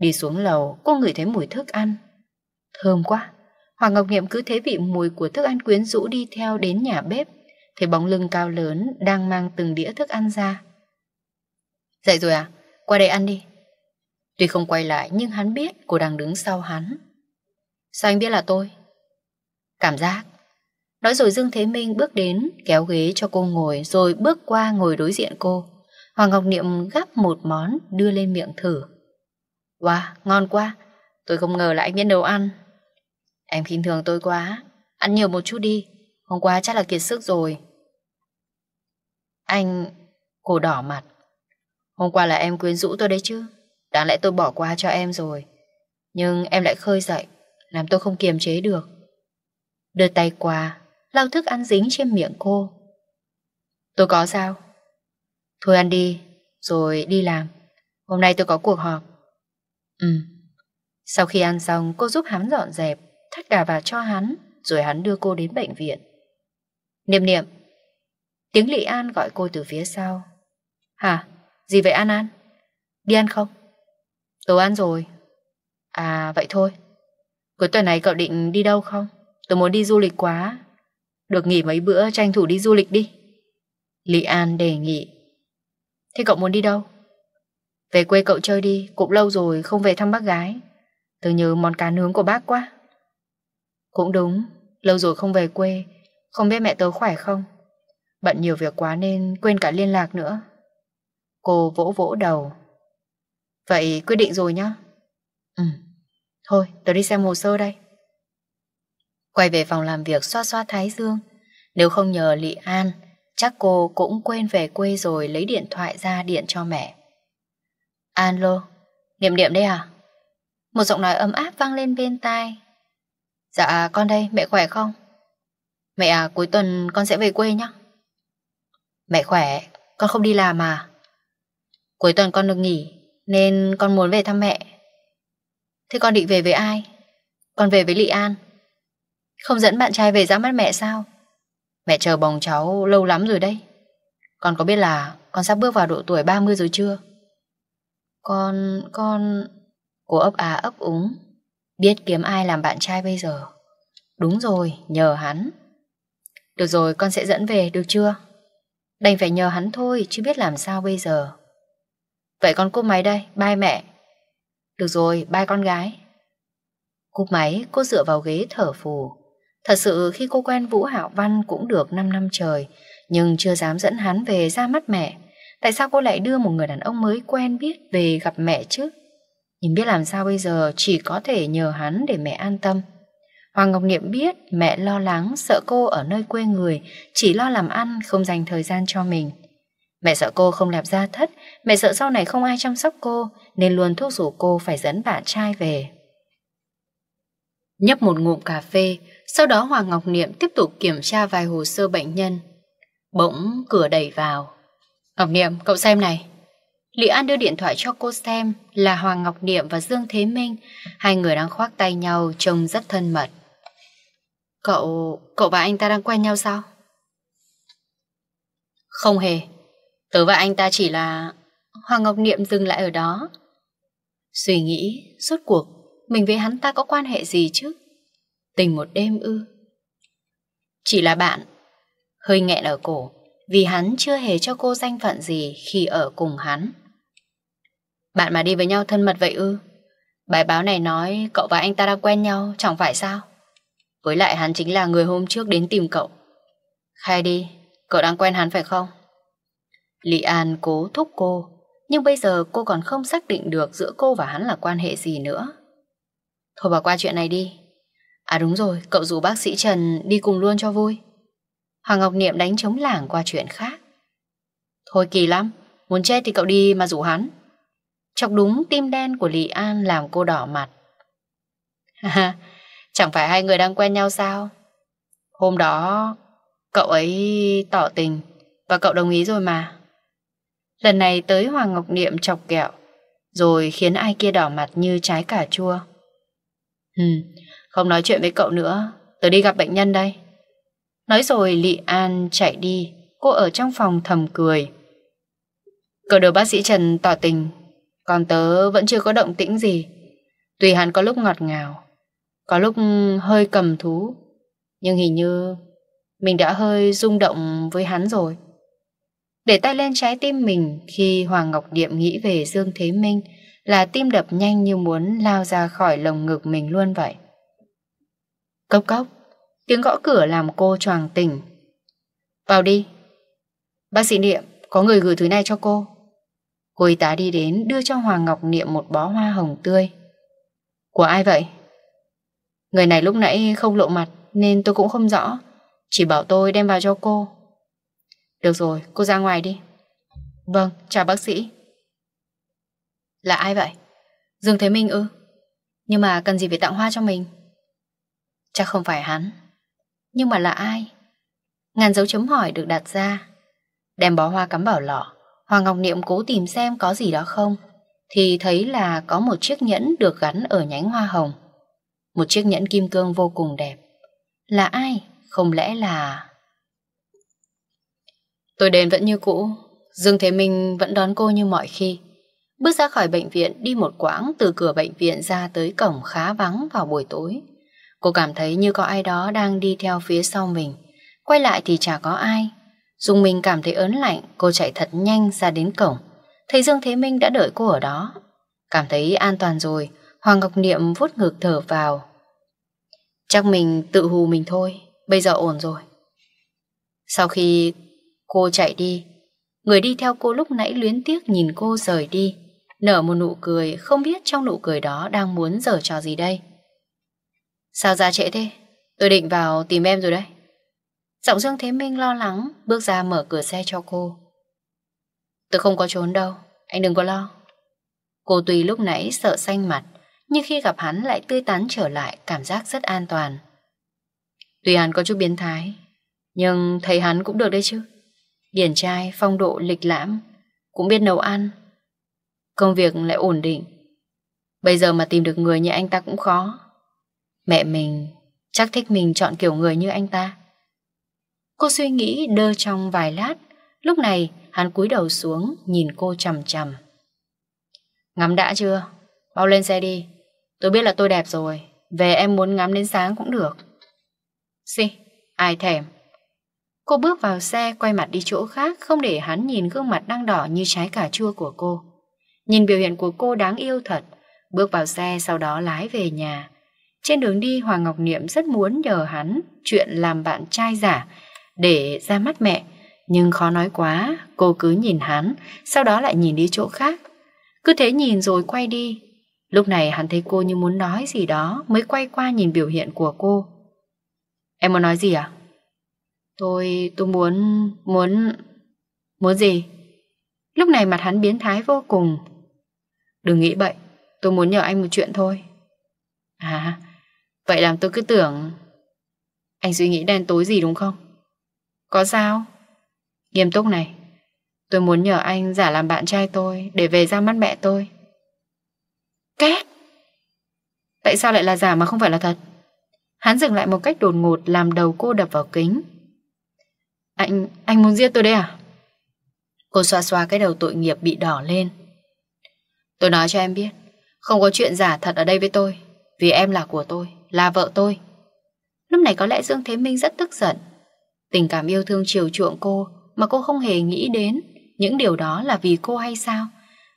Đi xuống lầu, cô ngửi thấy mùi thức ăn. Thơm quá. Hoàng Ngọc Nghiệm cứ thế bị mùi của thức ăn quyến rũ đi theo đến nhà bếp, thấy bóng lưng cao lớn đang mang từng đĩa thức ăn ra. Dậy rồi à? Qua đây ăn đi. Tuy không quay lại nhưng hắn biết cô đang đứng sau hắn. Sao anh biết là tôi? Cảm giác Nói rồi Dương Thế Minh bước đến, kéo ghế cho cô ngồi rồi bước qua ngồi đối diện cô. Hoàng Ngọc Niệm gắp một món đưa lên miệng thử. Wow, ngon quá. Tôi không ngờ là anh biết nấu ăn. Em khinh thường tôi quá. Ăn nhiều một chút đi. Hôm qua chắc là kiệt sức rồi. Anh... Cô đỏ mặt. Hôm qua là em quyến rũ tôi đấy chứ. Đáng lẽ tôi bỏ qua cho em rồi. Nhưng em lại khơi dậy, làm tôi không kiềm chế được. Đưa tay qua, lau thức ăn dính trên miệng cô. Tôi có sao? Thôi ăn đi, rồi đi làm. Hôm nay tôi có cuộc họp. Ừ. Sau khi ăn xong, cô giúp hắn dọn dẹp, thắt cà vào cho hắn, rồi hắn đưa cô đến bệnh viện. Niệm niệm. Tiếng Lị An gọi cô từ phía sau. Hả? Gì vậy An An? Đi ăn không? Tôi ăn rồi. À vậy thôi. Cuối tuần này cậu định đi đâu không? Tôi muốn đi du lịch quá. Được nghỉ mấy bữa tranh thủ đi du lịch đi Lý An đề nghị Thế cậu muốn đi đâu? Về quê cậu chơi đi Cũng lâu rồi không về thăm bác gái Tớ nhớ món cá nướng của bác quá Cũng đúng Lâu rồi không về quê Không biết mẹ tớ khỏe không Bận nhiều việc quá nên quên cả liên lạc nữa Cô vỗ vỗ đầu Vậy quyết định rồi nhá Ừ Thôi tớ đi xem hồ sơ đây Quay về phòng làm việc xoa xoa thái dương Nếu không nhờ Lị An Chắc cô cũng quên về quê rồi Lấy điện thoại ra điện cho mẹ Alo Niệm niệm đây à Một giọng nói ấm áp vang lên bên tai Dạ con đây mẹ khỏe không Mẹ à cuối tuần con sẽ về quê nhá Mẹ khỏe Con không đi làm à Cuối tuần con được nghỉ Nên con muốn về thăm mẹ Thế con định về với ai Con về với Lị An không dẫn bạn trai về ra mắt mẹ sao? Mẹ chờ bồng cháu lâu lắm rồi đây Con có biết là con sắp bước vào độ tuổi 30 rồi chưa? Con, con... Cô ấp á ấp úng. Biết kiếm ai làm bạn trai bây giờ. Đúng rồi, nhờ hắn. Được rồi, con sẽ dẫn về, được chưa? Đành phải nhờ hắn thôi, chứ biết làm sao bây giờ. Vậy con cúp máy đây, bye mẹ. Được rồi, bye con gái. Cúp máy, cô dựa vào ghế thở phù. Thật sự khi cô quen Vũ Hảo Văn cũng được 5 năm trời, nhưng chưa dám dẫn hắn về ra mắt mẹ. Tại sao cô lại đưa một người đàn ông mới quen biết về gặp mẹ chứ? Nhưng biết làm sao bây giờ chỉ có thể nhờ hắn để mẹ an tâm. Hoàng Ngọc Niệm biết mẹ lo lắng sợ cô ở nơi quê người, chỉ lo làm ăn không dành thời gian cho mình. Mẹ sợ cô không làm ra thất, mẹ sợ sau này không ai chăm sóc cô, nên luôn thúc giục cô phải dẫn bạn trai về. Nhấp một ngụm cà phê, sau đó Hoàng Ngọc Niệm tiếp tục kiểm tra vài hồ sơ bệnh nhân. Bỗng cửa đẩy vào. Ngọc Niệm, cậu xem này. Lý An đưa điện thoại cho cô xem là Hoàng Ngọc Niệm và Dương Thế Minh. Hai người đang khoác tay nhau trông rất thân mật. Cậu... cậu và anh ta đang quen nhau sao? Không hề. Tớ và anh ta chỉ là... Hoàng Ngọc Niệm dừng lại ở đó. Suy nghĩ, suốt cuộc, mình với hắn ta có quan hệ gì chứ? Tình một đêm ư Chỉ là bạn Hơi nghẹn ở cổ Vì hắn chưa hề cho cô danh phận gì Khi ở cùng hắn Bạn mà đi với nhau thân mật vậy ư Bài báo này nói cậu và anh ta đã quen nhau Chẳng phải sao Với lại hắn chính là người hôm trước đến tìm cậu Khai đi Cậu đang quen hắn phải không lị An cố thúc cô Nhưng bây giờ cô còn không xác định được Giữa cô và hắn là quan hệ gì nữa Thôi bỏ qua chuyện này đi À đúng rồi, cậu rủ bác sĩ Trần đi cùng luôn cho vui. Hoàng Ngọc Niệm đánh chống lảng qua chuyện khác. Thôi kỳ lắm, muốn chết thì cậu đi mà rủ hắn. Chọc đúng tim đen của Lý An làm cô đỏ mặt. À, chẳng phải hai người đang quen nhau sao? Hôm đó, cậu ấy tỏ tình và cậu đồng ý rồi mà. Lần này tới Hoàng Ngọc Niệm chọc kẹo, rồi khiến ai kia đỏ mặt như trái cà chua. Ừ, không nói chuyện với cậu nữa Tớ đi gặp bệnh nhân đây Nói rồi Lị An chạy đi Cô ở trong phòng thầm cười Cậu đầu bác sĩ Trần tỏ tình Còn tớ vẫn chưa có động tĩnh gì Tùy hắn có lúc ngọt ngào Có lúc hơi cầm thú Nhưng hình như Mình đã hơi rung động với hắn rồi Để tay lên trái tim mình Khi Hoàng Ngọc Điệm nghĩ về Dương Thế Minh Là tim đập nhanh như muốn lao ra khỏi lồng ngực mình luôn vậy Cốc cốc, tiếng gõ cửa làm cô choàng tỉnh. Vào đi. Bác sĩ Niệm, có người gửi thứ này cho cô. Cô y tá đi đến đưa cho Hoàng Ngọc Niệm một bó hoa hồng tươi. Của ai vậy? Người này lúc nãy không lộ mặt nên tôi cũng không rõ. Chỉ bảo tôi đem vào cho cô. Được rồi, cô ra ngoài đi. Vâng, chào bác sĩ. Là ai vậy? Dương Thế Minh ư? Nhưng mà cần gì phải tặng hoa cho mình? Chắc không phải hắn Nhưng mà là ai Ngàn dấu chấm hỏi được đặt ra Đem bó hoa cắm vào lọ Hoàng Ngọc Niệm cố tìm xem có gì đó không Thì thấy là có một chiếc nhẫn Được gắn ở nhánh hoa hồng Một chiếc nhẫn kim cương vô cùng đẹp Là ai Không lẽ là Tôi đến vẫn như cũ Dương Thế Minh vẫn đón cô như mọi khi Bước ra khỏi bệnh viện đi một quãng từ cửa bệnh viện ra tới cổng khá vắng vào buổi tối. Cô cảm thấy như có ai đó đang đi theo phía sau mình. Quay lại thì chả có ai. Dùng mình cảm thấy ớn lạnh, cô chạy thật nhanh ra đến cổng. Thấy Dương Thế Minh đã đợi cô ở đó. Cảm thấy an toàn rồi, Hoàng Ngọc Niệm vuốt ngược thở vào. Chắc mình tự hù mình thôi, bây giờ ổn rồi. Sau khi cô chạy đi, người đi theo cô lúc nãy luyến tiếc nhìn cô rời đi, nở một nụ cười không biết trong nụ cười đó đang muốn giở trò gì đây. Sao ra trễ thế? Tôi định vào tìm em rồi đấy. Giọng Dương Thế Minh lo lắng, bước ra mở cửa xe cho cô. Tôi không có trốn đâu, anh đừng có lo. Cô tùy lúc nãy sợ xanh mặt, nhưng khi gặp hắn lại tươi tắn trở lại, cảm giác rất an toàn. Tuy hắn có chút biến thái, nhưng thấy hắn cũng được đấy chứ. Điển trai, phong độ lịch lãm, cũng biết nấu ăn. Công việc lại ổn định. Bây giờ mà tìm được người như anh ta cũng khó. Mẹ mình chắc thích mình chọn kiểu người như anh ta. Cô suy nghĩ đơ trong vài lát, lúc này hắn cúi đầu xuống nhìn cô chầm chầm. Ngắm đã chưa? bao lên xe đi. Tôi biết là tôi đẹp rồi, về em muốn ngắm đến sáng cũng được. Xì, ai thèm. Cô bước vào xe quay mặt đi chỗ khác không để hắn nhìn gương mặt đang đỏ như trái cà chua của cô. Nhìn biểu hiện của cô đáng yêu thật, bước vào xe sau đó lái về nhà. Trên đường đi Hoàng Ngọc Niệm rất muốn nhờ hắn chuyện làm bạn trai giả để ra mắt mẹ. Nhưng khó nói quá, cô cứ nhìn hắn, sau đó lại nhìn đi chỗ khác. Cứ thế nhìn rồi quay đi. Lúc này hắn thấy cô như muốn nói gì đó mới quay qua nhìn biểu hiện của cô. Em muốn nói gì à? Tôi, tôi muốn, muốn, muốn gì? Lúc này mặt hắn biến thái vô cùng. Đừng nghĩ bậy, tôi muốn nhờ anh một chuyện thôi. À, Vậy làm tôi cứ tưởng Anh suy nghĩ đen tối gì đúng không Có sao Nghiêm túc này Tôi muốn nhờ anh giả làm bạn trai tôi Để về ra mắt mẹ tôi Két Tại sao lại là giả mà không phải là thật Hắn dừng lại một cách đột ngột Làm đầu cô đập vào kính Anh, anh muốn giết tôi đấy à Cô xoa xoa cái đầu tội nghiệp bị đỏ lên Tôi nói cho em biết Không có chuyện giả thật ở đây với tôi Vì em là của tôi là vợ tôi. Lúc này có lẽ Dương Thế Minh rất tức giận. Tình cảm yêu thương chiều chuộng cô mà cô không hề nghĩ đến những điều đó là vì cô hay sao?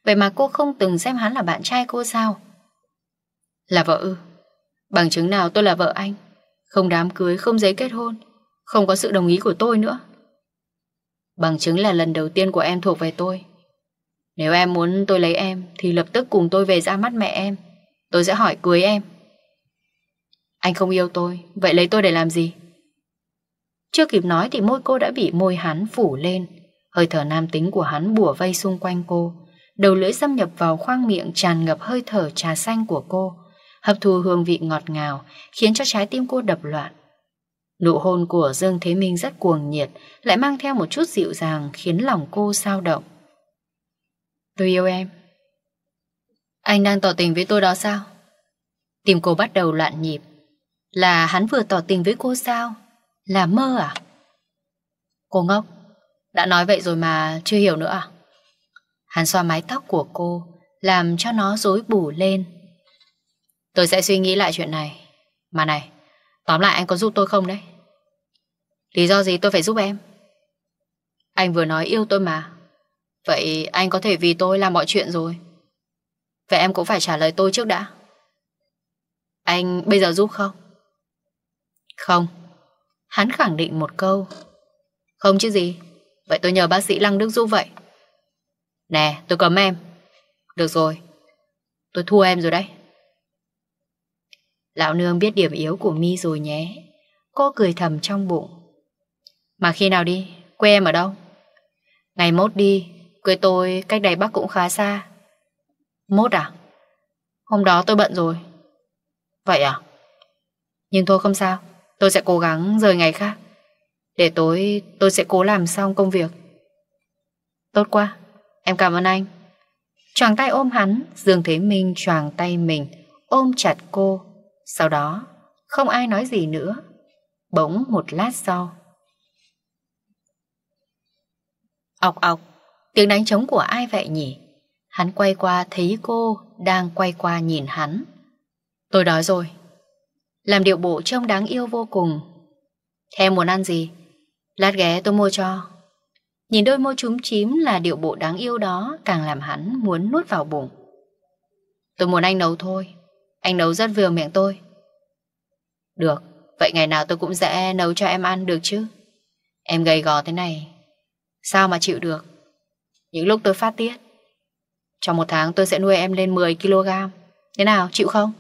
Vậy mà cô không từng xem hắn là bạn trai cô sao? Là vợ ư? Bằng chứng nào tôi là vợ anh? Không đám cưới, không giấy kết hôn, không có sự đồng ý của tôi nữa. Bằng chứng là lần đầu tiên của em thuộc về tôi. Nếu em muốn tôi lấy em thì lập tức cùng tôi về ra mắt mẹ em. Tôi sẽ hỏi cưới em. Anh không yêu tôi, vậy lấy tôi để làm gì? Chưa kịp nói thì môi cô đã bị môi hắn phủ lên. Hơi thở nam tính của hắn bùa vây xung quanh cô. Đầu lưỡi xâm nhập vào khoang miệng tràn ngập hơi thở trà xanh của cô. Hấp thu hương vị ngọt ngào, khiến cho trái tim cô đập loạn. Nụ hôn của Dương Thế Minh rất cuồng nhiệt, lại mang theo một chút dịu dàng khiến lòng cô sao động. Tôi yêu em. Anh đang tỏ tình với tôi đó sao? Tim cô bắt đầu loạn nhịp, là hắn vừa tỏ tình với cô sao? Là mơ à? Cô ngốc, đã nói vậy rồi mà chưa hiểu nữa à? Hắn xoa mái tóc của cô, làm cho nó rối bù lên. Tôi sẽ suy nghĩ lại chuyện này. Mà này, tóm lại anh có giúp tôi không đấy? Lý do gì tôi phải giúp em? Anh vừa nói yêu tôi mà. Vậy anh có thể vì tôi làm mọi chuyện rồi. Vậy em cũng phải trả lời tôi trước đã. Anh bây giờ giúp không? Không. Hắn khẳng định một câu. Không chứ gì. Vậy tôi nhờ bác sĩ Lăng Đức giúp vậy. Nè, tôi cấm em. Được rồi. Tôi thua em rồi đấy. Lão nương biết điểm yếu của mi rồi nhé. Cô cười thầm trong bụng. Mà khi nào đi? Quê em ở đâu? Ngày mốt đi, quê tôi cách đây bác cũng khá xa. Mốt à? Hôm đó tôi bận rồi. Vậy à? Nhưng thôi không sao. Tôi sẽ cố gắng rời ngày khác. Để tối tôi sẽ cố làm xong công việc. Tốt quá, em cảm ơn anh. Choàng tay ôm hắn, Dương Thế Minh choàng tay mình, ôm chặt cô. Sau đó, không ai nói gì nữa. Bỗng một lát sau. Ọc ọc, tiếng đánh trống của ai vậy nhỉ? Hắn quay qua thấy cô đang quay qua nhìn hắn. Tôi đói rồi. Làm điệu bộ trông đáng yêu vô cùng Thèm muốn ăn gì? Lát ghé tôi mua cho Nhìn đôi môi trúng chím là điệu bộ đáng yêu đó Càng làm hắn muốn nuốt vào bụng Tôi muốn anh nấu thôi Anh nấu rất vừa miệng tôi Được Vậy ngày nào tôi cũng sẽ nấu cho em ăn được chứ Em gầy gò thế này Sao mà chịu được Những lúc tôi phát tiết Trong một tháng tôi sẽ nuôi em lên 10kg Thế nào chịu không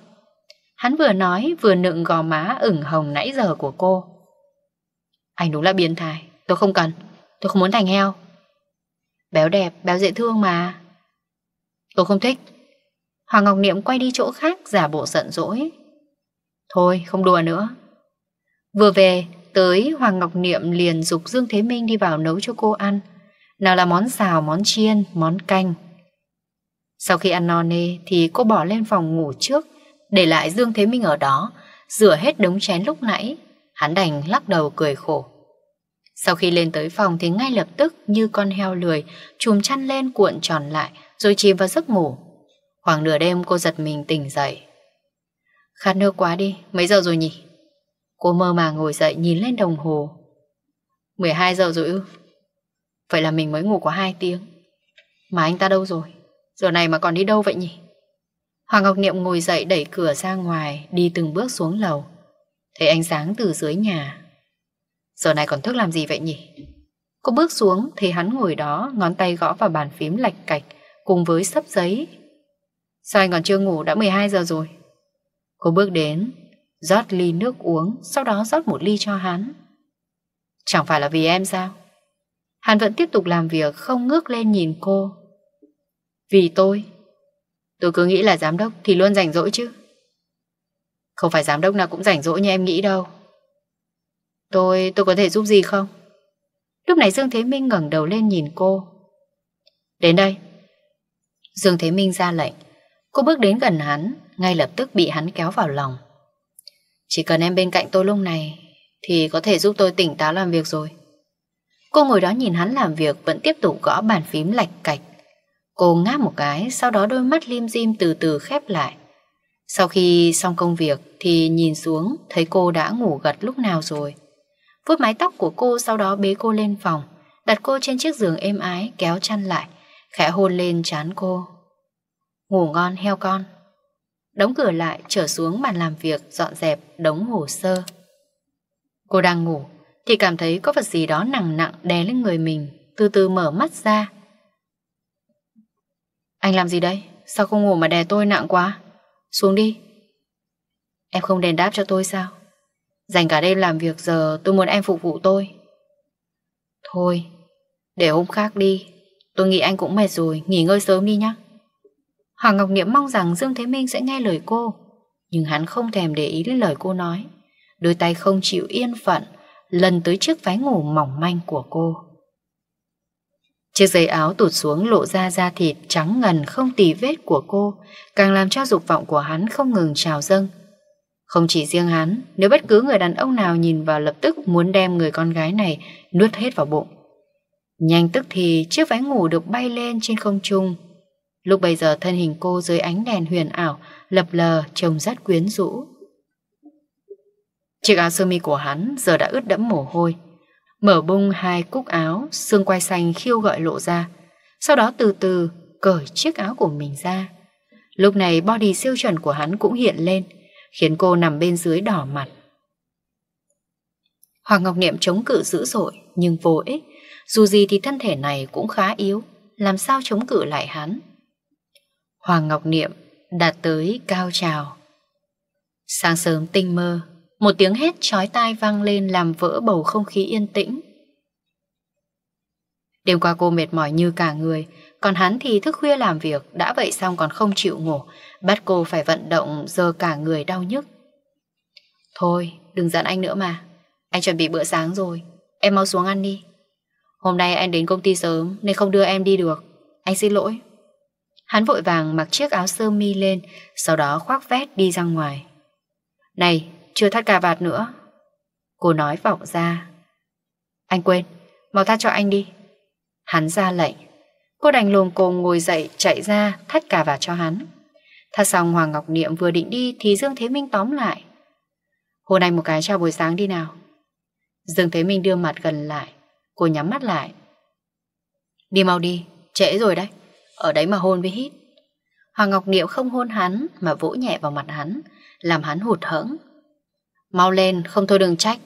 Hắn vừa nói vừa nựng gò má ửng hồng nãy giờ của cô. Anh đúng là biến thái, tôi không cần, tôi không muốn thành heo. Béo đẹp, béo dễ thương mà. Tôi không thích. Hoàng Ngọc Niệm quay đi chỗ khác giả bộ giận dỗi. Thôi, không đùa nữa. Vừa về, tới Hoàng Ngọc Niệm liền dục Dương Thế Minh đi vào nấu cho cô ăn. Nào là món xào, món chiên, món canh. Sau khi ăn no nê thì cô bỏ lên phòng ngủ trước để lại Dương Thế Minh ở đó, rửa hết đống chén lúc nãy. Hắn đành lắc đầu cười khổ. Sau khi lên tới phòng thì ngay lập tức như con heo lười, chùm chăn lên cuộn tròn lại rồi chìm vào giấc ngủ. Khoảng nửa đêm cô giật mình tỉnh dậy. Khát nước quá đi, mấy giờ rồi nhỉ? Cô mơ màng ngồi dậy nhìn lên đồng hồ. 12 giờ rồi ư? Vậy là mình mới ngủ có 2 tiếng. Mà anh ta đâu rồi? Giờ này mà còn đi đâu vậy nhỉ? Hoàng Ngọc Niệm ngồi dậy đẩy cửa ra ngoài, đi từng bước xuống lầu. Thấy ánh sáng từ dưới nhà. Giờ này còn thức làm gì vậy nhỉ? Cô bước xuống thì hắn ngồi đó, ngón tay gõ vào bàn phím lạch cạch cùng với sấp giấy. Sao anh còn chưa ngủ đã 12 giờ rồi? Cô bước đến, rót ly nước uống, sau đó rót một ly cho hắn. Chẳng phải là vì em sao? Hắn vẫn tiếp tục làm việc không ngước lên nhìn cô. Vì tôi, Tôi cứ nghĩ là giám đốc thì luôn rảnh rỗi chứ. Không phải giám đốc nào cũng rảnh rỗi như em nghĩ đâu. Tôi, tôi có thể giúp gì không? Lúc này Dương Thế Minh ngẩng đầu lên nhìn cô. Đến đây. Dương Thế Minh ra lệnh. Cô bước đến gần hắn, ngay lập tức bị hắn kéo vào lòng. Chỉ cần em bên cạnh tôi lúc này thì có thể giúp tôi tỉnh táo làm việc rồi. Cô ngồi đó nhìn hắn làm việc vẫn tiếp tục gõ bàn phím lạch cạch. Cô ngáp một cái, sau đó đôi mắt lim dim từ từ khép lại. Sau khi xong công việc thì nhìn xuống thấy cô đã ngủ gật lúc nào rồi. Vuốt mái tóc của cô sau đó bế cô lên phòng, đặt cô trên chiếc giường êm ái kéo chăn lại, khẽ hôn lên trán cô. Ngủ ngon heo con. Đóng cửa lại trở xuống bàn làm việc dọn dẹp đống hồ sơ. Cô đang ngủ thì cảm thấy có vật gì đó nặng nặng đè lên người mình, từ từ mở mắt ra. Anh làm gì đây? Sao không ngủ mà đè tôi nặng quá? Xuống đi. Em không đền đáp cho tôi sao? Dành cả đêm làm việc giờ tôi muốn em phục vụ tôi. Thôi, để hôm khác đi. Tôi nghĩ anh cũng mệt rồi, nghỉ ngơi sớm đi nhé. Hoàng Ngọc Niệm mong rằng Dương Thế Minh sẽ nghe lời cô, nhưng hắn không thèm để ý đến lời cô nói. Đôi tay không chịu yên phận, lần tới trước váy ngủ mỏng manh của cô. Chiếc giấy áo tụt xuống lộ ra da thịt trắng ngần không tì vết của cô, càng làm cho dục vọng của hắn không ngừng trào dâng. Không chỉ riêng hắn, nếu bất cứ người đàn ông nào nhìn vào lập tức muốn đem người con gái này nuốt hết vào bụng. Nhanh tức thì chiếc váy ngủ được bay lên trên không trung. Lúc bây giờ thân hình cô dưới ánh đèn huyền ảo, lập lờ trông rất quyến rũ. Chiếc áo sơ mi của hắn giờ đã ướt đẫm mồ hôi mở bung hai cúc áo, xương quai xanh khiêu gợi lộ ra. Sau đó từ từ cởi chiếc áo của mình ra. Lúc này body siêu chuẩn của hắn cũng hiện lên, khiến cô nằm bên dưới đỏ mặt. Hoàng Ngọc Niệm chống cự dữ dội, nhưng vô ích. Dù gì thì thân thể này cũng khá yếu, làm sao chống cự lại hắn. Hoàng Ngọc Niệm đạt tới cao trào. Sáng sớm tinh mơ, một tiếng hét chói tai vang lên làm vỡ bầu không khí yên tĩnh. Đêm qua cô mệt mỏi như cả người, còn hắn thì thức khuya làm việc, đã vậy xong còn không chịu ngủ, bắt cô phải vận động giờ cả người đau nhức. Thôi, đừng giận anh nữa mà, anh chuẩn bị bữa sáng rồi, em mau xuống ăn đi. Hôm nay anh đến công ty sớm nên không đưa em đi được, anh xin lỗi. Hắn vội vàng mặc chiếc áo sơ mi lên, sau đó khoác vét đi ra ngoài. Này, chưa thắt cà vạt nữa. Cô nói vọng ra. Anh quên, mau thắt cho anh đi. Hắn ra lệnh. Cô đành lồm cồm ngồi dậy chạy ra thắt cà vạt cho hắn. Thắt xong Hoàng Ngọc Niệm vừa định đi thì Dương Thế Minh tóm lại. hôm nay một cái chào buổi sáng đi nào. Dương Thế Minh đưa mặt gần lại. Cô nhắm mắt lại. Đi mau đi, trễ rồi đấy. Ở đấy mà hôn với hít. Hoàng Ngọc Niệm không hôn hắn mà vỗ nhẹ vào mặt hắn, làm hắn hụt hẫng. Mau lên, không thôi đừng trách.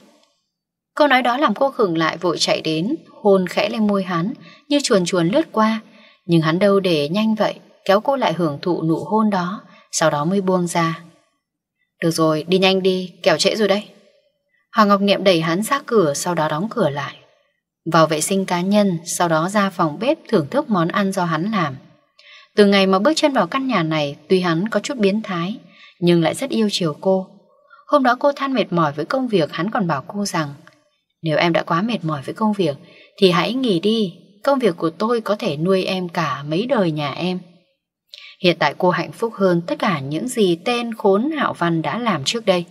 Câu nói đó làm cô khửng lại vội chạy đến, hôn khẽ lên môi hắn, như chuồn chuồn lướt qua. Nhưng hắn đâu để nhanh vậy, kéo cô lại hưởng thụ nụ hôn đó, sau đó mới buông ra. Được rồi, đi nhanh đi, kẻo trễ rồi đấy. Hoàng Ngọc Niệm đẩy hắn ra cửa, sau đó đóng cửa lại. Vào vệ sinh cá nhân, sau đó ra phòng bếp thưởng thức món ăn do hắn làm. Từ ngày mà bước chân vào căn nhà này, tuy hắn có chút biến thái, nhưng lại rất yêu chiều cô. Hôm đó cô than mệt mỏi với công việc Hắn còn bảo cô rằng Nếu em đã quá mệt mỏi với công việc Thì hãy nghỉ đi Công việc của tôi có thể nuôi em cả mấy đời nhà em Hiện tại cô hạnh phúc hơn tất cả những gì tên khốn Hạo Văn đã làm trước đây.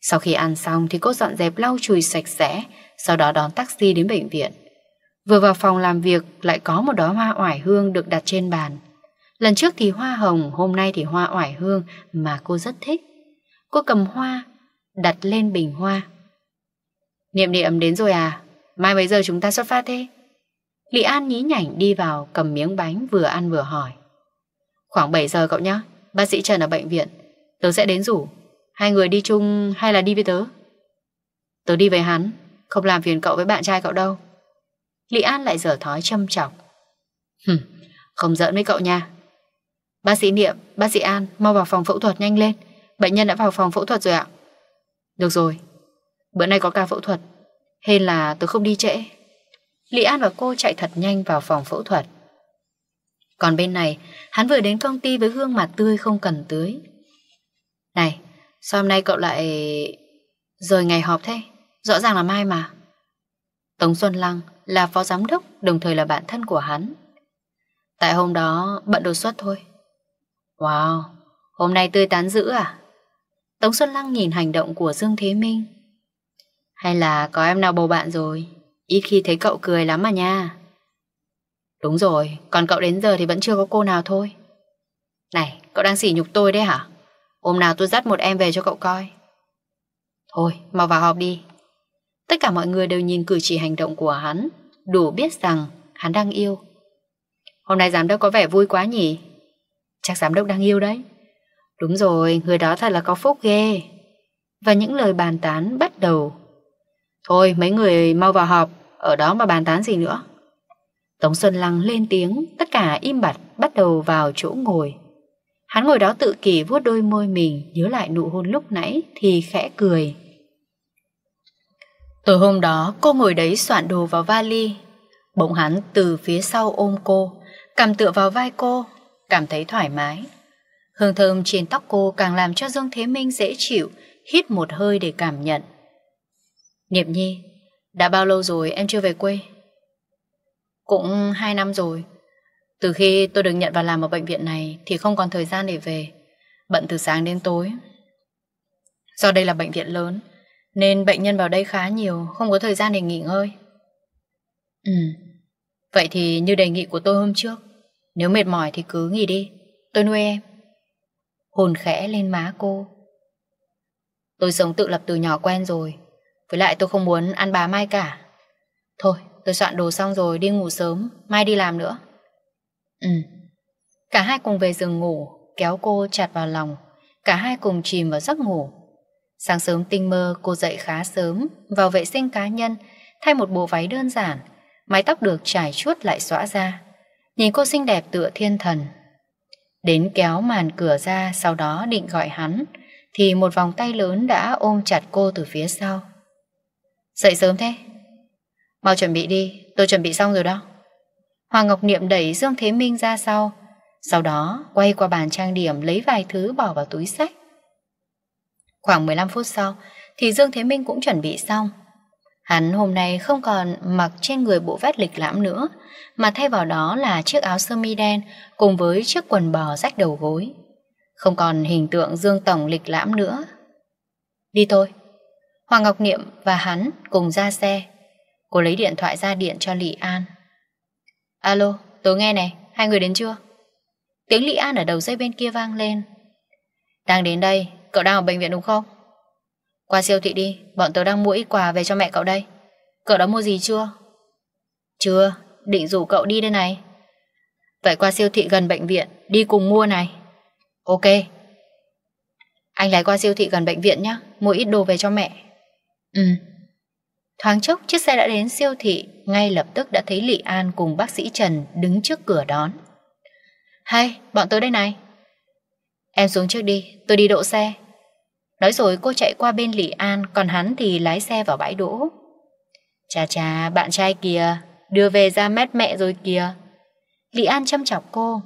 Sau khi ăn xong thì cô dọn dẹp lau chùi sạch sẽ, sau đó đón taxi đến bệnh viện. Vừa vào phòng làm việc lại có một đóa hoa oải hương được đặt trên bàn. Lần trước thì hoa hồng, hôm nay thì hoa oải hương mà cô rất thích. Cô cầm hoa, đặt lên bình hoa. Niệm niệm đến rồi à? Mai mấy giờ chúng ta xuất phát thế? Lý An nhí nhảnh đi vào cầm miếng bánh vừa ăn vừa hỏi. Khoảng 7 giờ cậu nhé, bác sĩ Trần ở bệnh viện. Tớ sẽ đến rủ. Hai người đi chung hay là đi với tớ? Tớ đi với hắn, không làm phiền cậu với bạn trai cậu đâu. Lý An lại dở thói châm chọc. Hừm, không giỡn với cậu nha. Bác sĩ Niệm, bác sĩ An, mau vào phòng phẫu thuật nhanh lên. Bệnh nhân đã vào phòng phẫu thuật rồi ạ Được rồi Bữa nay có ca phẫu thuật Hên là tôi không đi trễ Lý An và cô chạy thật nhanh vào phòng phẫu thuật Còn bên này Hắn vừa đến công ty với gương mặt tươi không cần tưới Này Sao hôm nay cậu lại Rời ngày họp thế Rõ ràng là mai mà Tống Xuân Lăng là phó giám đốc Đồng thời là bạn thân của hắn Tại hôm đó bận đột xuất thôi Wow Hôm nay tươi tán dữ à Tống Xuân Lăng nhìn hành động của Dương Thế Minh. Hay là có em nào bầu bạn rồi? Ít khi thấy cậu cười lắm mà nha. Đúng rồi, còn cậu đến giờ thì vẫn chưa có cô nào thôi. Này, cậu đang sỉ nhục tôi đấy hả? Hôm nào tôi dắt một em về cho cậu coi. Thôi, mau vào họp đi. Tất cả mọi người đều nhìn cử chỉ hành động của hắn, đủ biết rằng hắn đang yêu. Hôm nay giám đốc có vẻ vui quá nhỉ? Chắc giám đốc đang yêu đấy. Đúng rồi, người đó thật là có phúc ghê. Và những lời bàn tán bắt đầu. Thôi, mấy người mau vào họp, ở đó mà bàn tán gì nữa. Tống Xuân Lăng lên tiếng, tất cả im bặt bắt đầu vào chỗ ngồi. Hắn ngồi đó tự kỷ vuốt đôi môi mình, nhớ lại nụ hôn lúc nãy thì khẽ cười. Tối hôm đó, cô ngồi đấy soạn đồ vào vali. Bỗng hắn từ phía sau ôm cô, cầm tựa vào vai cô, cảm thấy thoải mái. Hương thơm trên tóc cô càng làm cho Dương Thế Minh dễ chịu, hít một hơi để cảm nhận. Niệm Nhi, đã bao lâu rồi em chưa về quê? Cũng hai năm rồi. Từ khi tôi được nhận vào làm ở bệnh viện này thì không còn thời gian để về. Bận từ sáng đến tối. Do đây là bệnh viện lớn, nên bệnh nhân vào đây khá nhiều, không có thời gian để nghỉ ngơi. Ừ, vậy thì như đề nghị của tôi hôm trước, nếu mệt mỏi thì cứ nghỉ đi, tôi nuôi em hồn khẽ lên má cô. Tôi sống tự lập từ nhỏ quen rồi, với lại tôi không muốn ăn bà Mai cả. Thôi, tôi soạn đồ xong rồi đi ngủ sớm, mai đi làm nữa. Ừ. Cả hai cùng về giường ngủ, kéo cô chặt vào lòng. Cả hai cùng chìm vào giấc ngủ. Sáng sớm tinh mơ cô dậy khá sớm, vào vệ sinh cá nhân, thay một bộ váy đơn giản, mái tóc được trải chuốt lại xõa ra. Nhìn cô xinh đẹp tựa thiên thần, Đến kéo màn cửa ra sau đó định gọi hắn, thì một vòng tay lớn đã ôm chặt cô từ phía sau. Dậy sớm thế? Mau chuẩn bị đi, tôi chuẩn bị xong rồi đó. Hoàng Ngọc Niệm đẩy Dương Thế Minh ra sau, sau đó quay qua bàn trang điểm lấy vài thứ bỏ vào túi sách. Khoảng 15 phút sau thì Dương Thế Minh cũng chuẩn bị xong. Hắn hôm nay không còn mặc trên người bộ vest lịch lãm nữa, mà thay vào đó là chiếc áo sơ mi đen cùng với chiếc quần bò rách đầu gối. Không còn hình tượng Dương Tổng lịch lãm nữa. Đi thôi. Hoàng Ngọc Niệm và hắn cùng ra xe. Cô lấy điện thoại ra điện cho Lị An. Alo, tớ nghe này, hai người đến chưa? Tiếng Lị An ở đầu dây bên kia vang lên. Đang đến đây, cậu đang ở bệnh viện đúng không? Qua siêu thị đi, bọn tớ đang mua ít quà về cho mẹ cậu đây. Cậu đã mua gì chưa? Chưa, định rủ cậu đi đây này. Vậy qua siêu thị gần bệnh viện, đi cùng mua này. Ok. Anh lái qua siêu thị gần bệnh viện nhé, mua ít đồ về cho mẹ. Ừ. Thoáng chốc, chiếc xe đã đến siêu thị, ngay lập tức đã thấy Lị An cùng bác sĩ Trần đứng trước cửa đón. Hay, bọn tớ đây này. Em xuống trước đi, tôi đi độ xe. Nói rồi cô chạy qua bên Lị An, còn hắn thì lái xe vào bãi đỗ. Chà chà, bạn trai kìa, đưa về ra mét mẹ rồi kìa. Lị An chăm chọc cô.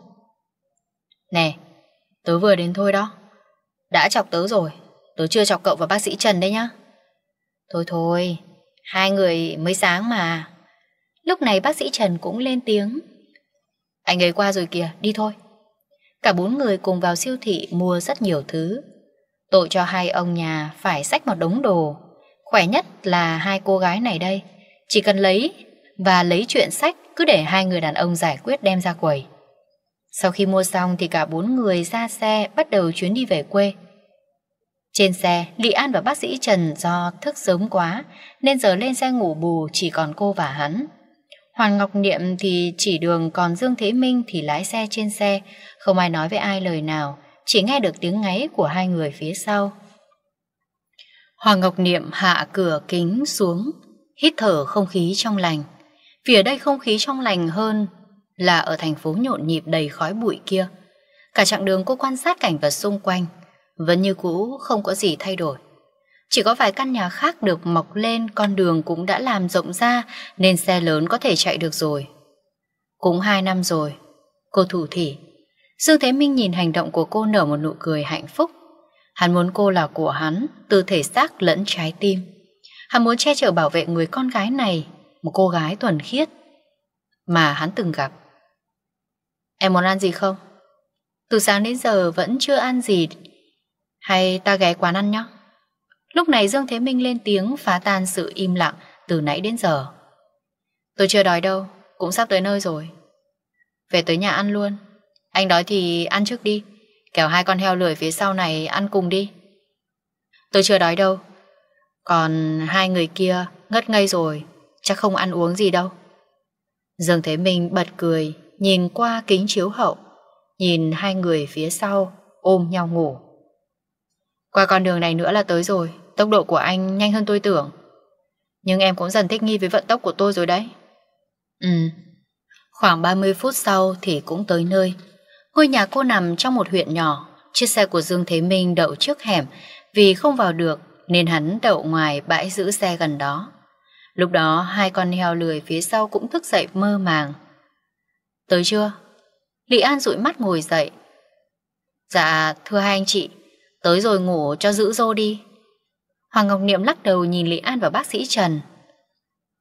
Nè, tớ vừa đến thôi đó. Đã chọc tớ rồi, tớ chưa chọc cậu và bác sĩ Trần đấy nhá. Thôi thôi, hai người mới sáng mà. Lúc này bác sĩ Trần cũng lên tiếng. Anh ấy qua rồi kìa, đi thôi. Cả bốn người cùng vào siêu thị mua rất nhiều thứ. Tội cho hai ông nhà phải xách một đống đồ. Khỏe nhất là hai cô gái này đây. Chỉ cần lấy và lấy chuyện sách cứ để hai người đàn ông giải quyết đem ra quầy. Sau khi mua xong thì cả bốn người ra xe bắt đầu chuyến đi về quê. Trên xe, Lý An và bác sĩ Trần do thức sớm quá nên giờ lên xe ngủ bù chỉ còn cô và hắn. Hoàng Ngọc Niệm thì chỉ đường còn Dương Thế Minh thì lái xe trên xe, không ai nói với ai lời nào, chỉ nghe được tiếng ngáy của hai người phía sau. Hoàng Ngọc Niệm hạ cửa kính xuống, hít thở không khí trong lành. Vì ở đây không khí trong lành hơn là ở thành phố nhộn nhịp đầy khói bụi kia. Cả chặng đường cô quan sát cảnh vật xung quanh, vẫn như cũ không có gì thay đổi. Chỉ có vài căn nhà khác được mọc lên, con đường cũng đã làm rộng ra nên xe lớn có thể chạy được rồi. Cũng hai năm rồi, cô thủ thỉ Dương Thế Minh nhìn hành động của cô nở một nụ cười hạnh phúc. Hắn muốn cô là của hắn, từ thể xác lẫn trái tim. Hắn muốn che chở bảo vệ người con gái này, một cô gái thuần khiết mà hắn từng gặp. Em muốn ăn gì không? Từ sáng đến giờ vẫn chưa ăn gì. Hay ta ghé quán ăn nhé? Lúc này Dương Thế Minh lên tiếng phá tan sự im lặng từ nãy đến giờ. Tôi chưa đói đâu, cũng sắp tới nơi rồi. Về tới nhà ăn luôn. Anh đói thì ăn trước đi Kéo hai con heo lười phía sau này ăn cùng đi Tôi chưa đói đâu Còn hai người kia ngất ngây rồi Chắc không ăn uống gì đâu Dương Thế mình bật cười Nhìn qua kính chiếu hậu Nhìn hai người phía sau Ôm nhau ngủ Qua con đường này nữa là tới rồi Tốc độ của anh nhanh hơn tôi tưởng Nhưng em cũng dần thích nghi với vận tốc của tôi rồi đấy Ừ Khoảng 30 phút sau thì cũng tới nơi Ngôi nhà cô nằm trong một huyện nhỏ, chiếc xe của Dương Thế Minh đậu trước hẻm vì không vào được nên hắn đậu ngoài bãi giữ xe gần đó. Lúc đó hai con heo lười phía sau cũng thức dậy mơ màng. Tới chưa? Lý An dụi mắt ngồi dậy. Dạ, thưa hai anh chị, tới rồi ngủ cho giữ dô đi. Hoàng Ngọc Niệm lắc đầu nhìn Lý An và bác sĩ Trần.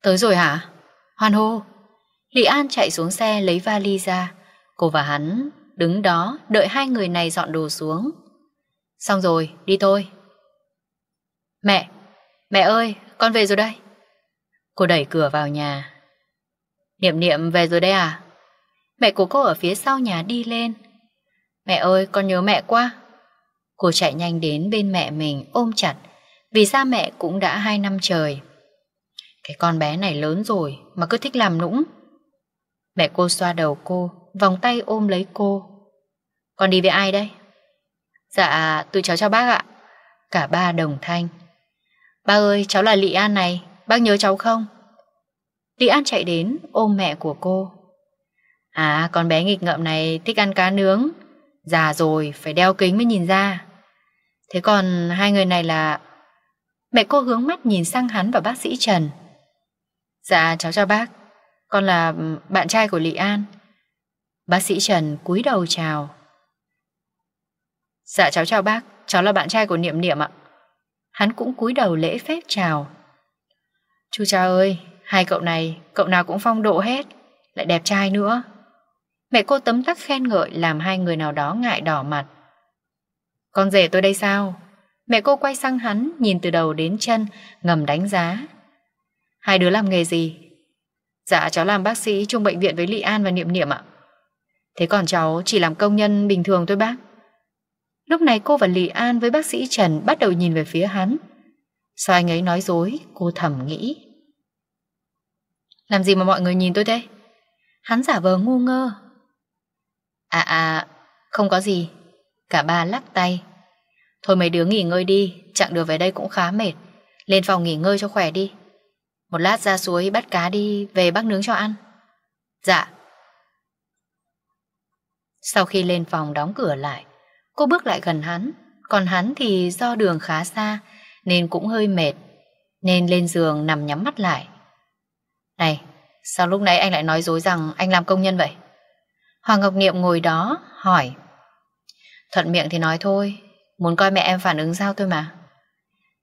Tới rồi hả? Hoan hô! Lý An chạy xuống xe lấy vali ra. Cô và hắn Đứng đó đợi hai người này dọn đồ xuống Xong rồi đi thôi Mẹ Mẹ ơi con về rồi đây Cô đẩy cửa vào nhà Niệm niệm về rồi đây à Mẹ của cô ở phía sau nhà đi lên Mẹ ơi con nhớ mẹ quá Cô chạy nhanh đến bên mẹ mình ôm chặt Vì ra mẹ cũng đã hai năm trời Cái con bé này lớn rồi Mà cứ thích làm nũng Mẹ cô xoa đầu cô vòng tay ôm lấy cô. Con đi với ai đây? Dạ, tụi cháu cho bác ạ. Cả ba đồng thanh. Ba ơi, cháu là Lị An này, bác nhớ cháu không? Lị An chạy đến ôm mẹ của cô. À, con bé nghịch ngợm này thích ăn cá nướng. Già rồi, phải đeo kính mới nhìn ra. Thế còn hai người này là... Mẹ cô hướng mắt nhìn sang hắn và bác sĩ Trần. Dạ, cháu chào bác. Con là ừ, bạn trai của Lị An. Bác sĩ Trần cúi đầu chào. Dạ cháu chào bác, cháu là bạn trai của Niệm Niệm ạ. Hắn cũng cúi đầu lễ phép chào. Chú cha ơi, hai cậu này, cậu nào cũng phong độ hết, lại đẹp trai nữa. Mẹ cô tấm tắc khen ngợi làm hai người nào đó ngại đỏ mặt. Con rể tôi đây sao? Mẹ cô quay sang hắn, nhìn từ đầu đến chân, ngầm đánh giá. Hai đứa làm nghề gì? Dạ cháu làm bác sĩ trong bệnh viện với Lị An và Niệm Niệm ạ. Thế còn cháu chỉ làm công nhân bình thường thôi bác. Lúc này cô và Lị An với bác sĩ Trần bắt đầu nhìn về phía hắn. Sao anh ấy nói dối, cô thầm nghĩ. Làm gì mà mọi người nhìn tôi thế? Hắn giả vờ ngu ngơ. À à, không có gì. Cả ba lắc tay. Thôi mấy đứa nghỉ ngơi đi, chặng đường về đây cũng khá mệt. Lên phòng nghỉ ngơi cho khỏe đi. Một lát ra suối bắt cá đi, về bác nướng cho ăn. Dạ. Sau khi lên phòng đóng cửa lại, cô bước lại gần hắn, còn hắn thì do đường khá xa nên cũng hơi mệt, nên lên giường nằm nhắm mắt lại. Này, sao lúc nãy anh lại nói dối rằng anh làm công nhân vậy? Hoàng Ngọc Niệm ngồi đó, hỏi. Thuận miệng thì nói thôi, muốn coi mẹ em phản ứng sao thôi mà.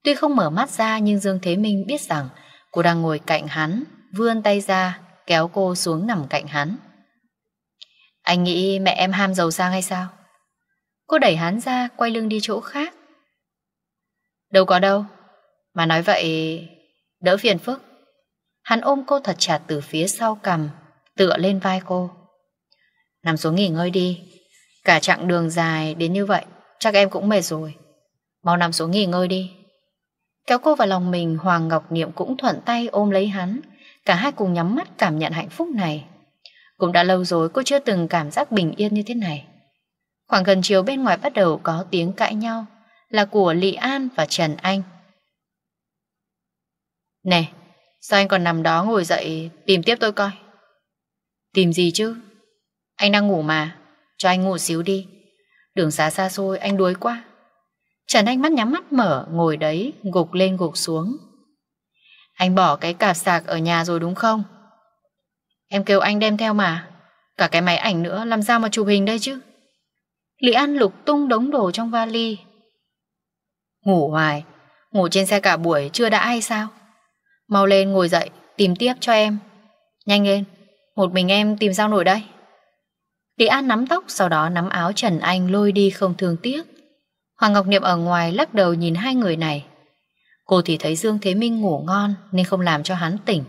Tuy không mở mắt ra nhưng Dương Thế Minh biết rằng cô đang ngồi cạnh hắn, vươn tay ra, kéo cô xuống nằm cạnh hắn. Anh nghĩ mẹ em ham giàu sang hay sao? Cô đẩy hắn ra, quay lưng đi chỗ khác. Đâu có đâu. Mà nói vậy, đỡ phiền phức. Hắn ôm cô thật chặt từ phía sau cầm, tựa lên vai cô. Nằm xuống nghỉ ngơi đi. Cả chặng đường dài đến như vậy, chắc em cũng mệt rồi. Mau nằm xuống nghỉ ngơi đi. Kéo cô vào lòng mình, Hoàng Ngọc Niệm cũng thuận tay ôm lấy hắn. Cả hai cùng nhắm mắt cảm nhận hạnh phúc này. Cũng đã lâu rồi cô chưa từng cảm giác bình yên như thế này. Khoảng gần chiều bên ngoài bắt đầu có tiếng cãi nhau là của Lị An và Trần Anh. Nè, sao anh còn nằm đó ngồi dậy tìm tiếp tôi coi? Tìm gì chứ? Anh đang ngủ mà, cho anh ngủ xíu đi. Đường xa xa xôi anh đuối quá. Trần Anh mắt nhắm mắt mở ngồi đấy gục lên gục xuống. Anh bỏ cái cạp sạc ở nhà rồi đúng không? Em kêu anh đem theo mà Cả cái máy ảnh nữa làm sao mà chụp hình đây chứ Lý An lục tung đống đồ trong vali Ngủ hoài Ngủ trên xe cả buổi chưa đã hay sao Mau lên ngồi dậy Tìm tiếp cho em Nhanh lên Một mình em tìm sao nổi đây Lý An nắm tóc sau đó nắm áo Trần Anh lôi đi không thương tiếc Hoàng Ngọc Niệm ở ngoài lắc đầu nhìn hai người này Cô thì thấy Dương Thế Minh ngủ ngon Nên không làm cho hắn tỉnh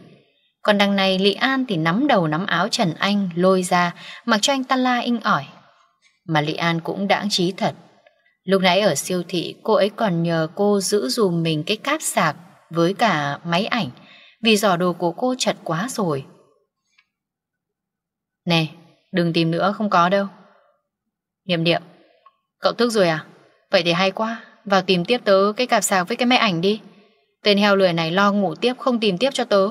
còn đằng này Lị An thì nắm đầu nắm áo Trần Anh lôi ra, mặc cho anh ta la inh ỏi. Mà Lị An cũng đãng trí thật. Lúc nãy ở siêu thị cô ấy còn nhờ cô giữ dùm mình cái cáp sạc với cả máy ảnh vì giỏ đồ của cô chật quá rồi. Nè, đừng tìm nữa không có đâu. Niệm niệm, cậu thức rồi à? Vậy thì hay quá, vào tìm tiếp tớ cái cạp sạc với cái máy ảnh đi. Tên heo lười này lo ngủ tiếp không tìm tiếp cho tớ.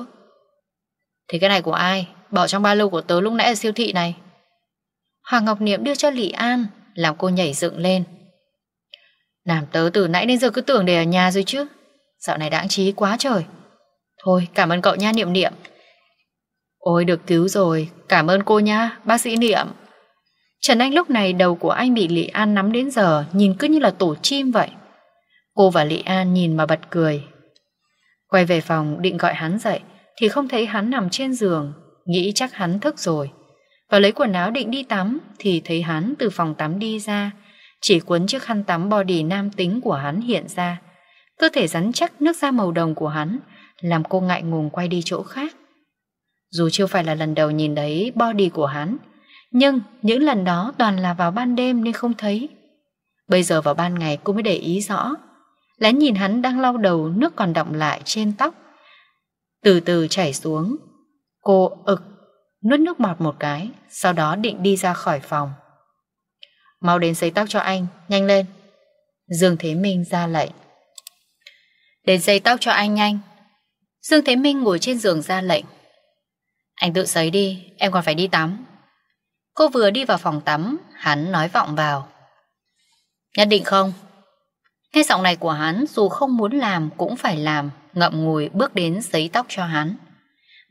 Thế cái này của ai? Bỏ trong ba lô của tớ lúc nãy ở siêu thị này. Hoàng Ngọc Niệm đưa cho Lị An, làm cô nhảy dựng lên. Làm tớ từ nãy đến giờ cứ tưởng để ở nhà rồi chứ. Dạo này đáng trí quá trời. Thôi, cảm ơn cậu nha Niệm Niệm. Ôi, được cứu rồi. Cảm ơn cô nha, bác sĩ Niệm. Trần Anh lúc này đầu của anh bị Lị An nắm đến giờ, nhìn cứ như là tổ chim vậy. Cô và Lị An nhìn mà bật cười. Quay về phòng định gọi hắn dậy, thì không thấy hắn nằm trên giường, nghĩ chắc hắn thức rồi. Và lấy quần áo định đi tắm thì thấy hắn từ phòng tắm đi ra, chỉ cuốn chiếc khăn tắm body nam tính của hắn hiện ra. Cơ thể rắn chắc nước da màu đồng của hắn làm cô ngại ngùng quay đi chỗ khác. Dù chưa phải là lần đầu nhìn thấy body của hắn, nhưng những lần đó toàn là vào ban đêm nên không thấy. Bây giờ vào ban ngày cô mới để ý rõ. Lén nhìn hắn đang lau đầu nước còn đọng lại trên tóc từ từ chảy xuống. Cô ực, nuốt nước bọt một cái, sau đó định đi ra khỏi phòng. Mau đến giấy tóc cho anh, nhanh lên. Dương Thế Minh ra lệnh. Đến giấy tóc cho anh nhanh. Dương Thế Minh ngồi trên giường ra lệnh. Anh tự sấy đi, em còn phải đi tắm. Cô vừa đi vào phòng tắm, hắn nói vọng vào. Nhất định không? Nghe giọng này của hắn dù không muốn làm cũng phải làm, ngậm ngùi bước đến giấy tóc cho hắn.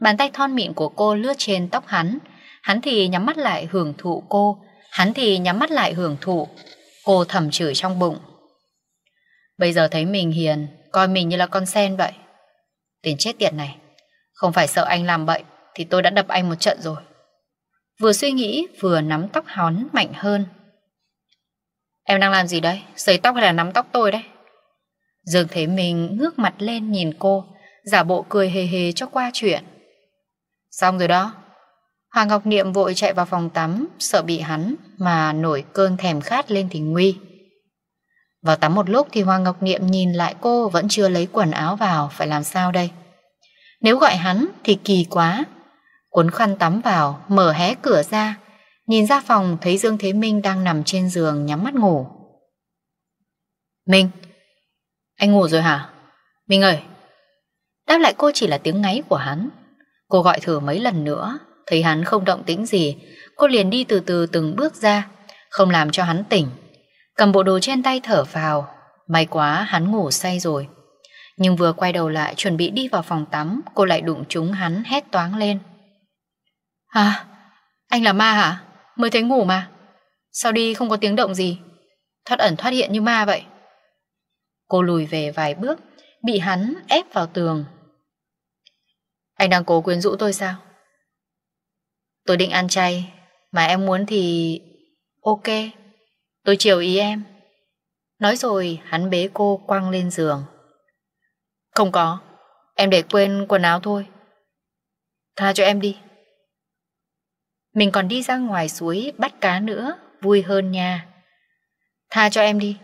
Bàn tay thon mịn của cô lướt trên tóc hắn, hắn thì nhắm mắt lại hưởng thụ cô, hắn thì nhắm mắt lại hưởng thụ. Cô thầm chửi trong bụng. Bây giờ thấy mình hiền, coi mình như là con sen vậy. Tiền chết tiệt này, không phải sợ anh làm bậy thì tôi đã đập anh một trận rồi. Vừa suy nghĩ vừa nắm tóc hắn mạnh hơn Em đang làm gì đấy? Sấy tóc hay là nắm tóc tôi đấy? Dương Thế mình ngước mặt lên nhìn cô, giả bộ cười hề hề cho qua chuyện. Xong rồi đó. Hoàng Ngọc Niệm vội chạy vào phòng tắm, sợ bị hắn mà nổi cơn thèm khát lên thì nguy. Vào tắm một lúc thì Hoàng Ngọc Niệm nhìn lại cô vẫn chưa lấy quần áo vào, phải làm sao đây? Nếu gọi hắn thì kỳ quá. Cuốn khăn tắm vào, mở hé cửa ra, Nhìn ra phòng thấy Dương Thế Minh đang nằm trên giường nhắm mắt ngủ. Minh, anh ngủ rồi hả? Minh ơi! Đáp lại cô chỉ là tiếng ngáy của hắn. Cô gọi thử mấy lần nữa, thấy hắn không động tĩnh gì, cô liền đi từ từ từng bước ra, không làm cho hắn tỉnh. Cầm bộ đồ trên tay thở vào, may quá hắn ngủ say rồi. Nhưng vừa quay đầu lại chuẩn bị đi vào phòng tắm, cô lại đụng trúng hắn hét toáng lên. À, anh là ma hả? Mới thấy ngủ mà Sao đi không có tiếng động gì Thoát ẩn thoát hiện như ma vậy Cô lùi về vài bước Bị hắn ép vào tường Anh đang cố quyến rũ tôi sao Tôi định ăn chay Mà em muốn thì Ok Tôi chiều ý em Nói rồi hắn bế cô quăng lên giường Không có Em để quên quần áo thôi Tha cho em đi mình còn đi ra ngoài suối bắt cá nữa, vui hơn nha. Tha cho em đi.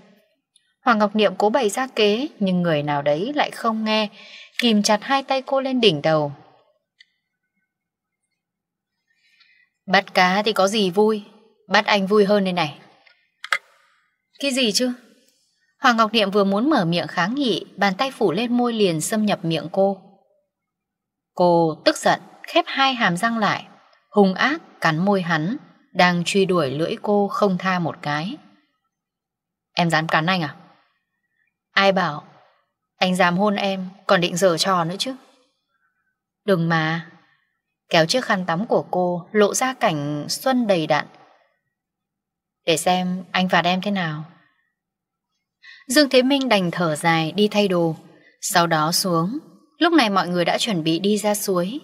Hoàng Ngọc Niệm cố bày ra kế, nhưng người nào đấy lại không nghe, kìm chặt hai tay cô lên đỉnh đầu. Bắt cá thì có gì vui, bắt anh vui hơn đây này. Cái gì chứ? Hoàng Ngọc Niệm vừa muốn mở miệng kháng nghị, bàn tay phủ lên môi liền xâm nhập miệng cô. Cô tức giận, khép hai hàm răng lại, hung ác cắn môi hắn, đang truy đuổi lưỡi cô không tha một cái. Em dám cắn anh à? Ai bảo, anh dám hôn em, còn định giở trò nữa chứ. Đừng mà, kéo chiếc khăn tắm của cô lộ ra cảnh xuân đầy đặn. Để xem anh phạt em thế nào. Dương Thế Minh đành thở dài đi thay đồ, sau đó xuống. Lúc này mọi người đã chuẩn bị đi ra suối.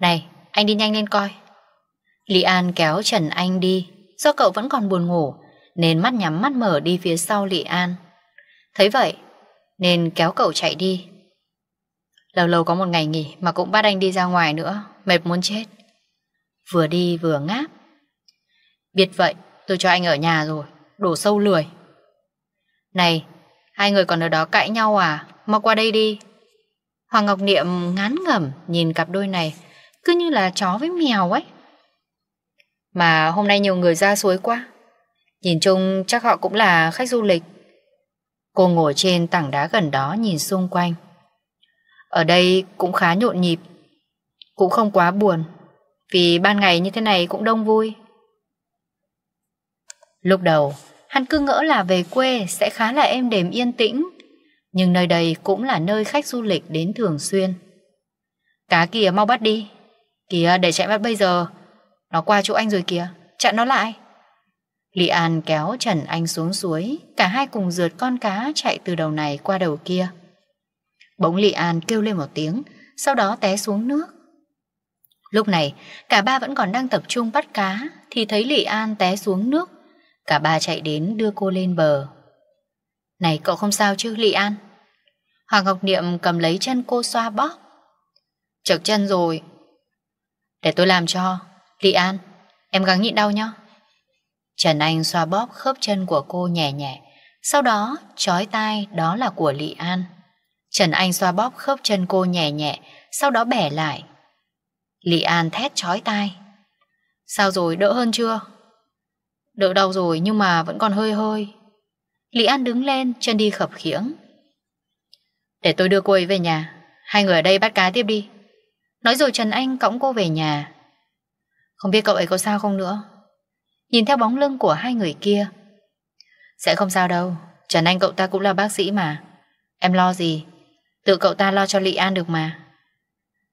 Này, anh đi nhanh lên coi. Lý An kéo Trần Anh đi, do cậu vẫn còn buồn ngủ, nên mắt nhắm mắt mở đi phía sau Lý An. Thấy vậy, nên kéo cậu chạy đi. Lâu lâu có một ngày nghỉ mà cũng bắt anh đi ra ngoài nữa, mệt muốn chết. Vừa đi vừa ngáp. Biết vậy, tôi cho anh ở nhà rồi, đổ sâu lười. Này, hai người còn ở đó cãi nhau à, mau qua đây đi. Hoàng Ngọc Niệm ngán ngẩm nhìn cặp đôi này, cứ như là chó với mèo ấy. Mà hôm nay nhiều người ra suối quá Nhìn chung chắc họ cũng là khách du lịch Cô ngồi trên tảng đá gần đó nhìn xung quanh Ở đây cũng khá nhộn nhịp Cũng không quá buồn Vì ban ngày như thế này cũng đông vui Lúc đầu Hắn cứ ngỡ là về quê sẽ khá là êm đềm yên tĩnh Nhưng nơi đây cũng là nơi khách du lịch đến thường xuyên Cá kìa mau bắt đi Kìa để chạy bắt bây giờ nó qua chỗ anh rồi kìa, chặn nó lại. Lý An kéo Trần Anh xuống suối, cả hai cùng rượt con cá chạy từ đầu này qua đầu kia. Bỗng Lý An kêu lên một tiếng, sau đó té xuống nước. Lúc này, cả ba vẫn còn đang tập trung bắt cá, thì thấy Lý An té xuống nước. Cả ba chạy đến đưa cô lên bờ. Này cậu không sao chứ Lý An? Hoàng Ngọc Niệm cầm lấy chân cô xoa bóp. Chật chân rồi. Để tôi làm cho. Lị An, em gắng nhịn đau nhá. Trần Anh xoa bóp khớp chân của cô nhẹ nhẹ, sau đó chói tai đó là của Lị An. Trần Anh xoa bóp khớp chân cô nhẹ nhẹ, sau đó bẻ lại. Lị An thét chói tai. Sao rồi, đỡ hơn chưa? Đỡ đau rồi nhưng mà vẫn còn hơi hơi. Lị An đứng lên, chân đi khập khiễng. Để tôi đưa cô ấy về nhà, hai người ở đây bắt cá tiếp đi. Nói rồi Trần Anh cõng cô về nhà. Không biết cậu ấy có sao không nữa Nhìn theo bóng lưng của hai người kia Sẽ không sao đâu Trần Anh cậu ta cũng là bác sĩ mà Em lo gì Tự cậu ta lo cho Lị An được mà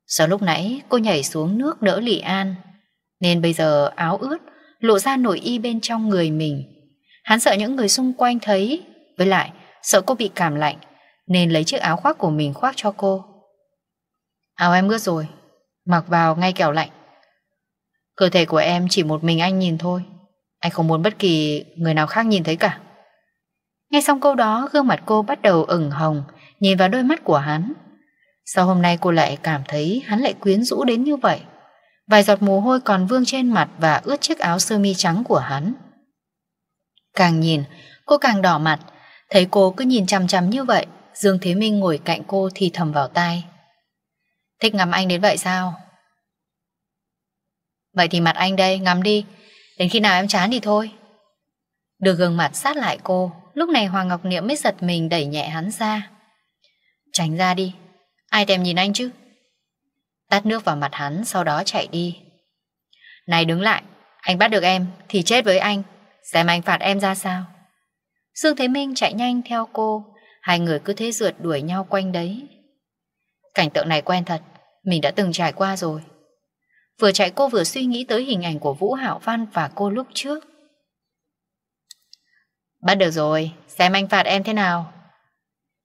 Sau lúc nãy cô nhảy xuống nước đỡ Lị An Nên bây giờ áo ướt Lộ ra nổi y bên trong người mình Hắn sợ những người xung quanh thấy Với lại sợ cô bị cảm lạnh Nên lấy chiếc áo khoác của mình khoác cho cô Áo em ướt rồi Mặc vào ngay kẻo lạnh Cơ thể của em chỉ một mình anh nhìn thôi Anh không muốn bất kỳ người nào khác nhìn thấy cả Nghe xong câu đó Gương mặt cô bắt đầu ửng hồng Nhìn vào đôi mắt của hắn Sau hôm nay cô lại cảm thấy Hắn lại quyến rũ đến như vậy Vài giọt mồ hôi còn vương trên mặt Và ướt chiếc áo sơ mi trắng của hắn Càng nhìn Cô càng đỏ mặt Thấy cô cứ nhìn chằm chằm như vậy Dương Thế Minh ngồi cạnh cô thì thầm vào tai Thích ngắm anh đến vậy sao Vậy thì mặt anh đây, ngắm đi. Đến khi nào em chán thì thôi. được gương mặt sát lại cô, lúc này Hoàng Ngọc Niệm mới giật mình đẩy nhẹ hắn ra. Tránh ra đi, ai thèm nhìn anh chứ? tắt nước vào mặt hắn, sau đó chạy đi. Này đứng lại, anh bắt được em thì chết với anh, xem anh phạt em ra sao. Dương Thế Minh chạy nhanh theo cô, hai người cứ thế rượt đuổi nhau quanh đấy. Cảnh tượng này quen thật, mình đã từng trải qua rồi. Vừa chạy cô vừa suy nghĩ tới hình ảnh của Vũ hạo Văn và cô lúc trước. Bắt được rồi, xem anh phạt em thế nào.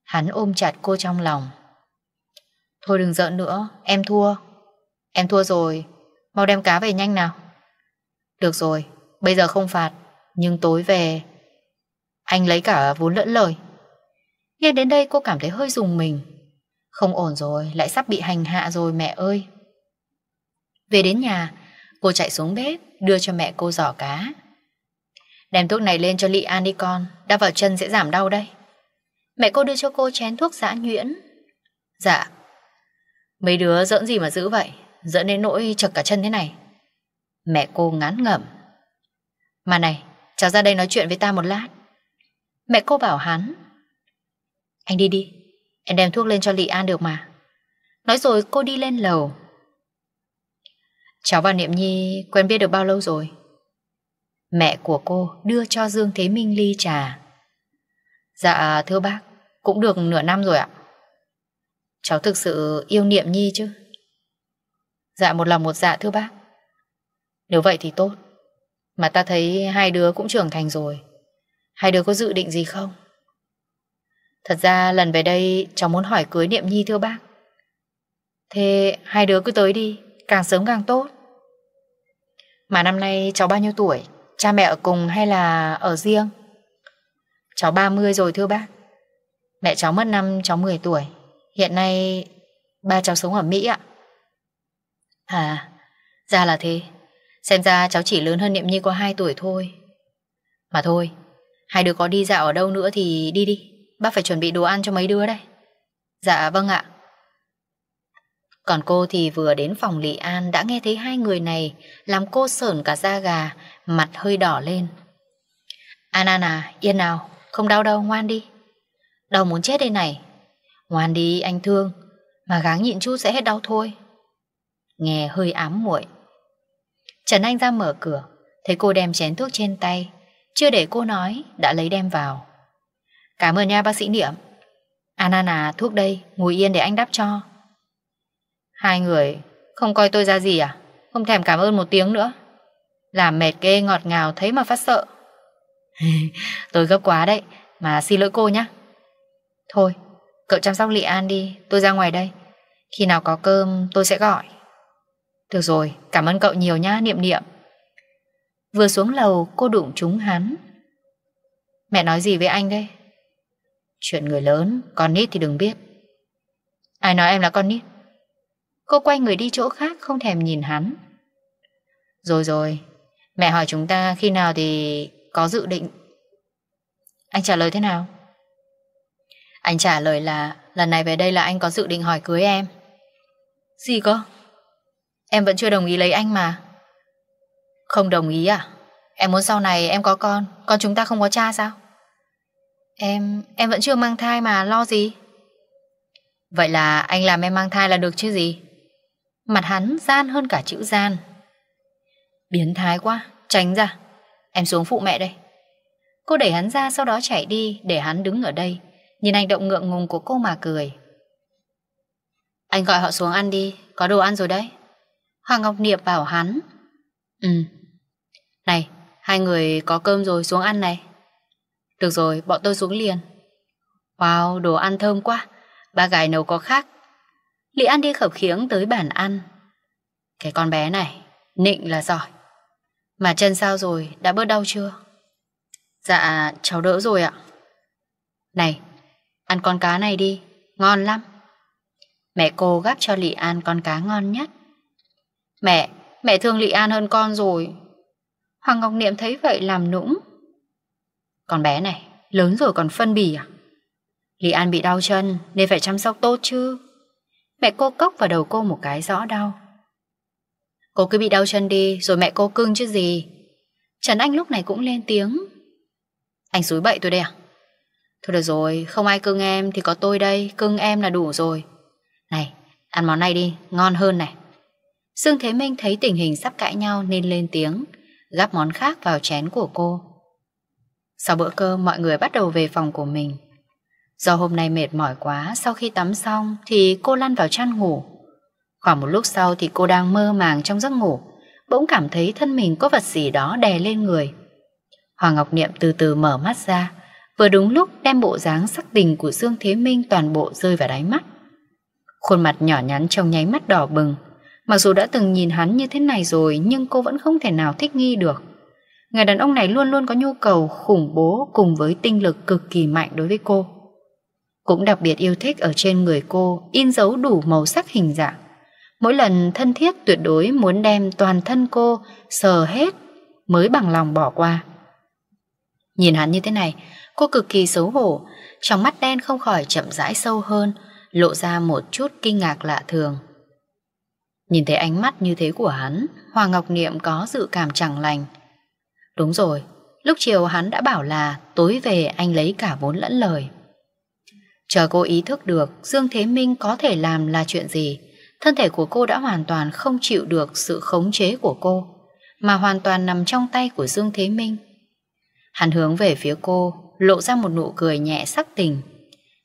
Hắn ôm chặt cô trong lòng. Thôi đừng giận nữa, em thua. Em thua rồi, mau đem cá về nhanh nào. Được rồi, bây giờ không phạt, nhưng tối về anh lấy cả vốn lẫn lời. Nghe đến đây cô cảm thấy hơi dùng mình. Không ổn rồi, lại sắp bị hành hạ rồi mẹ ơi. Về đến nhà, cô chạy xuống bếp đưa cho mẹ cô giỏ cá. Đem thuốc này lên cho Lị An đi con, đau vào chân sẽ giảm đau đây. Mẹ cô đưa cho cô chén thuốc giã nhuyễn. Dạ. Mấy đứa giỡn gì mà giữ vậy, dẫn đến nỗi chật cả chân thế này. Mẹ cô ngán ngẩm. Mà này, cháu ra đây nói chuyện với ta một lát. Mẹ cô bảo hắn. Anh đi đi, em đem thuốc lên cho Lị An được mà. Nói rồi cô đi lên lầu, Cháu và Niệm Nhi quen biết được bao lâu rồi? Mẹ của cô đưa cho Dương Thế Minh ly trà. Dạ thưa bác, cũng được nửa năm rồi ạ. Cháu thực sự yêu Niệm Nhi chứ? Dạ một lòng một dạ thưa bác. Nếu vậy thì tốt. Mà ta thấy hai đứa cũng trưởng thành rồi. Hai đứa có dự định gì không? Thật ra lần về đây cháu muốn hỏi cưới Niệm Nhi thưa bác. Thế hai đứa cứ tới đi càng sớm càng tốt. Mà năm nay cháu bao nhiêu tuổi? Cha mẹ ở cùng hay là ở riêng? Cháu 30 rồi thưa bác. Mẹ cháu mất năm cháu 10 tuổi. Hiện nay ba cháu sống ở Mỹ ạ. À, ra là thế. Xem ra cháu chỉ lớn hơn Niệm Nhi có 2 tuổi thôi. Mà thôi, hai đứa có đi dạo ở đâu nữa thì đi đi. Bác phải chuẩn bị đồ ăn cho mấy đứa đây. Dạ vâng ạ. Còn cô thì vừa đến phòng Lị An đã nghe thấy hai người này làm cô sởn cả da gà, mặt hơi đỏ lên. An à, yên nào, không đau đâu, ngoan đi. Đau muốn chết đây này. Ngoan đi, anh thương, mà gắng nhịn chút sẽ hết đau thôi. Nghe hơi ám muội Trần Anh ra mở cửa, thấy cô đem chén thuốc trên tay. Chưa để cô nói, đã lấy đem vào. Cảm ơn nha bác sĩ Niệm. An à, thuốc đây, ngồi yên để anh đắp cho. Hai người không coi tôi ra gì à? Không thèm cảm ơn một tiếng nữa. Làm mệt ghê ngọt ngào thấy mà phát sợ. tôi gấp quá đấy, mà xin lỗi cô nhé. Thôi, cậu chăm sóc Lị An đi, tôi ra ngoài đây. Khi nào có cơm tôi sẽ gọi. Được rồi, cảm ơn cậu nhiều nhá, niệm niệm. Vừa xuống lầu cô đụng trúng hắn. Mẹ nói gì với anh đây? Chuyện người lớn, con nít thì đừng biết. Ai nói em là con nít? Cô quay người đi chỗ khác không thèm nhìn hắn Rồi rồi Mẹ hỏi chúng ta khi nào thì có dự định Anh trả lời thế nào? Anh trả lời là Lần này về đây là anh có dự định hỏi cưới em Gì cơ? Em vẫn chưa đồng ý lấy anh mà Không đồng ý à? Em muốn sau này em có con Con chúng ta không có cha sao? Em... em vẫn chưa mang thai mà lo gì? Vậy là anh làm em mang thai là được chứ gì? Mặt hắn gian hơn cả chữ gian. Biến thái quá, tránh ra. Em xuống phụ mẹ đây. Cô đẩy hắn ra sau đó chạy đi để hắn đứng ở đây. Nhìn hành động ngượng ngùng của cô mà cười. Anh gọi họ xuống ăn đi, có đồ ăn rồi đấy. Hoàng Ngọc Niệm bảo hắn. Ừ. Này, hai người có cơm rồi xuống ăn này. Được rồi, bọn tôi xuống liền. Wow, đồ ăn thơm quá. Ba gái nấu có khác Lý An đi khập khiếng tới bàn ăn. Cái con bé này, nịnh là giỏi. Mà chân sao rồi, đã bớt đau chưa? Dạ, cháu đỡ rồi ạ. Này, ăn con cá này đi, ngon lắm. Mẹ cô gắp cho Lị An con cá ngon nhất. Mẹ, mẹ thương Lị An hơn con rồi. Hoàng Ngọc Niệm thấy vậy làm nũng. Con bé này, lớn rồi còn phân bì à? Lị An bị đau chân nên phải chăm sóc tốt chứ. Mẹ cô cốc vào đầu cô một cái rõ đau Cô cứ bị đau chân đi Rồi mẹ cô cưng chứ gì Trần Anh lúc này cũng lên tiếng Anh xúi bậy tôi đây à Thôi được rồi không ai cưng em Thì có tôi đây cưng em là đủ rồi Này ăn món này đi Ngon hơn này Dương Thế Minh thấy tình hình sắp cãi nhau Nên lên tiếng Gắp món khác vào chén của cô Sau bữa cơm mọi người bắt đầu về phòng của mình Do hôm nay mệt mỏi quá, sau khi tắm xong thì cô lăn vào chăn ngủ. Khoảng một lúc sau thì cô đang mơ màng trong giấc ngủ, bỗng cảm thấy thân mình có vật gì đó đè lên người. Hoàng Ngọc Niệm từ từ mở mắt ra, vừa đúng lúc đem bộ dáng sắc tình của Dương Thế Minh toàn bộ rơi vào đáy mắt. Khuôn mặt nhỏ nhắn trong nháy mắt đỏ bừng, mặc dù đã từng nhìn hắn như thế này rồi nhưng cô vẫn không thể nào thích nghi được. Người đàn ông này luôn luôn có nhu cầu khủng bố cùng với tinh lực cực kỳ mạnh đối với cô. Cũng đặc biệt yêu thích ở trên người cô in dấu đủ màu sắc hình dạng. Mỗi lần thân thiết tuyệt đối muốn đem toàn thân cô sờ hết mới bằng lòng bỏ qua. Nhìn hắn như thế này, cô cực kỳ xấu hổ, trong mắt đen không khỏi chậm rãi sâu hơn, lộ ra một chút kinh ngạc lạ thường. Nhìn thấy ánh mắt như thế của hắn, Hoàng Ngọc Niệm có dự cảm chẳng lành. Đúng rồi, lúc chiều hắn đã bảo là tối về anh lấy cả vốn lẫn lời. Chờ cô ý thức được Dương Thế Minh có thể làm là chuyện gì, thân thể của cô đã hoàn toàn không chịu được sự khống chế của cô, mà hoàn toàn nằm trong tay của Dương Thế Minh. Hắn hướng về phía cô, lộ ra một nụ cười nhẹ sắc tình.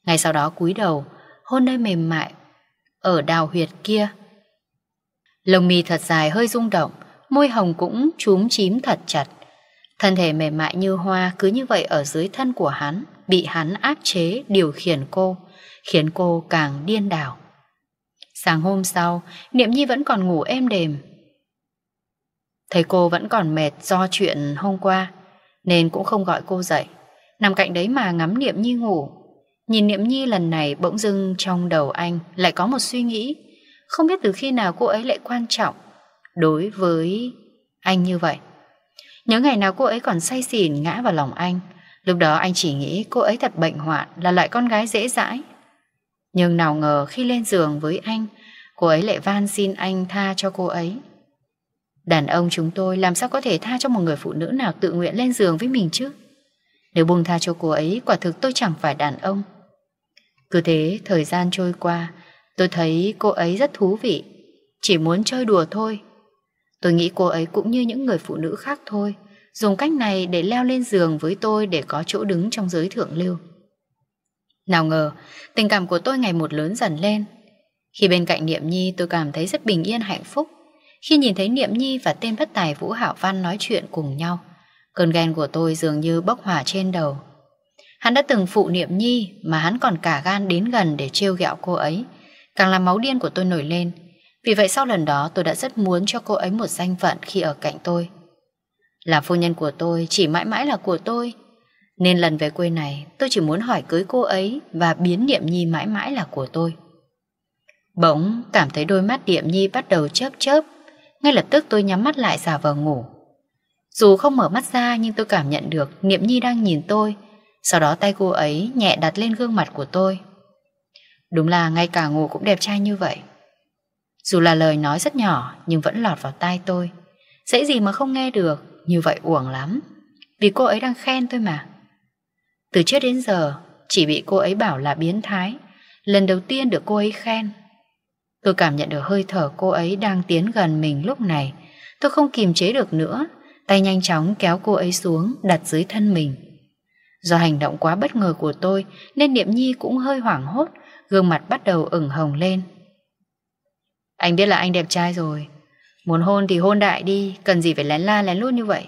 Ngay sau đó cúi đầu, hôn nơi mềm mại, ở đào huyệt kia. Lồng mì thật dài hơi rung động, môi hồng cũng chúm chím thật chặt. Thân thể mềm mại như hoa cứ như vậy ở dưới thân của hắn bị hắn áp chế điều khiển cô, khiến cô càng điên đảo. Sáng hôm sau, Niệm Nhi vẫn còn ngủ êm đềm. Thấy cô vẫn còn mệt do chuyện hôm qua, nên cũng không gọi cô dậy. Nằm cạnh đấy mà ngắm Niệm Nhi ngủ. Nhìn Niệm Nhi lần này bỗng dưng trong đầu anh lại có một suy nghĩ. Không biết từ khi nào cô ấy lại quan trọng đối với anh như vậy. Nhớ ngày nào cô ấy còn say xỉn ngã vào lòng anh, Lúc đó anh chỉ nghĩ cô ấy thật bệnh hoạn là loại con gái dễ dãi. Nhưng nào ngờ khi lên giường với anh, cô ấy lại van xin anh tha cho cô ấy. Đàn ông chúng tôi làm sao có thể tha cho một người phụ nữ nào tự nguyện lên giường với mình chứ? Nếu buông tha cho cô ấy, quả thực tôi chẳng phải đàn ông. Cứ thế, thời gian trôi qua, tôi thấy cô ấy rất thú vị. Chỉ muốn chơi đùa thôi. Tôi nghĩ cô ấy cũng như những người phụ nữ khác thôi dùng cách này để leo lên giường với tôi để có chỗ đứng trong giới thượng lưu. Nào ngờ, tình cảm của tôi ngày một lớn dần lên. Khi bên cạnh Niệm Nhi tôi cảm thấy rất bình yên hạnh phúc. Khi nhìn thấy Niệm Nhi và tên bất tài Vũ Hảo Văn nói chuyện cùng nhau, cơn ghen của tôi dường như bốc hỏa trên đầu. Hắn đã từng phụ Niệm Nhi mà hắn còn cả gan đến gần để trêu ghẹo cô ấy, càng làm máu điên của tôi nổi lên. Vì vậy sau lần đó tôi đã rất muốn cho cô ấy một danh phận khi ở cạnh tôi. Là phu nhân của tôi, chỉ mãi mãi là của tôi. Nên lần về quê này, tôi chỉ muốn hỏi cưới cô ấy và biến Niệm Nhi mãi mãi là của tôi. Bỗng cảm thấy đôi mắt Niệm Nhi bắt đầu chớp chớp. Ngay lập tức tôi nhắm mắt lại giả vờ ngủ. Dù không mở mắt ra nhưng tôi cảm nhận được Niệm Nhi đang nhìn tôi. Sau đó tay cô ấy nhẹ đặt lên gương mặt của tôi. Đúng là ngay cả ngủ cũng đẹp trai như vậy. Dù là lời nói rất nhỏ nhưng vẫn lọt vào tai tôi. Dễ gì mà không nghe được như vậy uổng lắm. Vì cô ấy đang khen tôi mà. Từ trước đến giờ, chỉ bị cô ấy bảo là biến thái. Lần đầu tiên được cô ấy khen. Tôi cảm nhận được hơi thở cô ấy đang tiến gần mình lúc này. Tôi không kìm chế được nữa. Tay nhanh chóng kéo cô ấy xuống, đặt dưới thân mình. Do hành động quá bất ngờ của tôi nên Niệm Nhi cũng hơi hoảng hốt, gương mặt bắt đầu ửng hồng lên. Anh biết là anh đẹp trai rồi, Muốn hôn thì hôn đại đi, cần gì phải lén la lén lút như vậy.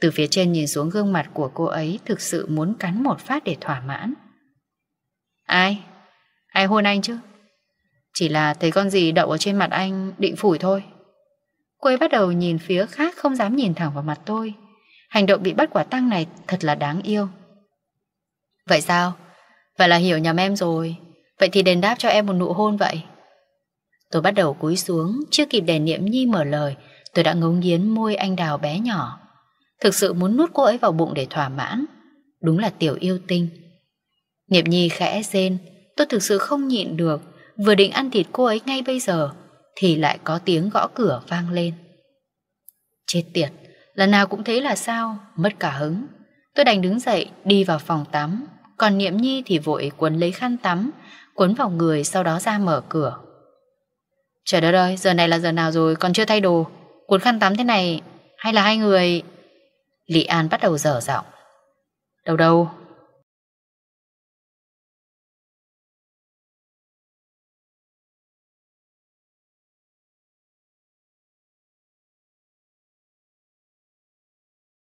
Từ phía trên nhìn xuống gương mặt của cô ấy thực sự muốn cắn một phát để thỏa mãn. Ai? Ai hôn anh chứ? Chỉ là thấy con gì đậu ở trên mặt anh định phủi thôi. Cô ấy bắt đầu nhìn phía khác không dám nhìn thẳng vào mặt tôi. Hành động bị bắt quả tăng này thật là đáng yêu. Vậy sao? Vậy là hiểu nhầm em rồi. Vậy thì đền đáp cho em một nụ hôn vậy. Tôi bắt đầu cúi xuống, chưa kịp để Niệm Nhi mở lời, tôi đã ngấu nghiến môi anh đào bé nhỏ. Thực sự muốn nuốt cô ấy vào bụng để thỏa mãn. Đúng là tiểu yêu tinh. Niệm Nhi khẽ rên, tôi thực sự không nhịn được, vừa định ăn thịt cô ấy ngay bây giờ, thì lại có tiếng gõ cửa vang lên. Chết tiệt, lần nào cũng thế là sao, mất cả hứng. Tôi đành đứng dậy, đi vào phòng tắm, còn Niệm Nhi thì vội quấn lấy khăn tắm, quấn vào người sau đó ra mở cửa. Trời đất ơi, giờ này là giờ nào rồi, còn chưa thay đồ. Cuốn khăn tắm thế này, hay là hai người... Lị An bắt đầu dở giọng. Đâu đâu,